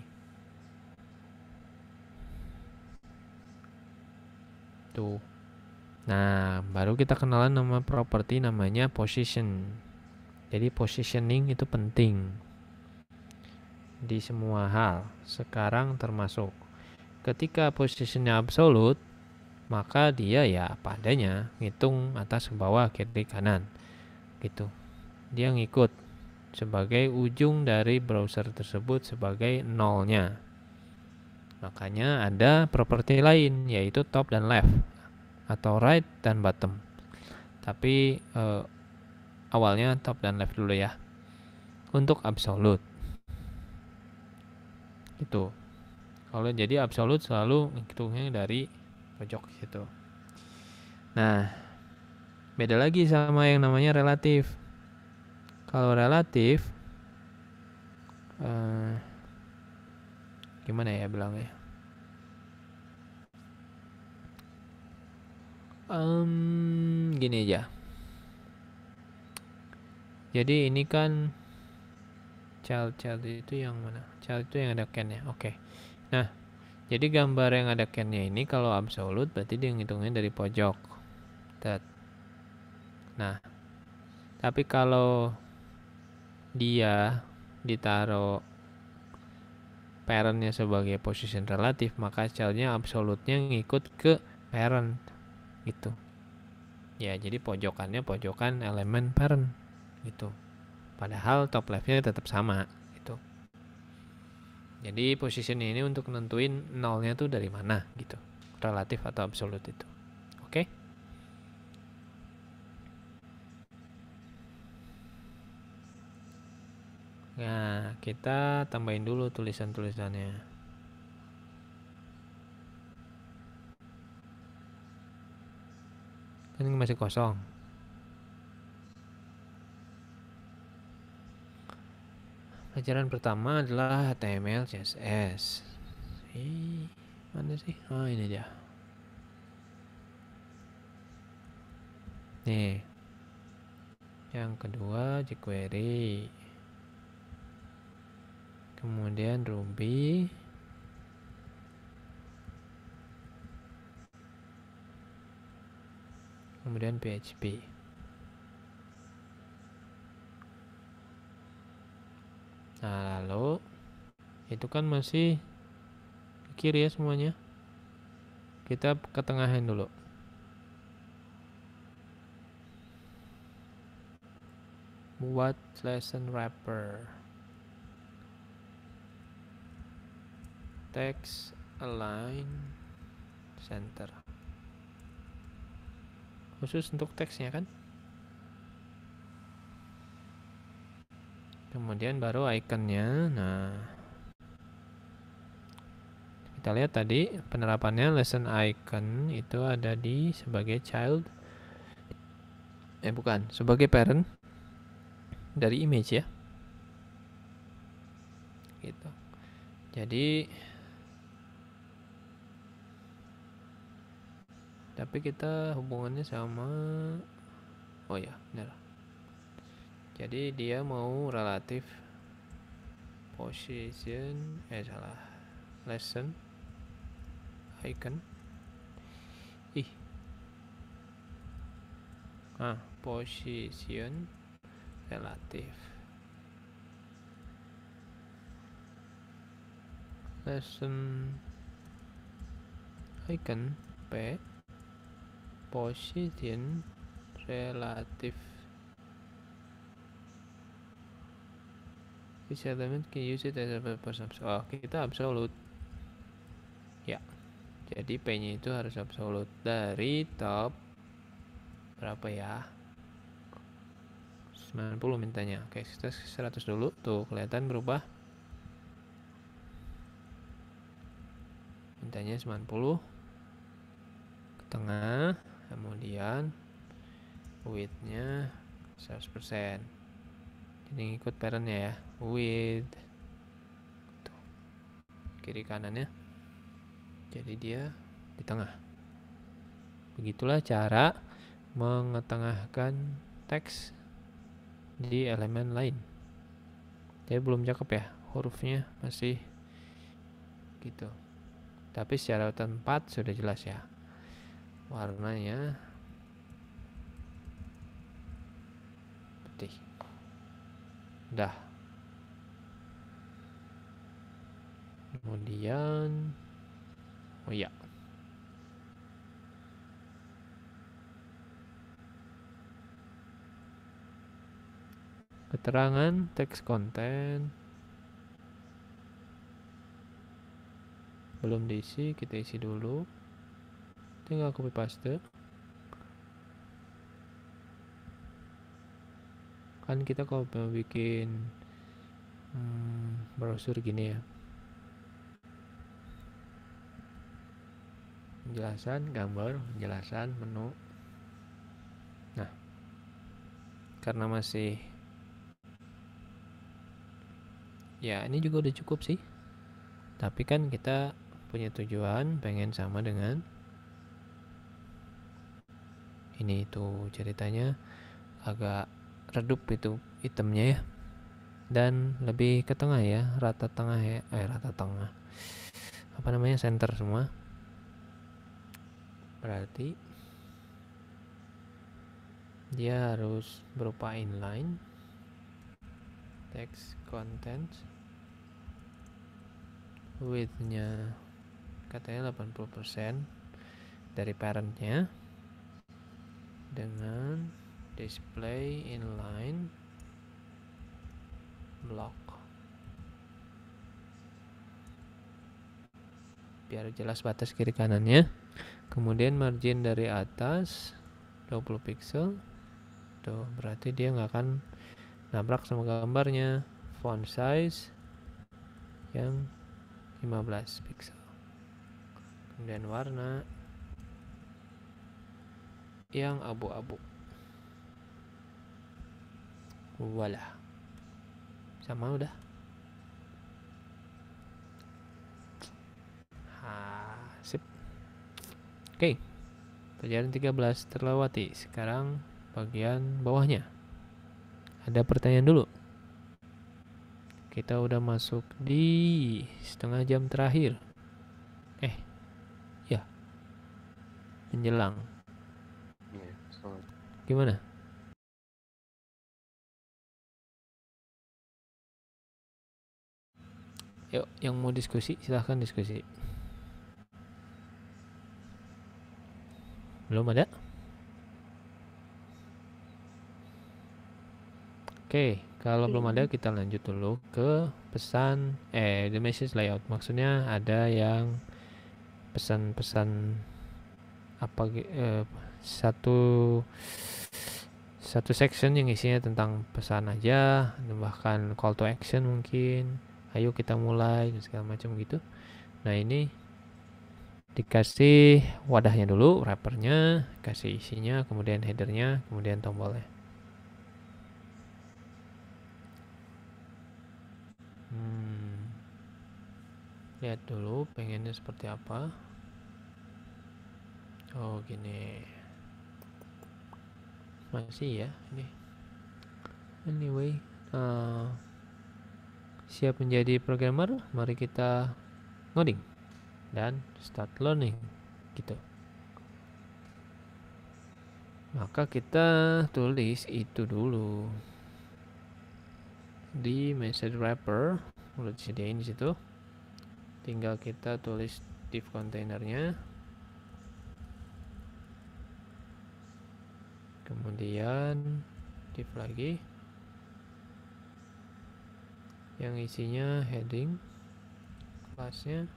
tuh nah baru kita kenalan nama properti namanya position jadi positioning itu penting di semua hal sekarang termasuk ketika posisinya absolut maka dia ya padanya ngitung atas ke bawah kiri kanan gitu dia ngikut sebagai ujung dari browser tersebut sebagai nolnya. Makanya ada properti lain yaitu top dan left atau right dan bottom. Tapi eh, awalnya top dan left dulu ya. Untuk absolute. Itu. Kalau jadi absolute selalu ngitungnya dari pojok gitu. Nah, beda lagi sama yang namanya relatif. Kalau relatif, uh, gimana ya bilangnya? Um, gini aja. Jadi ini kan child child itu yang mana? Child itu yang ada can Oke. Okay. Nah, jadi gambar yang ada can ini kalau absolut berarti dia ngitungnya dari pojok. That. Nah, tapi kalau dia ditaruh parentnya sebagai position relatif maka childnya absolutnya ngikut ke parent gitu ya jadi pojokannya pojokan elemen parent gitu padahal top leftnya tetap sama gitu jadi position ini untuk nentuin nolnya tuh dari mana gitu relatif atau absolut itu Nah, kita tambahin dulu tulisan-tulisannya. Kan ini masih kosong. Pelajaran pertama adalah HTML, CSS. Hi, mana sih? Oh, ini dia. Nih. Yang kedua jQuery kemudian Ruby kemudian PHP nah lalu itu kan masih kiri ya semuanya kita ke tengahin dulu buat lesson wrapper text align center khusus untuk teksnya kan kemudian baru ikonnya nah kita lihat tadi penerapannya lesson icon itu ada di sebagai child eh bukan sebagai parent dari image ya gitu jadi tapi kita hubungannya sama oh ya benar jadi dia mau relatif position eh salah lesson icon ih ah position relatif lesson icon p position relative this element can use it as a purpose oh kita absolute ya jadi p nya itu harus absolute dari top berapa ya 90 mintanya oke kita 100 dulu tuh kelihatan berubah mintanya 90 ke tengah kemudian widthnya 100% jadi ngikut parentnya ya width Tuh. kiri kanannya jadi dia di tengah begitulah cara mengetengahkan teks di elemen lain dia belum cakep ya hurufnya masih gitu tapi secara tempat sudah jelas ya warnanya putih dah kemudian oh ya keterangan teks konten belum diisi kita isi dulu tinggal copy paste. Kan kita kalau mau bikin hmm, browser gini ya. Penjelasan, gambar, penjelasan, menu. Nah, karena masih ya ini juga udah cukup sih tapi kan kita punya tujuan pengen sama dengan ini itu ceritanya agak redup itu itemnya ya dan lebih ke tengah ya rata tengah ya eh rata tengah apa namanya center semua berarti dia harus berupa inline text content widthnya katanya 80% dari parentnya dengan display inline block biar jelas batas kiri kanannya kemudian margin dari atas 20 pixel tuh berarti dia nggak akan nabrak sama gambarnya font size yang 15 pixel kemudian warna yang abu-abu Voila. sama udah ha, sip oke okay. pelajaran 13 terlewati sekarang bagian bawahnya ada pertanyaan dulu kita udah masuk di setengah jam terakhir eh ya menjelang gimana yuk yang mau diskusi silahkan diskusi belum ada Oke, okay, kalau belum ada kita lanjut dulu ke pesan eh the message layout. Maksudnya ada yang pesan-pesan apa eh, satu satu section yang isinya tentang pesan aja bahkan call to action mungkin ayo kita mulai dan segala macam gitu nah ini dikasih wadahnya dulu wrappernya kasih isinya kemudian headernya kemudian tombolnya hmm. lihat dulu pengennya seperti apa oh gini masih ya ini anyway uh, siap menjadi programmer mari kita ngoding dan start learning gitu maka kita tulis itu dulu di message wrapper udah disediain di situ tinggal kita tulis div containernya kemudian tip lagi yang isinya heading kelasnya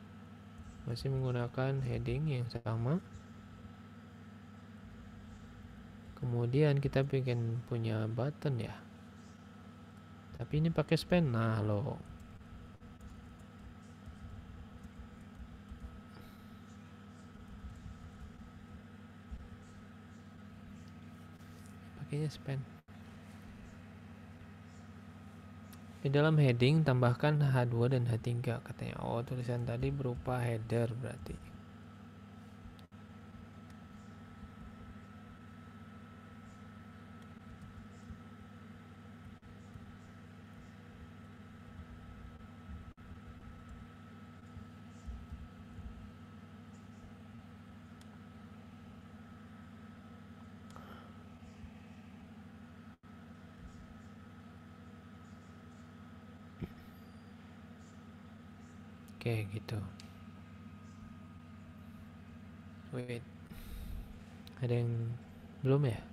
masih menggunakan heading yang sama kemudian kita bikin punya button ya tapi ini pakai span nah loh kayaknya span di dalam heading tambahkan H2 dan H3 katanya oh tulisan tadi berupa header berarti Oke, okay, gitu. Wait. Ada yang belum ya?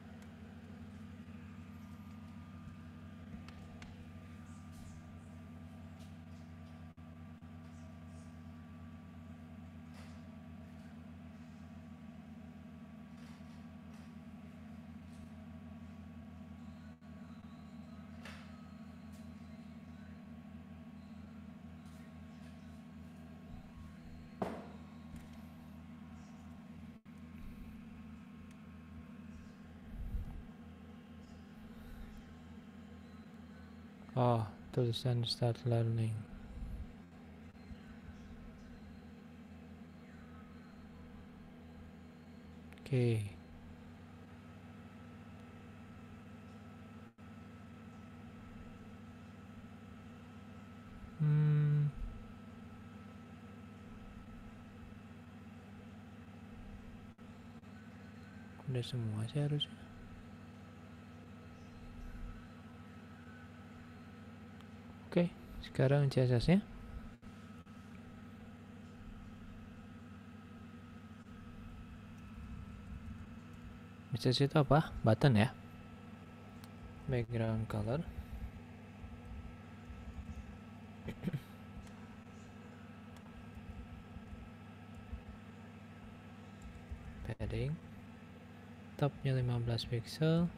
tutors and start learning. Okay. Hmm. Udah semua sih harusnya. sekarang CSS-nya. CSS itu apa? Button ya. Background color. Padding. Topnya 15 pixel.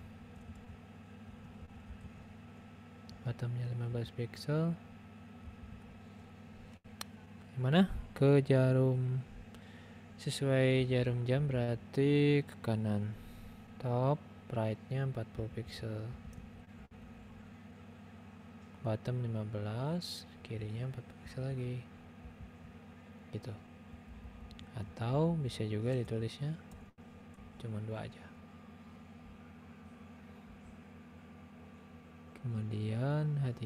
Bottomnya 15 pixel mana ke jarum sesuai jarum jam berarti ke kanan top right nya 40 pixel bottom 15 kirinya 40 pixel lagi gitu atau bisa juga ditulisnya cuma dua aja kemudian H3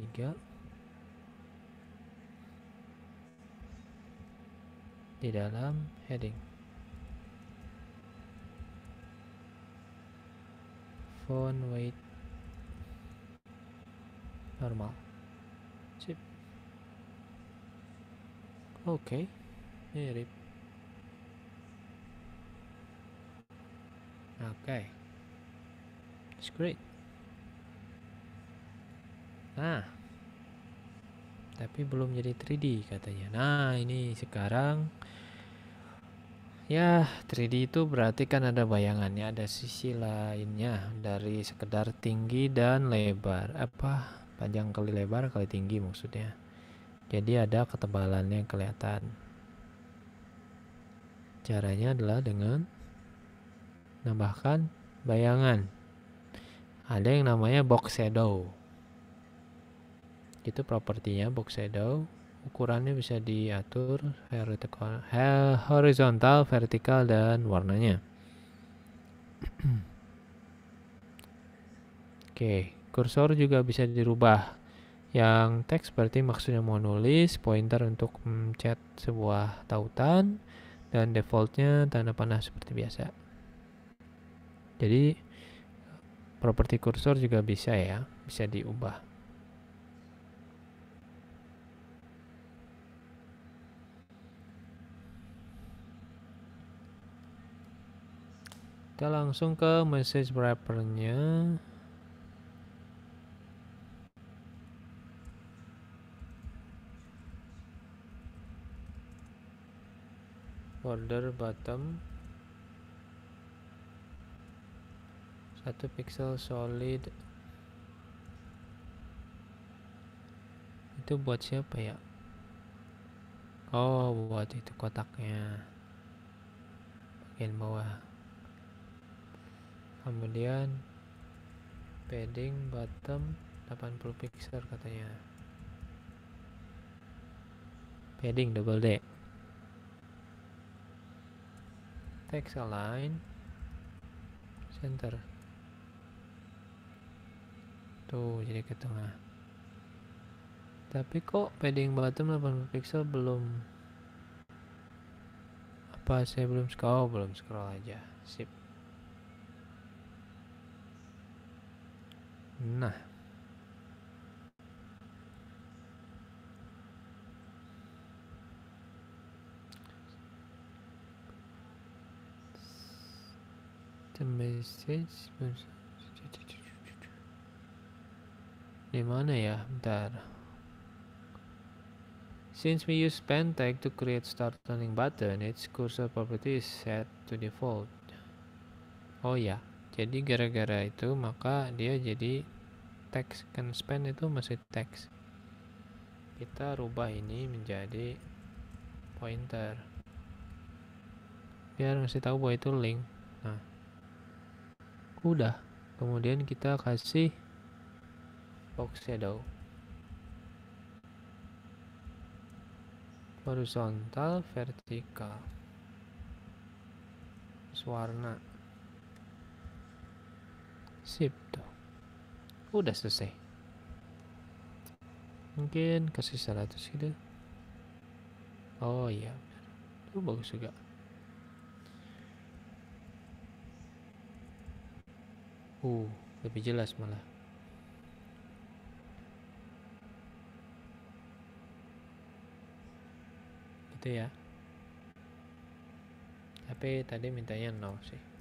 di dalam heading font weight normal sip oke okay. mirip oke okay. it's great nah tapi belum jadi 3D katanya nah ini sekarang ya 3D itu berarti kan ada bayangannya ada sisi lainnya dari sekedar tinggi dan lebar apa panjang kali lebar kali tinggi maksudnya jadi ada ketebalannya kelihatan caranya adalah dengan menambahkan bayangan ada yang namanya box shadow itu propertinya box shadow ukurannya bisa diatur horizontal, vertikal, dan warnanya. Oke, kursor juga bisa dirubah. Yang teks berarti maksudnya mau nulis, pointer untuk mencet sebuah tautan, dan defaultnya tanda panah seperti biasa. Jadi, properti kursor juga bisa ya, bisa diubah. kita langsung ke message wrappernya folder bottom satu pixel solid itu buat siapa ya oh buat itu kotaknya bagian bawah kemudian padding bottom 80 pixel katanya padding double D text align center tuh jadi ke tengah tapi kok padding bottom 80 pixel belum apa saya belum scroll belum scroll aja sip Nah. The message di ya? Bentar. Since we use pen tag to create start turning button, its cursor property is set to default. Oh ya, jadi gara-gara itu maka dia jadi teks can span itu masih teks kita rubah ini menjadi pointer biar masih tahu bahwa itu link nah udah kemudian kita kasih box shadow horizontal vertikal warna sip udah selesai mungkin kasih 100 gitu oh iya itu bagus juga uh lebih jelas malah gitu ya tapi tadi mintanya nol sih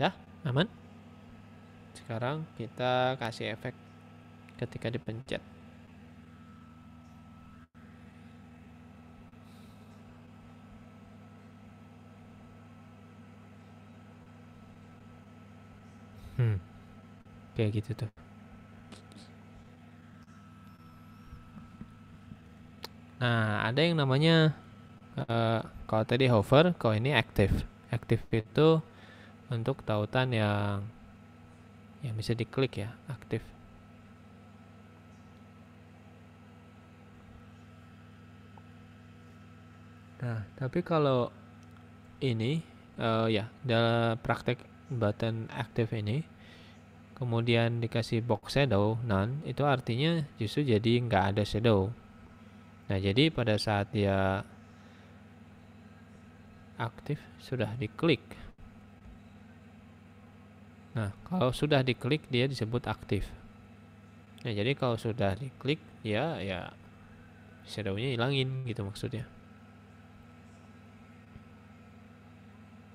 ya aman. Sekarang kita kasih efek ketika dipencet. Hmm. Kayak gitu tuh. Nah, ada yang namanya uh, kalau tadi hover, kalau ini active active itu untuk tautan yang yang bisa diklik ya aktif nah tapi kalau ini uh, ya dalam praktek button aktif ini kemudian dikasih box shadow none itu artinya justru jadi nggak ada shadow nah jadi pada saat dia aktif sudah diklik Nah, kalau sudah diklik dia disebut aktif. Nah, jadi kalau sudah diklik ya ya shadow-nya hilangin gitu maksudnya.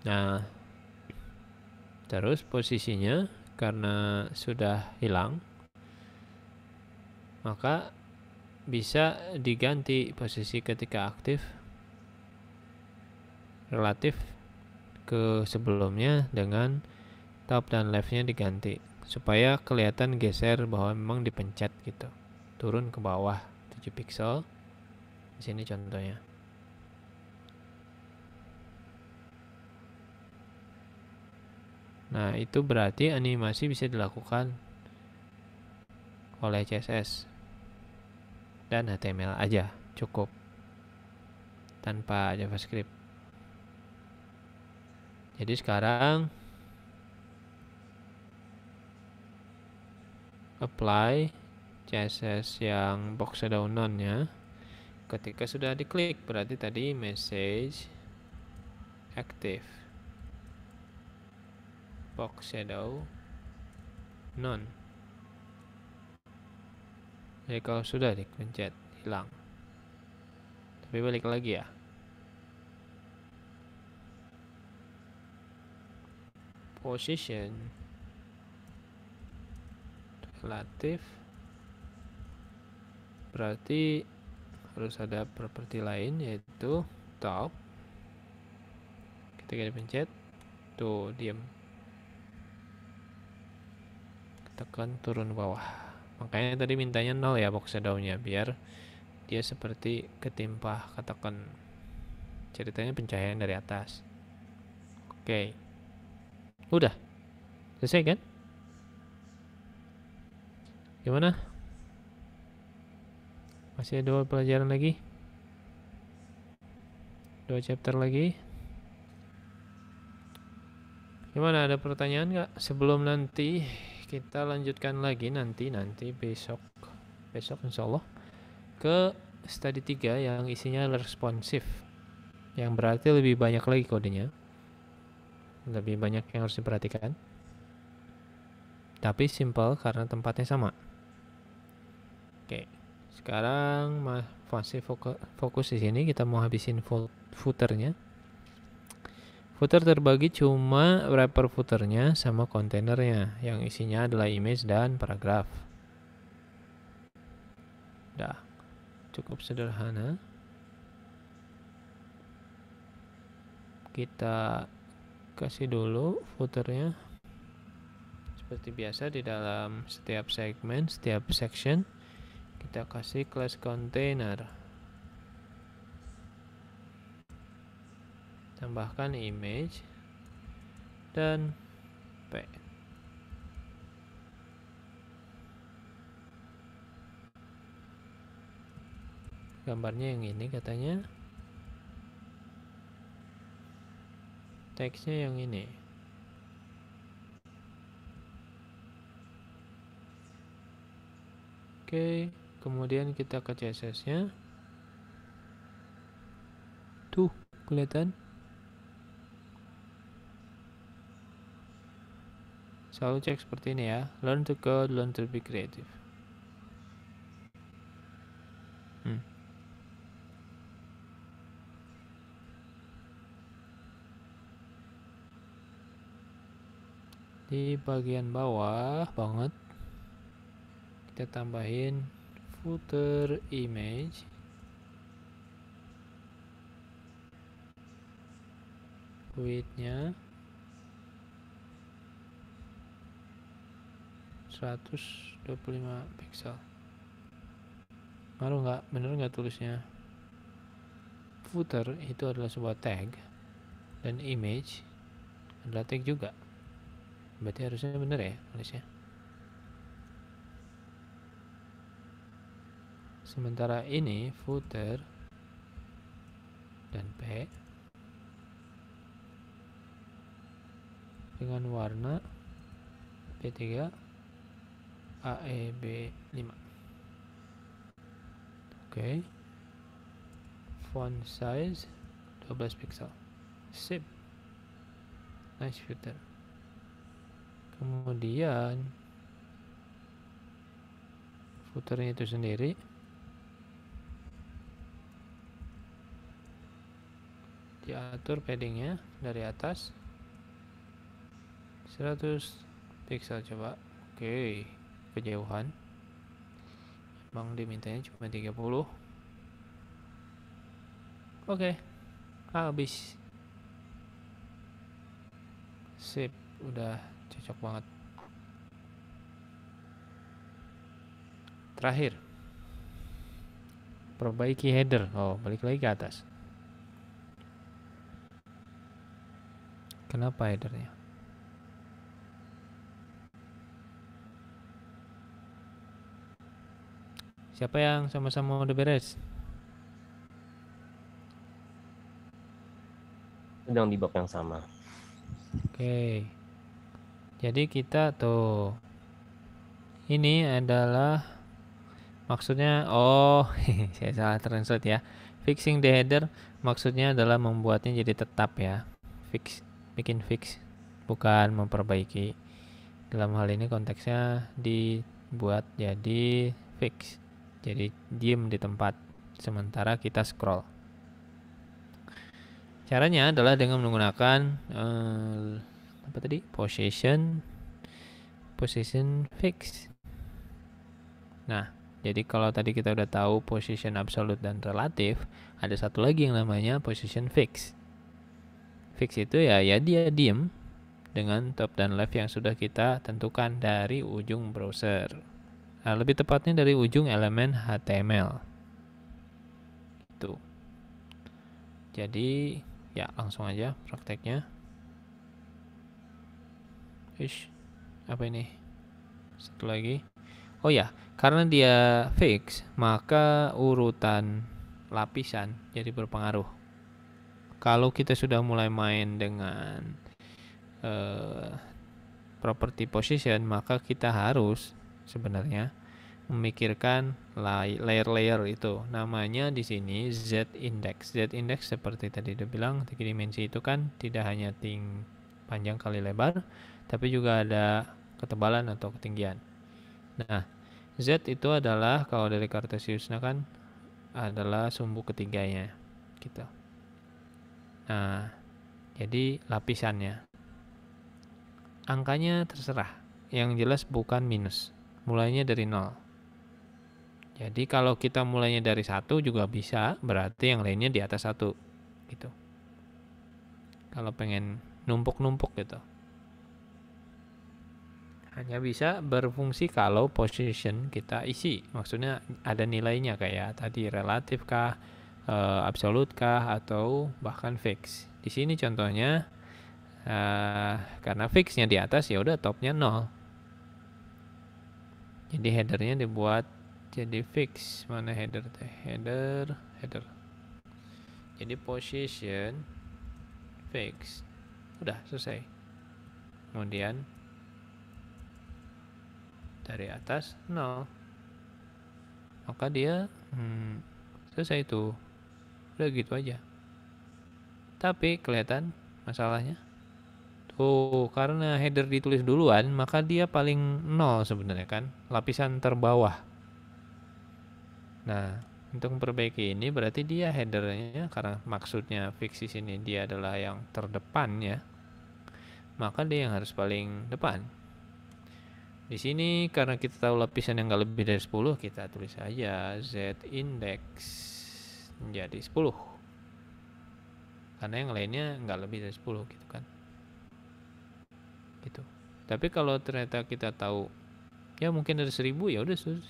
Nah, terus posisinya karena sudah hilang maka bisa diganti posisi ketika aktif relatif ke sebelumnya dengan top dan leftnya diganti supaya kelihatan geser bahwa memang dipencet gitu turun ke bawah 7 pixel di sini contohnya nah itu berarti animasi bisa dilakukan oleh CSS dan HTML aja cukup tanpa JavaScript jadi sekarang apply CSS yang box shadow ya. ketika sudah diklik berarti tadi message active box shadow none jadi kalau sudah dipencet hilang tapi balik lagi ya position relatif berarti harus ada properti lain yaitu top Kita ketika pencet, tuh diam tekan turun bawah makanya tadi mintanya nol ya box shadownya biar dia seperti ketimpa katakan ceritanya pencahayaan dari atas oke okay. udah selesai kan Gimana? Masih ada dua pelajaran lagi. Dua chapter lagi. Gimana ada pertanyaan nggak sebelum nanti kita lanjutkan lagi nanti nanti besok besok insya Allah ke study 3 yang isinya responsif yang berarti lebih banyak lagi kodenya lebih banyak yang harus diperhatikan tapi simple karena tempatnya sama Oke, sekarang masih fokus, di sini kita mau habisin footernya. Footer terbagi cuma wrapper footernya sama kontainernya yang isinya adalah image dan paragraf. Dah, cukup sederhana. Kita kasih dulu footernya seperti biasa di dalam setiap segmen, setiap section kita kasih kelas container tambahkan image dan p gambarnya yang ini katanya teksnya yang ini oke okay kemudian kita ke CSS nya tuh kelihatan selalu cek seperti ini ya learn to code learn to be creative hmm. di bagian bawah banget kita tambahin Footer image widthnya 125 pixel malu nggak bener nggak tulisnya footer itu adalah sebuah tag dan image adalah tag juga berarti harusnya bener ya tulisnya sementara ini footer dan back dengan warna P3 AEB5 oke okay. font size 12 pixel sip nice filter kemudian footernya itu sendiri diatur paddingnya dari atas 100 pixel coba oke okay. kejauhan emang dimintanya cuma 30 oke okay. habis sip udah cocok banget terakhir perbaiki header oh balik lagi ke atas Kenapa headernya? Siapa yang sama-sama udah beres? Sedang di box yang sama. Oke. Jadi kita tuh ini adalah maksudnya oh saya salah translate ya. Fixing the header maksudnya adalah membuatnya jadi tetap ya. Fix bikin fix bukan memperbaiki dalam hal ini konteksnya dibuat jadi fix jadi diem di tempat sementara kita scroll caranya adalah dengan menggunakan uh, apa tadi position position fix nah jadi kalau tadi kita udah tahu position absolute dan relatif ada satu lagi yang namanya position fix Fix itu ya ya dia diem dengan top dan left yang sudah kita tentukan dari ujung browser. Nah, lebih tepatnya dari ujung elemen HTML. Itu. Jadi ya langsung aja prakteknya. Ish, apa ini? Satu lagi. Oh ya, karena dia fix, maka urutan lapisan jadi berpengaruh kalau kita sudah mulai main dengan uh, eh, property position maka kita harus sebenarnya memikirkan layer-layer itu. Namanya di sini Z index. Z index seperti tadi udah bilang tiga dimensi itu kan tidak hanya ting panjang kali lebar, tapi juga ada ketebalan atau ketinggian. Nah, Z itu adalah kalau dari kartesiusnya kan adalah sumbu ketiganya. Gitu. Nah, jadi lapisannya. Angkanya terserah, yang jelas bukan minus. Mulainya dari nol. Jadi kalau kita mulainya dari satu juga bisa, berarti yang lainnya di atas satu, gitu. Kalau pengen numpuk-numpuk gitu. Hanya bisa berfungsi kalau position kita isi, maksudnya ada nilainya kayak tadi relatif kah, uh, eh, absolut kah atau bahkan fix. Di sini contohnya uh, karena fixnya di atas ya udah topnya nol. Jadi headernya dibuat jadi fix mana header teh header header. Jadi position fix udah selesai. Kemudian dari atas nol maka dia hmm, selesai itu udah gitu aja tapi kelihatan masalahnya tuh karena header ditulis duluan maka dia paling nol sebenarnya kan lapisan terbawah nah untuk memperbaiki ini berarti dia headernya karena maksudnya fix di sini dia adalah yang terdepan ya maka dia yang harus paling depan di sini karena kita tahu lapisan yang nggak lebih dari 10 kita tulis aja z index menjadi 10 karena yang lainnya nggak lebih dari 10 gitu kan gitu tapi kalau ternyata kita tahu ya mungkin dari 1000 ya udah 1000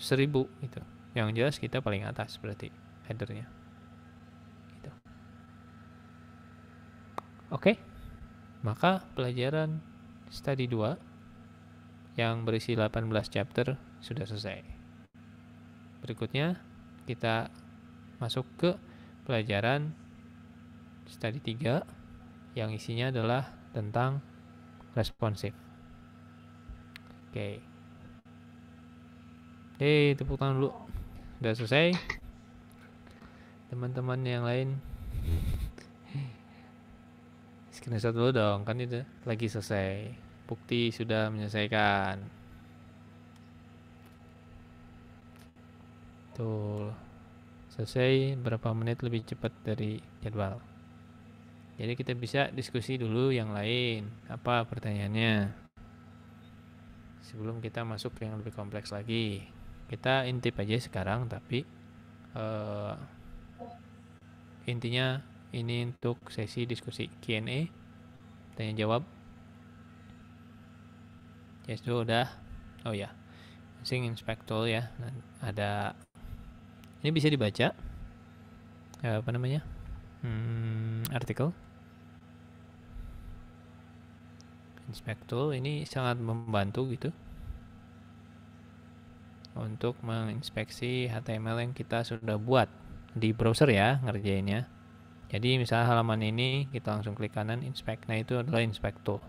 gitu yang jelas kita paling atas berarti headernya gitu. oke okay. maka pelajaran study 2 yang berisi 18 chapter sudah selesai berikutnya kita masuk ke pelajaran studi 3 yang isinya adalah tentang responsif. Oke. Oke, tepuk tangan dulu. Udah selesai. Teman-teman yang lain screenshot dulu dong, kan itu lagi selesai. Bukti sudah menyelesaikan. Tuh selesai berapa menit lebih cepat dari jadwal. Jadi kita bisa diskusi dulu yang lain, apa pertanyaannya. Sebelum kita masuk ke yang lebih kompleks lagi, kita intip aja sekarang tapi uh, intinya ini untuk sesi diskusi Q&A, tanya jawab. Ya yes, sudah. Oh ya, yeah. masing inspektor ya, ada ini bisa dibaca eh, apa namanya hmm, artikel inspect tool ini sangat membantu gitu untuk menginspeksi HTML yang kita sudah buat di browser ya ngerjainnya jadi misalnya halaman ini kita langsung klik kanan inspect nah itu adalah inspect tool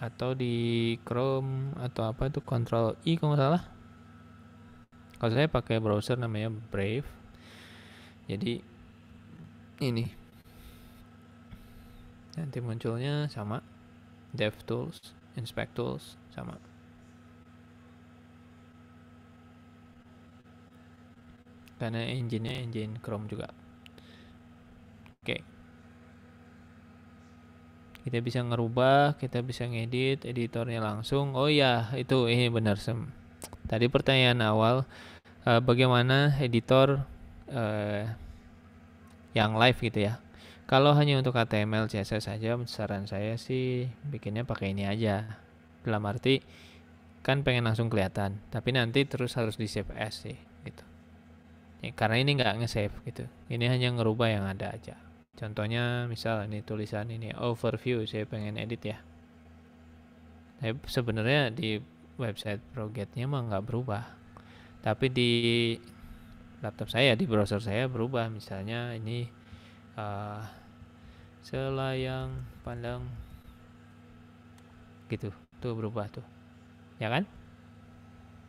atau di Chrome atau apa itu Control I kalau nggak salah kalau saya pakai browser namanya Brave jadi ini nanti munculnya sama DevTools Inspect Tools sama karena engine-nya engine Chrome juga oke okay. kita bisa ngerubah kita bisa ngedit editornya langsung oh ya itu ini benar sem Tadi pertanyaan awal, uh, bagaimana editor uh, yang live gitu ya? Kalau hanya untuk HTML, CSS saja, saran saya sih bikinnya pakai ini aja. Dalam arti kan pengen langsung kelihatan, tapi nanti terus harus di save as sih gitu. Ya, karena ini nggak nge-save gitu. Ini hanya ngerubah yang ada aja. Contohnya misal ini tulisan ini overview saya pengen edit ya. sebenarnya di website progetnya mah nggak berubah. Tapi di laptop saya di browser saya berubah misalnya ini uh, selayang pandang gitu tuh berubah tuh ya kan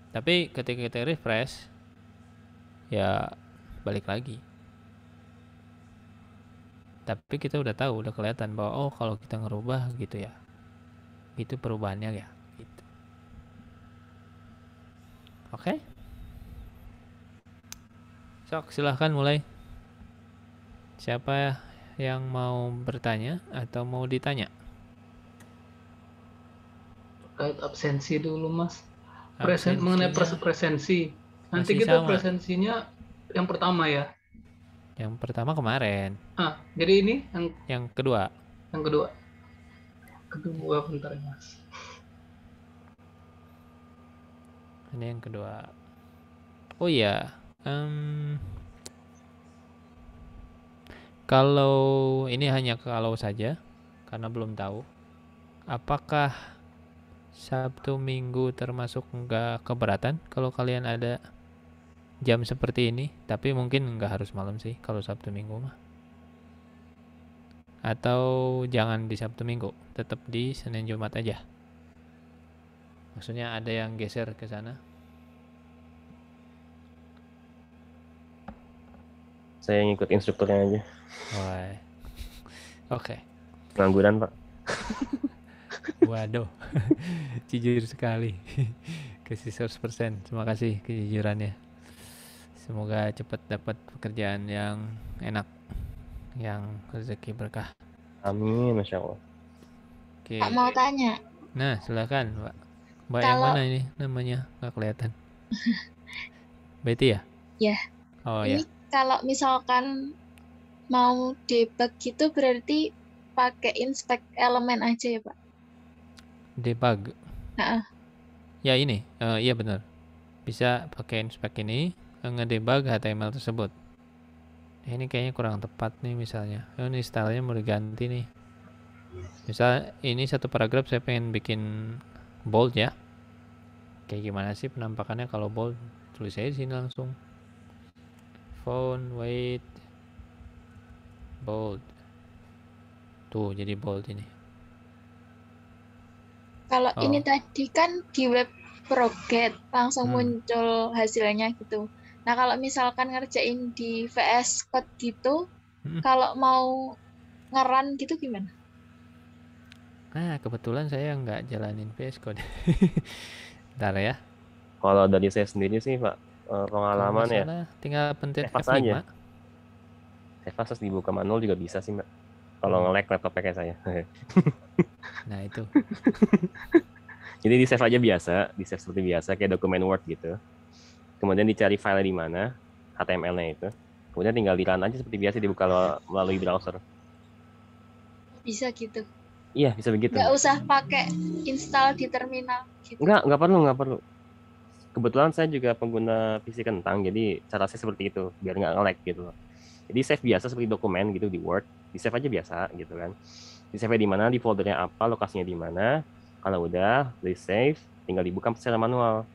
tapi ketika kita refresh ya balik lagi tapi kita udah tahu udah kelihatan bahwa oh kalau kita ngerubah gitu ya itu perubahannya ya Oke? Okay? Sok, silahkan mulai. Siapa yang mau bertanya atau mau ditanya? Terkait absensi dulu, Mas. Presen, mengenai pres presensi. Nanti kita sama. presensinya yang pertama ya. Yang pertama kemarin. Ah, jadi ini yang yang kedua. Yang kedua. Kedua bentar, ya, Mas. ini yang kedua oh iya um, kalau ini hanya kalau saja karena belum tahu apakah Sabtu Minggu termasuk enggak keberatan kalau kalian ada jam seperti ini tapi mungkin enggak harus malam sih kalau Sabtu Minggu mah atau jangan di Sabtu Minggu tetap di Senin Jumat aja Maksudnya ada yang geser ke sana? Saya ngikut instrukturnya aja. Oke. Okay. Pengangguran, Pak. Waduh. Jujur sekali. Kasih 100%. Terima kasih kejujurannya. Semoga cepat dapat pekerjaan yang enak. Yang rezeki berkah. Amin, Masya Allah. Okay. mau tanya. Nah, silakan, Pak. Mbak kalau, yang mana ini namanya? Nggak kelihatan. Betty ya? Ya. Oh ini ya. kalau misalkan mau debug gitu berarti pakai inspect elemen aja ya, Pak? Debug. Nah. Ya ini, uh, iya benar. Bisa pakai inspect ini eh, ngedebug HTML tersebut. Eh, ini kayaknya kurang tepat nih misalnya. Oh, ini stylenya mau diganti nih. Misal ini satu paragraf saya pengen bikin bold ya kayak gimana sih penampakannya kalau bold tulis aja sini langsung phone weight bold tuh jadi bold ini kalau oh. ini tadi kan di web proget langsung hmm. muncul hasilnya gitu nah kalau misalkan ngerjain di VS Code gitu hmm. kalau mau ngeran gitu gimana Nah, kebetulan saya nggak jalanin VS Code. Bentar ya. Kalau dari saya sendiri sih Pak, eh, pengalaman ya. Tinggal penting F5. Aja. Seva dibuka manual juga bisa sih pak Kalau hmm. nge-lag laptop pakai saya. nah itu. Jadi di save aja biasa, di save seperti biasa kayak dokumen Word gitu. Kemudian dicari file di mana, HTML-nya itu. Kemudian tinggal di run aja seperti biasa dibuka melalui browser. Bisa gitu. Iya bisa begitu. Gak usah pakai install di terminal. Gitu. Enggak, enggak perlu enggak perlu. Kebetulan saya juga pengguna PC kentang jadi cara saya seperti itu biar nggak lag gitu Jadi save biasa seperti dokumen gitu di Word, di save aja biasa gitu kan. Di save di mana, di foldernya apa, lokasinya di mana. Kalau udah di save, tinggal dibuka secara manual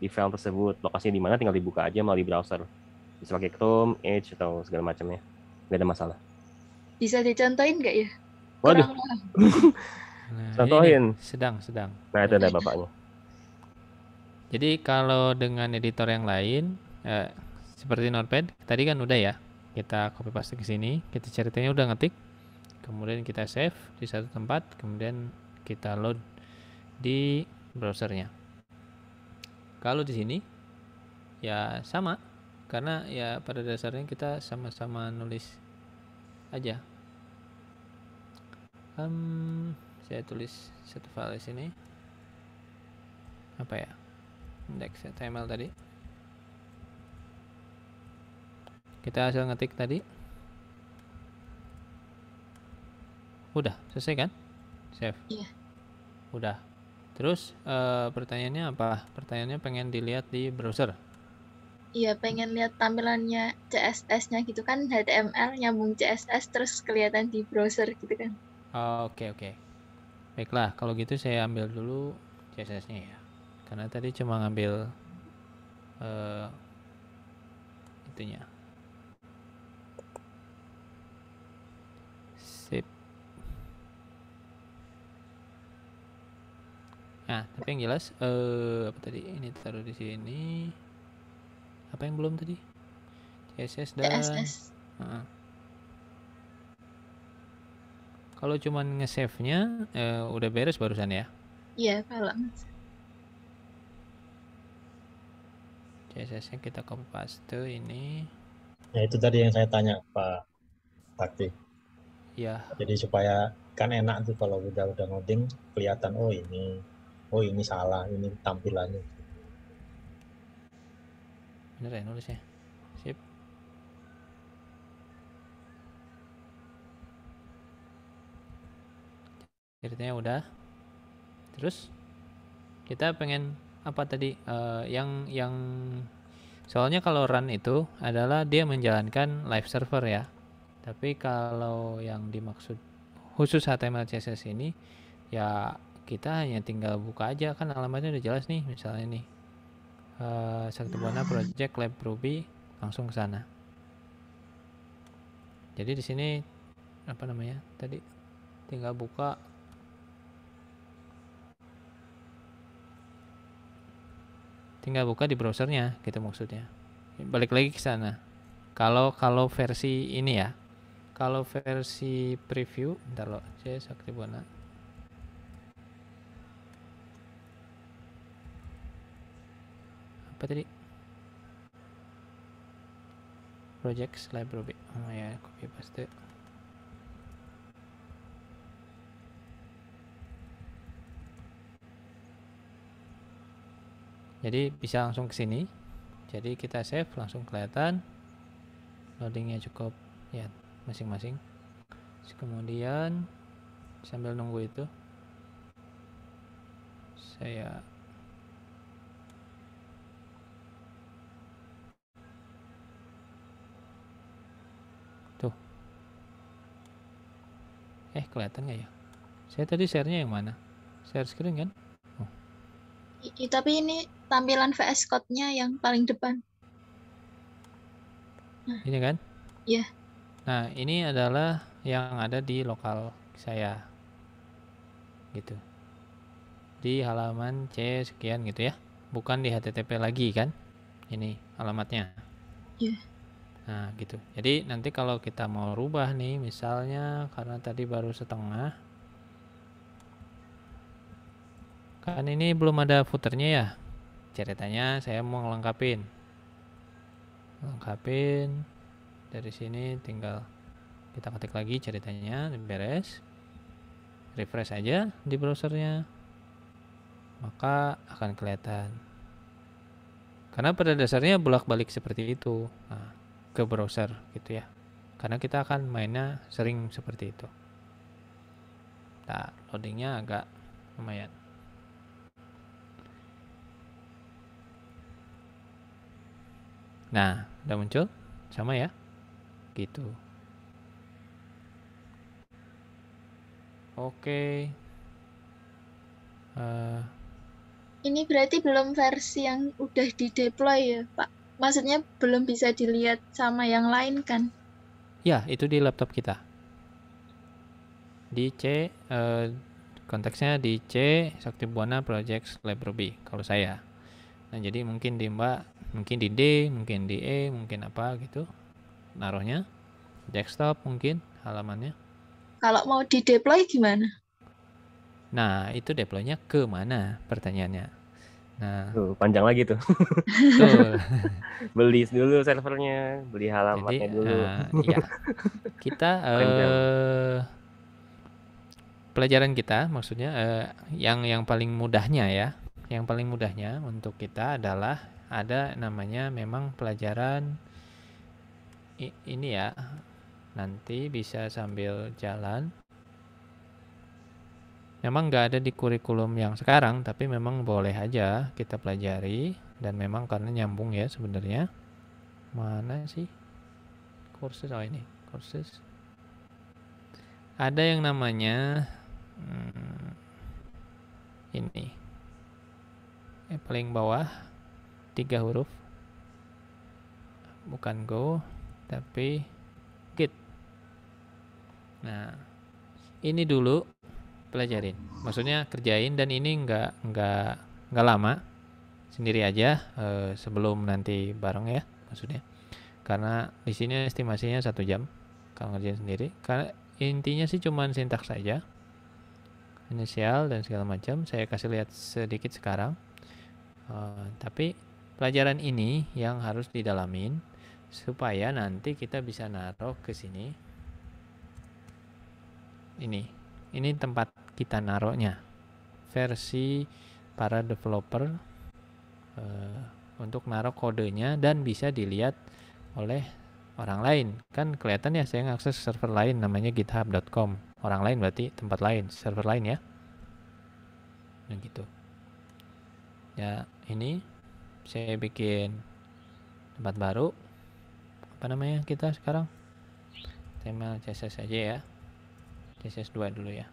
di file tersebut. Lokasinya di mana tinggal dibuka aja melalui browser. Bisa pakai Chrome, Edge atau segala macamnya. Gak ada masalah. Bisa dicontohin nggak ya? Waduh. nah, Contohin. sedang, sedang. Nah, itu ada bapaknya. Jadi kalau dengan editor yang lain, eh, seperti Notepad, tadi kan udah ya. Kita copy paste ke sini, kita ceritanya udah ngetik. Kemudian kita save di satu tempat, kemudian kita load di browsernya. Kalau di sini ya sama karena ya pada dasarnya kita sama-sama nulis aja um, saya tulis satu file di sini apa ya index.html tadi kita hasil ngetik tadi udah selesai kan save iya udah terus e, pertanyaannya apa pertanyaannya pengen dilihat di browser iya pengen lihat tampilannya CSS nya gitu kan HTML nyambung CSS terus kelihatan di browser gitu kan Oh, oke oke. Baiklah, kalau gitu saya ambil dulu CSS-nya ya. Karena tadi cuma ngambil uh, itunya. Sip. Nah, tapi yang jelas uh, apa tadi? Ini taruh di sini. Apa yang belum tadi? CSS dan CSS. Uh -uh. Kalau cuman nge-save-nya uh, udah beres barusan ya? Iya, kalau CSS-nya kita copy tuh ini. Ya itu tadi yang saya tanya Pak Takti. Ya. Jadi supaya kan enak tuh kalau udah udah ngoding kelihatan oh ini oh ini salah ini tampilannya. Bener ya nulisnya? ceritanya udah terus kita pengen apa tadi uh, yang yang soalnya kalau run itu adalah dia menjalankan live server ya tapi kalau yang dimaksud khusus HTML CSS ini ya kita hanya tinggal buka aja kan alamatnya udah jelas nih misalnya nih uh, satu buana project lab ruby langsung ke sana jadi di sini apa namanya tadi tinggal buka tinggal buka di browsernya gitu maksudnya balik lagi ke sana kalau kalau versi ini ya kalau versi preview ntar lo C Sakti Buana apa tadi projects library oh ya copy paste jadi bisa langsung ke sini jadi kita save langsung kelihatan loadingnya cukup ya masing-masing kemudian sambil nunggu itu saya tuh eh kelihatan nggak ya saya tadi sharenya yang mana share screen kan I, tapi ini tampilan VS Code-nya yang paling depan. Nah. Ini kan? Iya. Yeah. Nah, ini adalah yang ada di lokal saya. Gitu. Di halaman C sekian gitu ya. Bukan di HTTP lagi kan? Ini alamatnya. Iya. Yeah. Nah, gitu. Jadi nanti kalau kita mau rubah nih, misalnya karena tadi baru setengah, Kan ini belum ada footernya ya. Ceritanya saya mau ngelengkapin. Lengkapin dari sini tinggal kita ketik lagi ceritanya beres. Refresh aja di browsernya. Maka akan kelihatan. Karena pada dasarnya bolak-balik seperti itu. Nah, ke browser gitu ya. Karena kita akan mainnya sering seperti itu. Nah, loadingnya agak lumayan. Nah, udah muncul? Sama ya? Gitu. Oke. Uh, ini berarti belum versi yang udah di deploy ya, Pak? Maksudnya belum bisa dilihat sama yang lain kan? Ya, itu di laptop kita. Di C, uh, konteksnya di C, Sakti Buana project Lab Ruby, kalau saya. Nah, jadi mungkin di Mbak mungkin di D mungkin di E mungkin apa gitu naruhnya desktop mungkin halamannya kalau mau di deploy gimana nah itu deploynya ke mana pertanyaannya nah tuh, panjang lagi tuh, tuh. beli dulu servernya beli halamannya Jadi, dulu uh, ya kita uh, pelajaran kita maksudnya uh, yang yang paling mudahnya ya yang paling mudahnya untuk kita adalah ada namanya memang pelajaran ini ya nanti bisa sambil jalan memang nggak ada di kurikulum yang sekarang tapi memang boleh aja kita pelajari dan memang karena nyambung ya sebenarnya mana sih kursus oh ini kursus ada yang namanya hmm, ini eh, paling bawah tiga huruf bukan go tapi git nah ini dulu pelajarin maksudnya kerjain dan ini nggak nggak nggak lama sendiri aja eh, sebelum nanti bareng ya maksudnya karena di sini estimasinya satu jam kalau ngerjain sendiri karena intinya sih cuman sintak saja inisial dan segala macam saya kasih lihat sedikit sekarang uh, tapi pelajaran ini yang harus didalamin supaya nanti kita bisa naruh ke sini ini ini tempat kita naruhnya versi para developer uh, untuk naruh kodenya dan bisa dilihat oleh orang lain kan kelihatan ya saya ngakses server lain namanya github.com orang lain berarti tempat lain server lain ya nah gitu ya ini saya bikin tempat baru apa namanya kita sekarang Tema css aja ya css2 dulu ya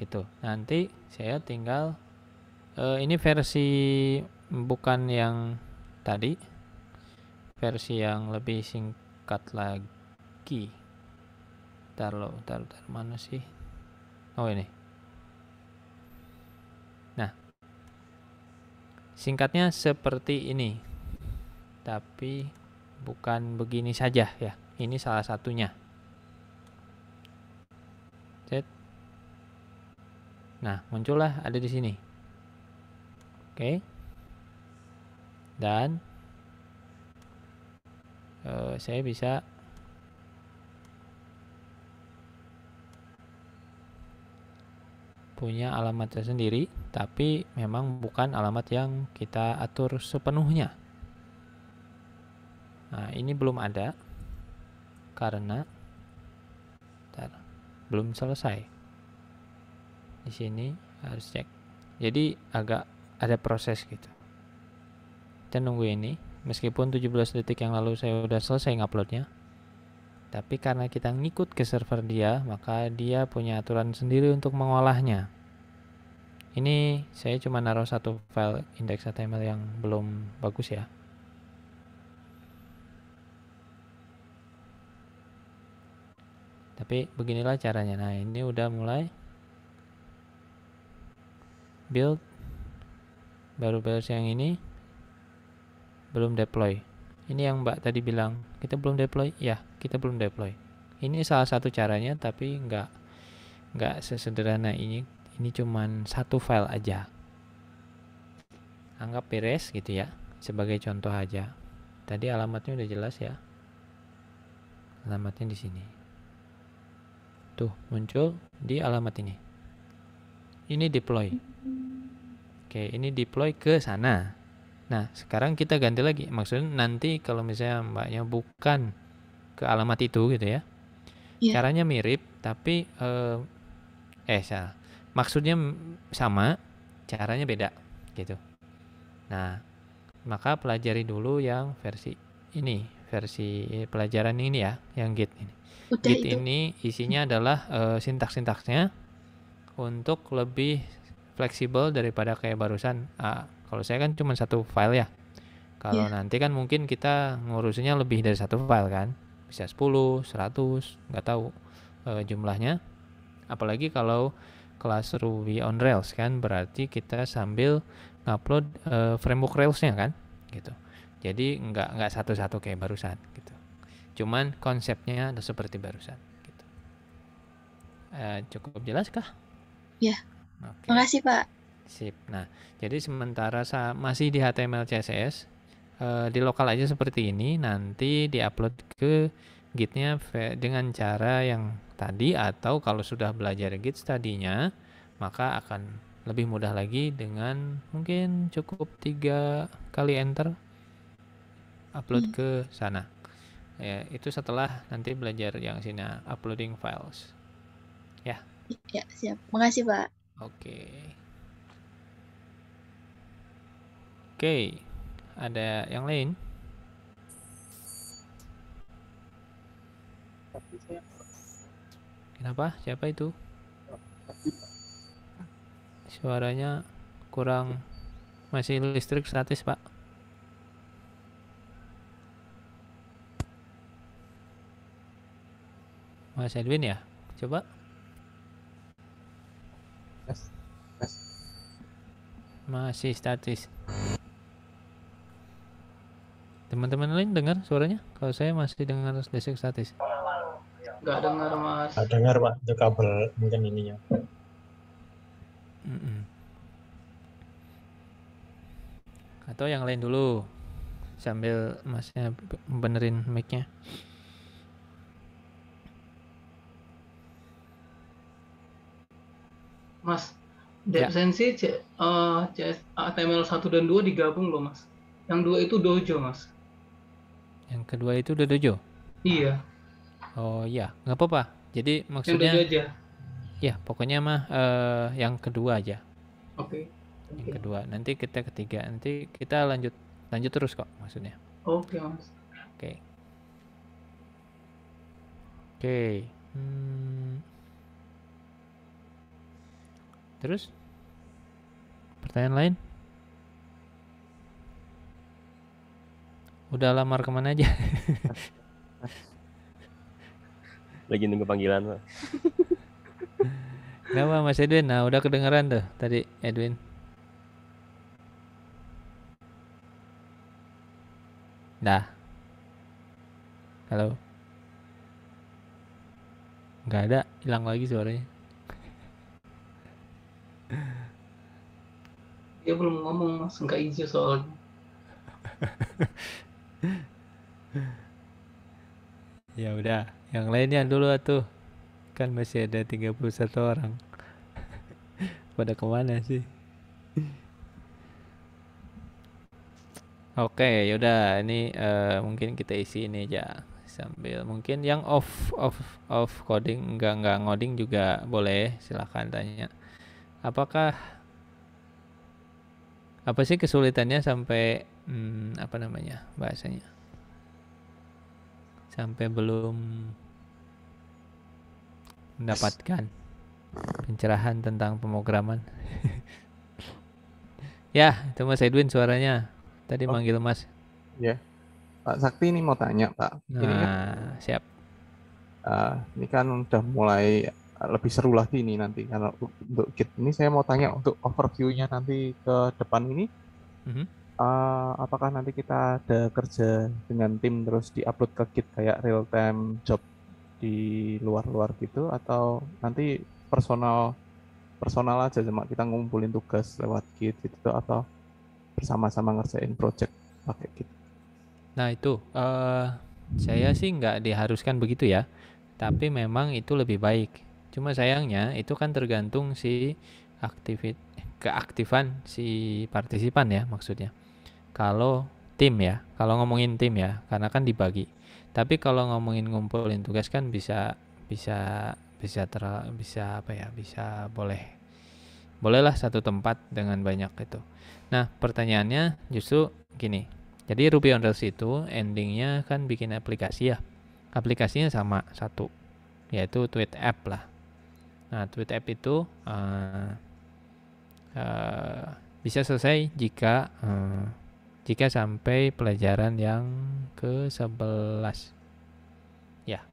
Itu nanti saya tinggal uh, ini versi bukan yang tadi versi yang lebih singkat lagi taruh taruh, taruh mana sih oh ini Singkatnya seperti ini. Tapi bukan begini saja ya. Ini salah satunya. Set. Nah, muncullah ada di sini. Oke. Dan uh, saya bisa punya alamat sendiri, tapi memang bukan alamat yang kita atur sepenuhnya. Nah, ini belum ada karena bentar, belum selesai. Di sini harus cek. Jadi agak ada proses gitu. Kita nunggu ini. Meskipun 17 detik yang lalu saya udah selesai nguploadnya, tapi karena kita ngikut ke server dia, maka dia punya aturan sendiri untuk mengolahnya. Ini saya cuma naruh satu file index.html yang belum bagus ya. Tapi beginilah caranya. Nah, ini udah mulai build baru beres yang ini belum deploy. Ini yang Mbak tadi bilang, kita belum deploy ya kita belum deploy ini salah satu caranya tapi nggak nggak sesederhana ini ini cuman satu file aja anggap beres gitu ya sebagai contoh aja tadi alamatnya udah jelas ya alamatnya di sini tuh muncul di alamat ini ini deploy oke ini deploy ke sana nah sekarang kita ganti lagi maksudnya nanti kalau misalnya mbaknya bukan ke alamat itu gitu ya. Yeah. Caranya mirip tapi uh, eh salah. Maksudnya sama, caranya beda gitu. Nah, maka pelajari dulu yang versi ini, versi eh, pelajaran ini ya, yang git ini. Udah git itu. ini isinya hmm. adalah uh, eh, sintak-sintaksnya untuk lebih fleksibel daripada kayak barusan. Ah, kalau saya kan cuma satu file ya. Kalau yeah. nanti kan mungkin kita ngurusnya lebih dari satu file kan bisa 10, 100, nggak tahu e, jumlahnya. Apalagi kalau kelas Ruby on Rails kan berarti kita sambil ngupload e, framework Railsnya kan gitu. Jadi nggak nggak satu-satu kayak barusan gitu. Cuman konsepnya ada seperti barusan gitu. E, cukup jelas kah? Ya. Okay. kasih Pak. Sip. Nah, jadi sementara masih di HTML CSS, Eh, di lokal aja seperti ini nanti di upload ke gitnya dengan cara yang tadi atau kalau sudah belajar git tadinya maka akan lebih mudah lagi dengan mungkin cukup tiga kali enter upload hmm. ke sana ya itu setelah nanti belajar yang sini uploading files ya ya siap makasih pak oke okay. oke okay. Ada yang lain? Kenapa? Siapa itu? Suaranya kurang masih listrik statis, Pak. Mas Edwin ya? Coba. Masih statis. Teman-teman lain dengar suaranya? Kalau saya masih dengar desik statis. Nggak dengar, Mas. Nggak dengar, Pak. Itu kabel mungkin ininya. Mm -mm. Atau yang lain dulu sambil masnya benerin micnya. Mas, ya. Depsensi ya. uh, HTML 1 dan 2 digabung loh, Mas. Yang dua itu dojo, Mas. Yang kedua itu udah dojo. Iya. Oh iya, nggak apa-apa. Jadi maksudnya... Yang dojo aja. Ya, pokoknya mah uh, yang kedua aja. Oke. Okay. Yang kedua. Nanti kita ketiga. Nanti kita lanjut lanjut terus kok maksudnya. Oke, okay, Mas. Oke. Okay. Oke. Okay. Hmm. Terus? Pertanyaan lain? Udah lamar kemana aja? Lagi nunggu panggilan, Pak. Kenapa Mas Edwin? Nah, udah kedengeran tuh tadi Edwin. Dah. Halo. Nggak ada, hilang lagi suaranya. Dia belum ngomong mas, nggak izin soalnya. ya udah, yang lainnya dulu tuh. Kan masih ada 31 orang. Pada kemana sih? Oke, okay, yaudah ini uh, mungkin kita isi ini aja sambil mungkin yang off off off coding enggak enggak ngoding juga boleh silahkan tanya. Apakah apa sih kesulitannya sampai hmm, apa namanya bahasanya sampai belum mendapatkan pencerahan tentang pemrograman ya itu Mas Edwin suaranya tadi oh. manggil Mas ya Pak Sakti ini mau tanya Pak nah, ini kan, nah, siap uh, ini kan udah mulai eh, lebih seru lagi ini nanti karena untuk kit ini saya mau tanya untuk overviewnya nanti ke depan ini mm -hmm uh, apakah nanti kita ada kerja dengan tim terus diupload ke Git kayak real time job di luar-luar gitu atau nanti personal personal aja cuma kita ngumpulin tugas lewat Git gitu atau bersama-sama ngerjain project pakai Git. Nah itu uh, saya sih nggak diharuskan begitu ya, tapi memang itu lebih baik. Cuma sayangnya itu kan tergantung si aktivit keaktifan si partisipan ya maksudnya kalau tim ya, kalau ngomongin tim ya, karena kan dibagi. Tapi kalau ngomongin ngumpulin tugas kan bisa bisa bisa ter bisa apa ya, bisa boleh bolehlah satu tempat dengan banyak itu. Nah, pertanyaannya justru gini. Jadi Ruby on Rails itu endingnya kan bikin aplikasi ya. Aplikasinya sama satu, yaitu Tweet App lah. Nah, Tweet App itu uh, uh, bisa selesai jika uh, jika sampai pelajaran yang ke-11. Ya.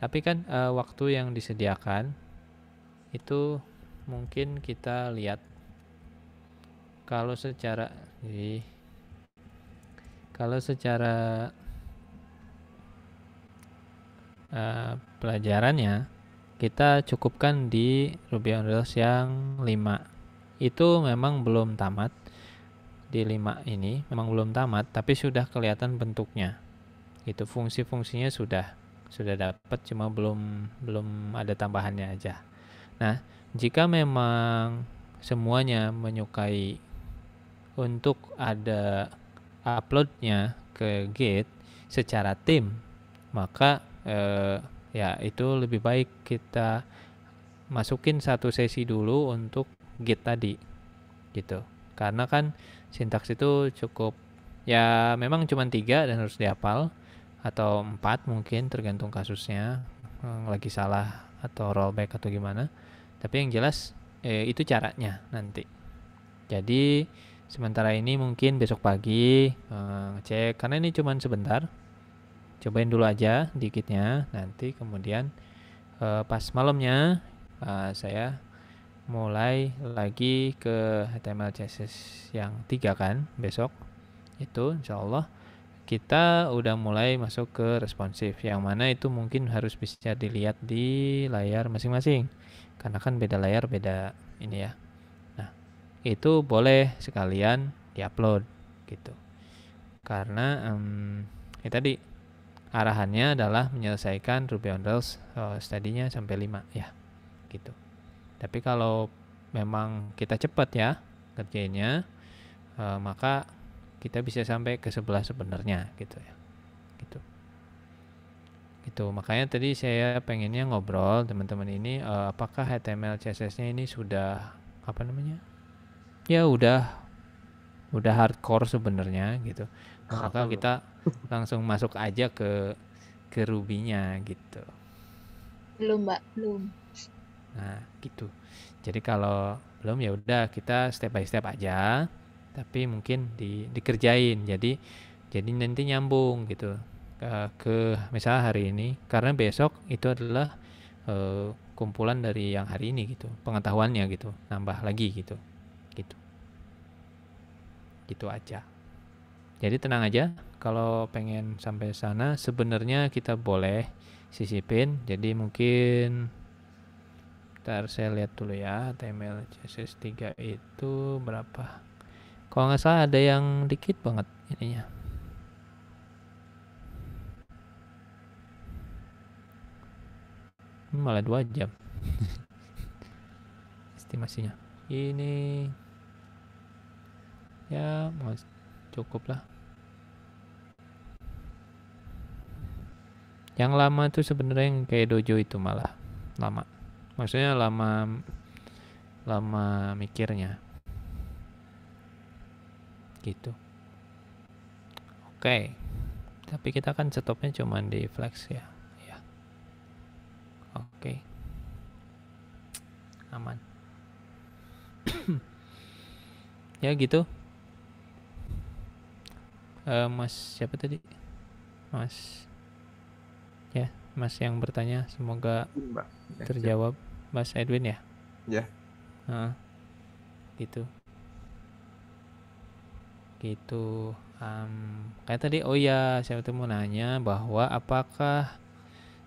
Tapi kan e, waktu yang disediakan itu mungkin kita lihat kalau secara kalau secara uh, pelajarannya kita cukupkan di Ruby on Rails yang 5 itu memang belum tamat di 5 ini memang belum tamat tapi sudah kelihatan bentuknya. itu fungsi-fungsinya sudah sudah dapat cuma belum belum ada tambahannya aja. Nah, jika memang semuanya menyukai untuk ada uploadnya ke Git secara tim, maka eh, ya itu lebih baik kita masukin satu sesi dulu untuk Git tadi, gitu. Karena kan Sintaks itu cukup ya memang cuma tiga dan harus dihafal atau empat mungkin tergantung kasusnya eh, lagi salah atau rollback atau gimana. Tapi yang jelas eh, itu caranya nanti. Jadi sementara ini mungkin besok pagi eh, cek karena ini cuma sebentar. Cobain dulu aja dikitnya nanti kemudian eh, pas malamnya eh, saya mulai lagi ke HTML CSS yang tiga kan besok itu insya Allah kita udah mulai masuk ke responsif yang mana itu mungkin harus bisa dilihat di layar masing-masing karena kan beda layar beda ini ya nah itu boleh sekalian diupload gitu karena um, ya tadi arahannya adalah menyelesaikan Ruby on Rails uh, eh, studinya sampai 5 ya gitu tapi kalau memang kita cepat ya kerjanya, uh, eh, maka kita bisa sampai ke sebelah sebenarnya gitu ya. Gitu. Gitu. Makanya tadi saya pengennya ngobrol teman-teman ini uh, apakah HTML CSS-nya ini sudah apa namanya? Ya udah udah hardcore sebenarnya gitu. Maka kita langsung masuk aja ke ke Ruby-nya gitu. Belum, Mbak. Belum. Nah, gitu. Jadi kalau belum ya udah kita step by step aja, tapi mungkin di, dikerjain. Jadi jadi nanti nyambung gitu ke, ke misalnya hari ini karena besok itu adalah uh, kumpulan dari yang hari ini gitu, pengetahuannya gitu, nambah lagi gitu. Gitu. Gitu aja. Jadi tenang aja, kalau pengen sampai sana sebenarnya kita boleh sisipin. Jadi mungkin Bentar saya lihat dulu ya HTML CSS 3 itu berapa kalau nggak salah ada yang dikit banget ininya malah dua jam estimasinya ini ya cukup lah yang lama tuh sebenarnya yang kayak dojo itu malah lama maksudnya lama lama mikirnya gitu oke okay. tapi kita kan stopnya cuma di flex ya ya oke okay. aman ya gitu uh, mas siapa tadi mas Mas yang bertanya. Semoga ya, terjawab. Mas Edwin ya? Ya. Nah, gitu. Gitu. Um, kayak tadi, oh ya, saya itu mau nanya bahwa apakah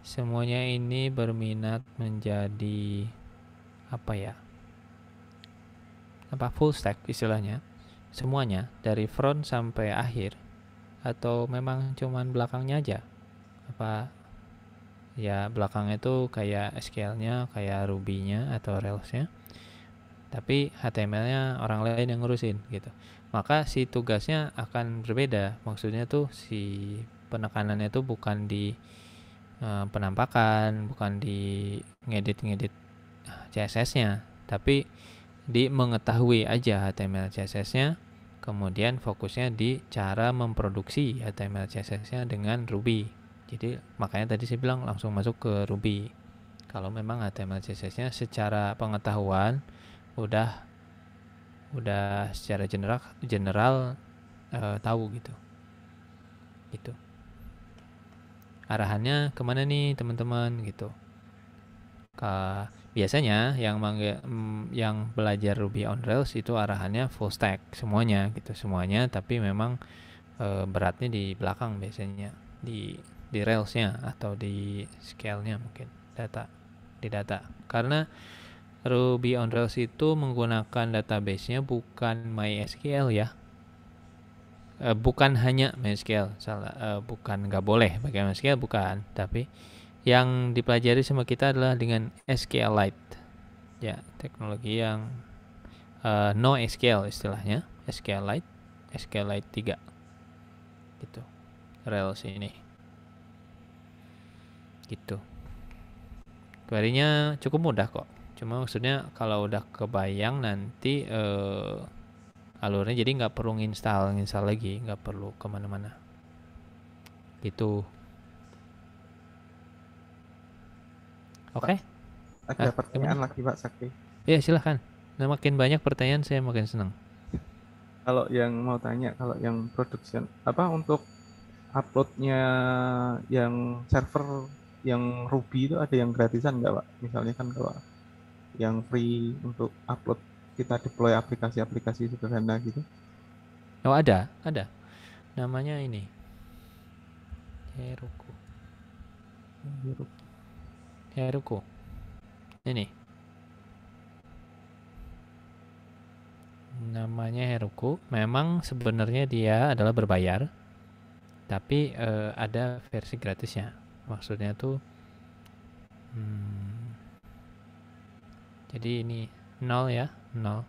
semuanya ini berminat menjadi apa ya? Apa full stack istilahnya? Semuanya dari front sampai akhir atau memang cuman belakangnya aja? Apa ya belakangnya tuh kayak SQL-nya, kayak Ruby-nya atau Rails-nya. Tapi HTML-nya orang lain yang ngurusin gitu. Maka si tugasnya akan berbeda. Maksudnya tuh si penekanannya tuh bukan di uh, penampakan, bukan di ngedit-ngedit ah, CSS-nya, tapi di mengetahui aja HTML CSS-nya. Kemudian fokusnya di cara memproduksi HTML CSS-nya dengan Ruby jadi makanya tadi saya bilang langsung masuk ke Ruby kalau memang HTML CSS nya secara pengetahuan udah udah secara general general uh, tahu gitu gitu arahannya kemana nih teman-teman gitu ke, biasanya yang mangga, mm, yang belajar Ruby on Rails itu arahannya full stack semuanya gitu semuanya tapi memang e, beratnya di belakang biasanya di di Railsnya atau di scale-nya mungkin data di data karena Ruby on Rails itu menggunakan database-nya bukan MySQL ya e, bukan hanya MySQL salah e, bukan nggak boleh pakai MySQL bukan tapi yang dipelajari sama kita adalah dengan SQLite ya teknologi yang e, no SQL istilahnya SQLite SQLite 3 gitu Rails ini gitu querynya cukup mudah kok cuma maksudnya kalau udah kebayang nanti uh, alurnya jadi nggak perlu install install lagi nggak perlu kemana-mana gitu oke okay? ada ah, pertanyaan gimana? lagi pak Sakti ya silahkan nah makin banyak pertanyaan saya makin senang kalau yang mau tanya kalau yang production apa untuk uploadnya yang server yang Ruby itu ada yang gratisan nggak pak? Misalnya kan kalau yang free untuk upload kita deploy aplikasi-aplikasi sederhana gitu. Oh ada, ada. Namanya ini Heroku. Heroku. Ini. Namanya Heroku. Memang sebenarnya dia adalah berbayar, tapi uh, ada versi gratisnya maksudnya tuh hmm, jadi ini nol ya nol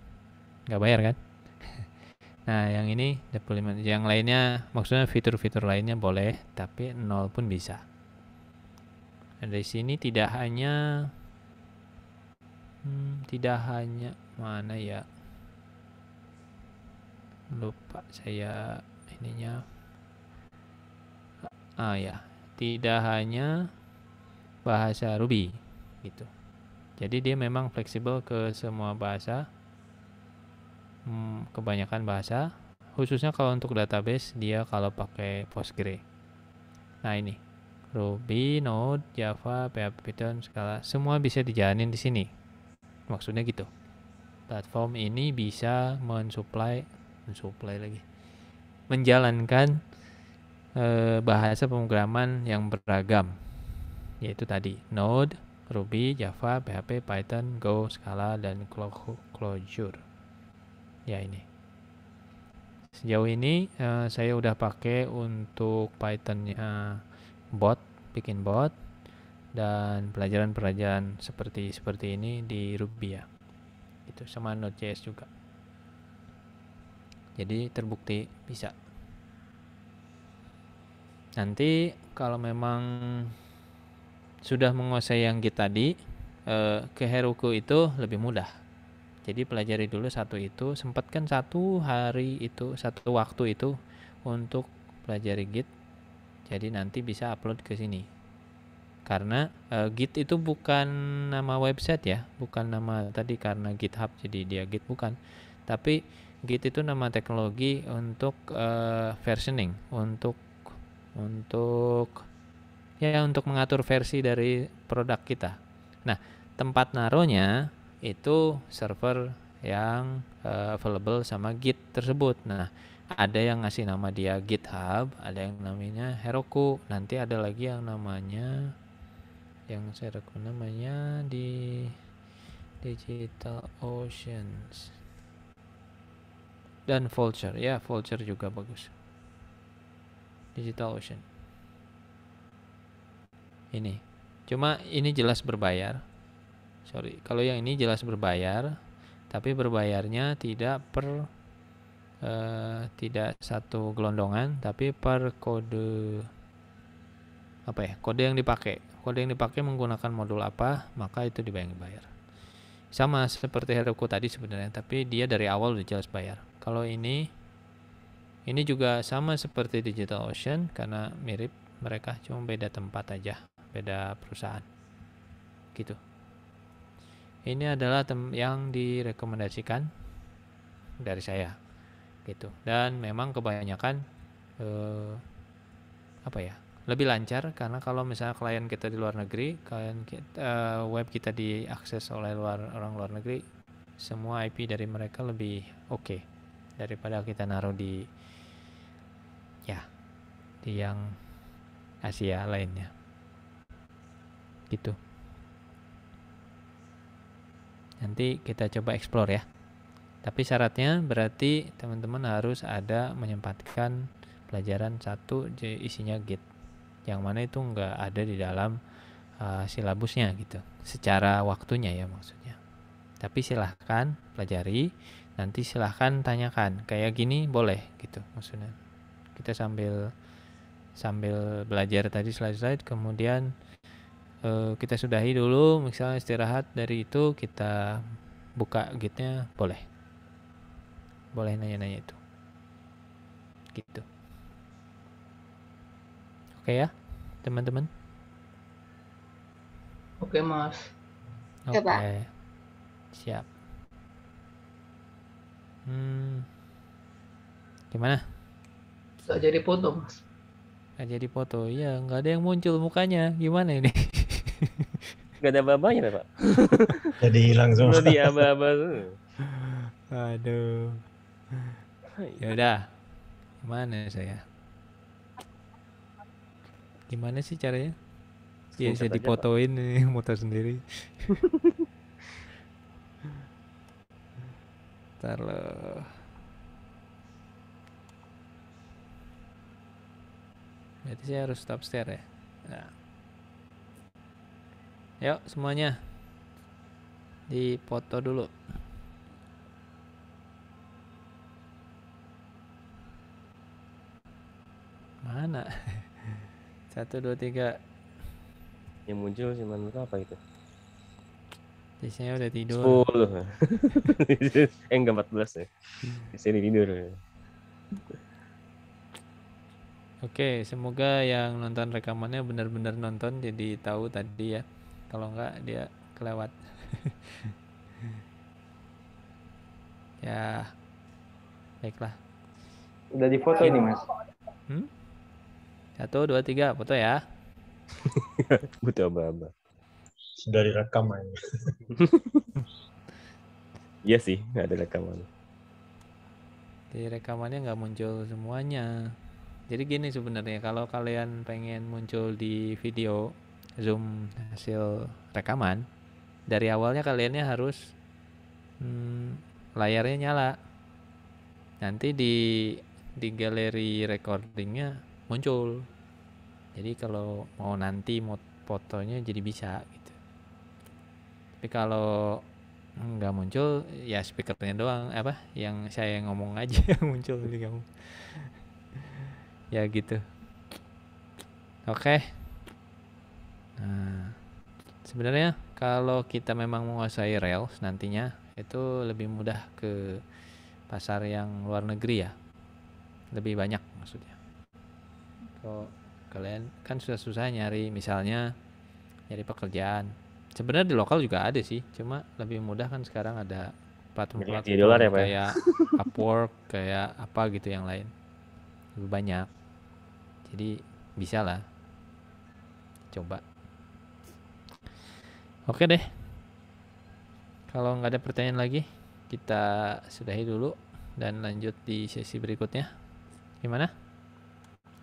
nggak bayar kan nah yang ini 25 yang lainnya maksudnya fitur-fitur lainnya boleh tapi nol pun bisa nah, dari sini tidak hanya hmm, tidak hanya mana ya lupa saya ininya ah ya tidak hanya bahasa Ruby gitu. Jadi dia memang fleksibel ke semua bahasa, hmm, kebanyakan bahasa, khususnya kalau untuk database dia kalau pakai Postgre. Nah ini Ruby, Node, Java, PHP, Python, segala, semua bisa dijalanin di sini. Maksudnya gitu. Platform ini bisa mensuplai, mensuplai lagi, menjalankan Eh, bahasa pemrograman yang beragam yaitu tadi Node, Ruby, Java, PHP, Python, Go, Scala dan Clojure. Ya ini. Sejauh ini eh, saya udah pakai untuk Pythonnya bot, bikin bot dan pelajaran-pelajaran seperti seperti ini di Ruby ya. Itu sama Node.js juga. Jadi terbukti bisa nanti kalau memang sudah menguasai yang git tadi eh, ke Heroku itu lebih mudah jadi pelajari dulu satu itu sempatkan satu hari itu satu waktu itu untuk pelajari git jadi nanti bisa upload ke sini karena uh, git itu bukan nama website ya bukan nama tadi karena github jadi dia git bukan tapi git itu nama teknologi untuk uh, versioning untuk untuk ya untuk mengatur versi dari produk kita. Nah, tempat naruhnya itu server yang uh, available sama Git tersebut. Nah, ada yang ngasih nama dia GitHub, ada yang namanya Heroku, nanti ada lagi yang namanya yang saya namanya di Digital Oceans dan Vulture ya Vulture juga bagus Digital Ocean. Ini. Cuma ini jelas berbayar. Sorry, kalau yang ini jelas berbayar, tapi berbayarnya tidak per uh, tidak satu gelondongan, tapi per kode apa ya? Kode yang dipakai. Kode yang dipakai menggunakan modul apa, maka itu dibayar-bayar. Sama seperti Heroku tadi sebenarnya, tapi dia dari awal udah jelas bayar. Kalau ini ini juga sama seperti Digital Ocean karena mirip mereka cuma beda tempat aja, beda perusahaan. Gitu. Ini adalah tem yang direkomendasikan dari saya. Gitu. Dan memang kebanyakan eh, apa ya? Lebih lancar karena kalau misalnya klien kita di luar negeri, klien kita, eh, web kita diakses oleh luar orang luar negeri, semua IP dari mereka lebih oke okay daripada kita naruh di di yang Asia lainnya. Gitu. Nanti kita coba explore ya. Tapi syaratnya berarti teman-teman harus ada menyempatkan pelajaran satu isinya git. Yang mana itu nggak ada di dalam uh, silabusnya gitu. Secara waktunya ya maksudnya. Tapi silahkan pelajari, nanti silahkan tanyakan. Kayak gini boleh gitu maksudnya. Kita sambil sambil belajar tadi slide-slide kemudian uh, kita sudahi dulu misalnya istirahat dari itu kita buka gitnya boleh boleh nanya-nanya itu gitu oke okay ya teman-teman oke okay, mas oke okay. siap hmm gimana sudah jadi foto mas nggak jadi foto ya nggak ada yang muncul mukanya gimana ini Gak ada babanya pak jadi hilang semua jadi aba-aba aduh ya udah gimana saya gimana sih caranya Iya saya dipotoin nih motor sendiri. Ntar loh. berarti saya harus stop share ya nah. yuk semuanya di foto dulu mana satu dua tiga yang muncul sih, mana apa itu biasanya udah tidur sepuluh eh enggak empat belas ya biasanya tidur Oke, semoga yang nonton rekamannya benar-benar nonton jadi tahu tadi ya. Kalau enggak dia kelewat. ya. Baiklah. Udah difoto ini, Mas. Hmm? Satu, dua, tiga, foto ya. Butuh apa-apa. Sudah direkam aja. Iya sih, ada rekaman. Di rekamannya nggak muncul semuanya jadi gini sebenarnya kalau kalian pengen muncul di video zoom hasil rekaman dari awalnya kaliannya harus hmm, layarnya nyala nanti di di galeri recordingnya muncul jadi kalau mau nanti mau fotonya jadi bisa gitu tapi kalau nggak muncul ya speakernya doang apa yang saya ngomong aja muncul di kamu ya gitu oke okay. nah sebenarnya kalau kita memang menguasai Rails nantinya itu lebih mudah ke pasar yang luar negeri ya lebih banyak maksudnya kalau kalian kan susah-susah nyari misalnya nyari pekerjaan sebenarnya di lokal juga ada sih cuma lebih mudah kan sekarang ada platform-platform platform ya, ya, kayak ya? Upwork kayak apa gitu yang lain lebih banyak jadi bisa lah coba oke deh kalau nggak ada pertanyaan lagi kita sudahi dulu dan lanjut di sesi berikutnya gimana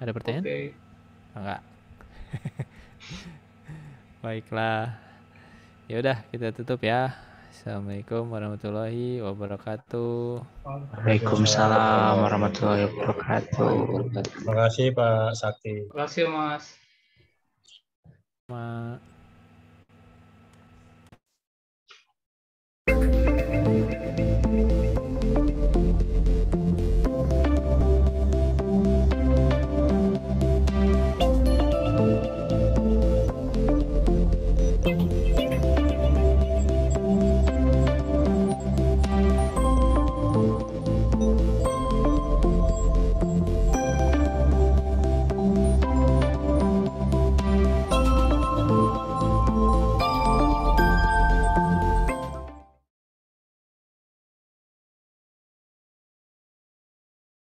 ada pertanyaan okay. enggak oh, baiklah ya udah kita tutup ya Assalamualaikum warahmatullahi wabarakatuh. Waalaikumsalam warahmatullahi wabarakatuh. Terima kasih Pak Sakti. Terima kasih Mas. Ma